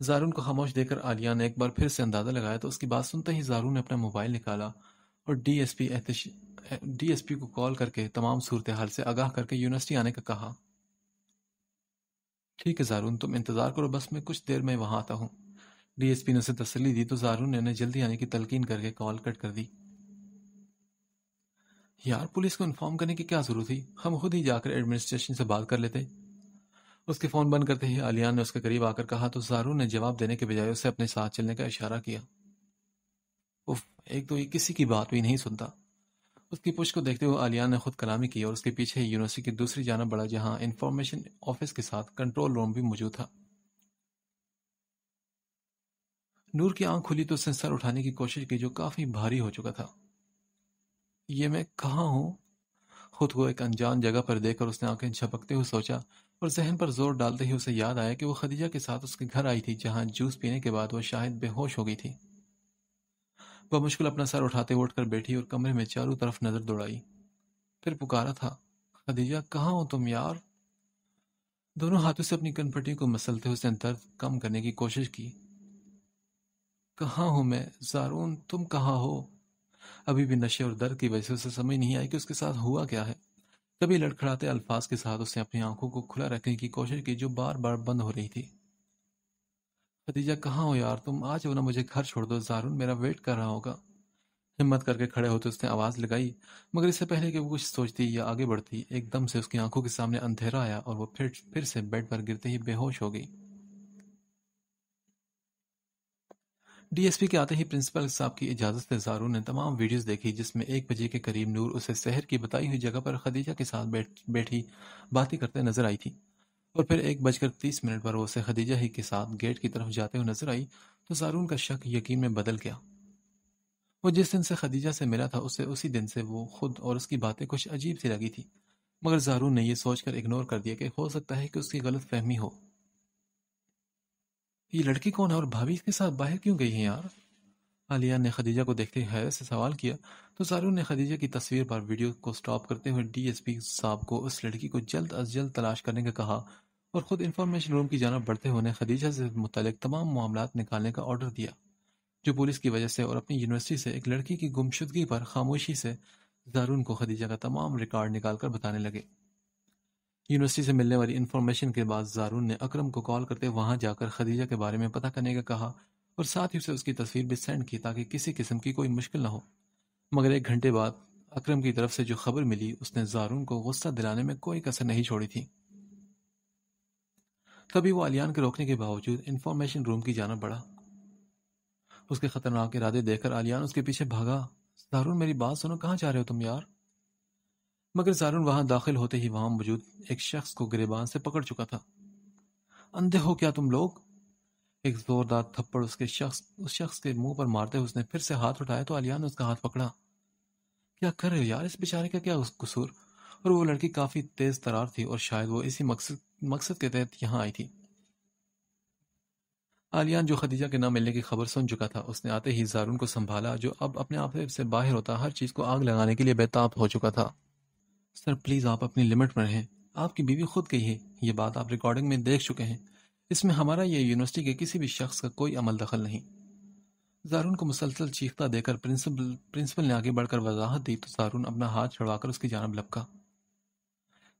जारून को खामोश देकर आलिया ने एक बार फिर से अंदाज़ा लगाया तो उसकी बात सुनते ही जारून ने अपना मोबाइल निकाला और डीएसपी एस डीएसपी को कॉल करके तमाम सूरत हाल से आगाह करके यूनिवर्सिटी आने का कहा ठीक है जारून तुम इंतज़ार करो बस मैं कुछ देर में वहां आता हूँ डीएसपी ने उसे तसली दी तो जारून ने उन्हें जल्दी आने की तलकीन करके कॉल कट कर दी यार पुलिस को इन्फॉर्म करने की क्या जरूरत थी हम खुद ही जाकर एडमिनिस्ट्रेशन से बात कर लेते उसके फोन बंद करते ही अलियान ने उसके करीब आकर कहा तो जारू ने जवाब देने के बजाय उसे अपने साथ चलने का इशारा किया उफ एक तो ये किसी की बात भी नहीं सुनता उसकी पुश को देखते हुए आलियान ने खुद कलामी की और उसके पीछे यूनिवर्सिटी की दूसरी जाना बड़ा जहां इंफॉर्मेशन ऑफिस के साथ कंट्रोल रूम भी मौजूद था नूर की आंख खुली तो उसने सर उठाने की कोशिश की जो काफी भारी हो चुका था ये मैं कहा हूं खुद को एक अनजान जगह पर देखकर उसने आंखें झपकते हुए सोचा और जहन पर जोर डालते ही उसे याद आया कि वो खदीजा के साथ उसके घर आई थी जहां जूस पीने के बाद वो शायद बेहोश हो गई थी वह मुश्किल अपना सर उठाते हुए उठकर बैठी और कमरे में चारों तरफ नजर दौड़ाई फिर पुकारा था खदीजा कहाँ हो तुम यार दोनों हाथों से अपनी कनपट्टी को मसलते हुए दर्द कम करने की कोशिश की कहा हूं मैं जारून तुम कहा हो अभी भी नशे और दर्द की वजह से समझ नहीं आई कि उसके साथ हुआ क्या है तभी लड़खड़ाते अल्फाज के साथ उसने अपनी आंखों को खुला रखने की कोशिश की जो बार बार बंद हो रही थी खदीजा कहाँ हो यार तुम आज ना मुझे घर छोड़ दो जारून मेरा वेट कर रहा होगा हिम्मत करके खड़े होते उसने आवाज़ लगाई मगर इससे पहले कि वो कुछ सोचती या आगे बढ़ती एकदम से उसकी आंखों के सामने अंधेरा आया और वो फिर फिर से बेड पर गिरते ही बेहोश हो गई डीएसपी के आते ही प्रिंसिपल साहब की इजाजत से जारू ने तमाम वीडियोस देखी जिसमें एक बजे के करीब नूर उसे शहर की बताई हुई जगह पर खदीजा के साथ बैठ बैठी बातें करते नजर आई थी और फिर एक बजकर तीस मिनट पर उसे खदीजा ही के साथ गेट की तरफ जाते हुए नजर आई तो जारून का शक यकीन में बदल गया वो जिस दिन से खदीजा से मिला था उसे उसी दिन से वो खुद और उसकी बातें कुछ अजीब सी लगी थी मगर जारून ने यह सोचकर इग्नोर कर दिया कि हो सकता है कि उसकी गलत फहमी हो ये लड़की कौन है और भाभी इसके साथ बाहर क्यों गई है यार आलिया ने खदीजा को देखते हैरत से सवाल किया तो सारू ने खदीजा की तस्वीर पर वीडियो को स्टॉप करते हुए डीएसपी साहब को उस लड़की को जल्द अज जल्द तलाश करने का कहा और ख़ुद इंफॉर्मेशन रूम की जानब बढ़ते हुए खदीजा से मुतल तमाम मामला निकालने का ऑर्डर दिया जो पुलिस की वजह से और अपनी यूनिवर्सिटी से एक लड़की की गुमशुदगी पर खामोशी से दारून को खदीजा का तमाम रिकॉर्ड निकाल कर बताने लगे यूनिवर्सिटी से मिलने वाली इन्फॉर्मेशन के बाद जारून ने अक्रम को कॉल करते वहां जाकर खदीजा के बारे में पता करने का कहा और साथ ही उसे उसकी तस्वीर भी सेंड की ताकि किसी किस्म की कोई मुश्किल ना हो मगर एक घंटे बाद अक्रम की तरफ से जो खबर मिली उसने जारून को गुस्सा दिलाने में कोई कसर नहीं छोड़ी थी तभी वो आलियान के रोकने के बावजूद इन्फॉर्मेशन रूम की जाना पड़ा उसके खतरनाक इरादे देखकर आलियान उसके पीछे भागा दारून मेरी बात सुनो कहाँ जा रहे हो तुम यार मगर जारून वहां दाखिल होते ही वहां मौजूद एक शख्स को गिरबान से पकड़ चुका था अंधे हो क्या तुम लोग एक जोरदार थप्पड़ उसके शख्स उस शख्स के मुंह पर मारते उसने फिर से हाथ उठाया तो आलिया ने उसका हाथ पकड़ा क्या कर रहे हो यार इस बेचारे का क्या उस कसूर और वो लड़की काफी तेज तरार थी और शायद वो इसी मकसद मकसद के तहत यहाँ आई थी आलियान जो खदीजा के ना मिलने की खबर सुन चुका था उसने आते ही जारून को संभाला जो अब अपने आप से बाहर होता हर चीज को आग लगाने के लिए बेताब हो चुका था सर प्लीज़ आप अपनी लिमिट में रहें आपकी बीवी खुद कही है ये बात आप रिकॉर्डिंग में देख चुके हैं इसमें हमारा यह यूनिवर्सिटी के किसी भी शख्स का कोई अमल दखल नहीं जारून को मुसलसल चीखता देकर प्रिंसिपल प्रिंसिपल ने आगे बढ़कर वजाहत दी तो जारून अपना हाथ छुड़वाकर उसकी जानब लपका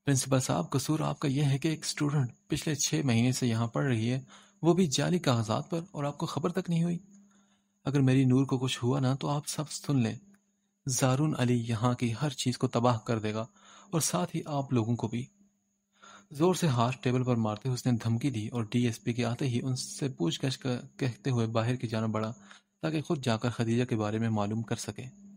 प्रिंसिपल साहब कसूर आपका यह है कि एक स्टूडेंट पिछले छः महीने से यहाँ पढ़ रही है वो भी जाली कागजात पर और आपको खबर तक नहीं हुई अगर मेरी नूर को कुछ हुआ ना तो आप सब सुन लें जारून अली यहाँ की हर चीज को तबाह कर देगा और साथ ही आप लोगों को भी जोर से हाथ टेबल पर मारते हुए उसने धमकी दी और डीएसपी के आते ही उनसे पूछ गछ कहते हुए बाहर की जाना पड़ा ताकि खुद जाकर खदीजा के बारे में मालूम कर सके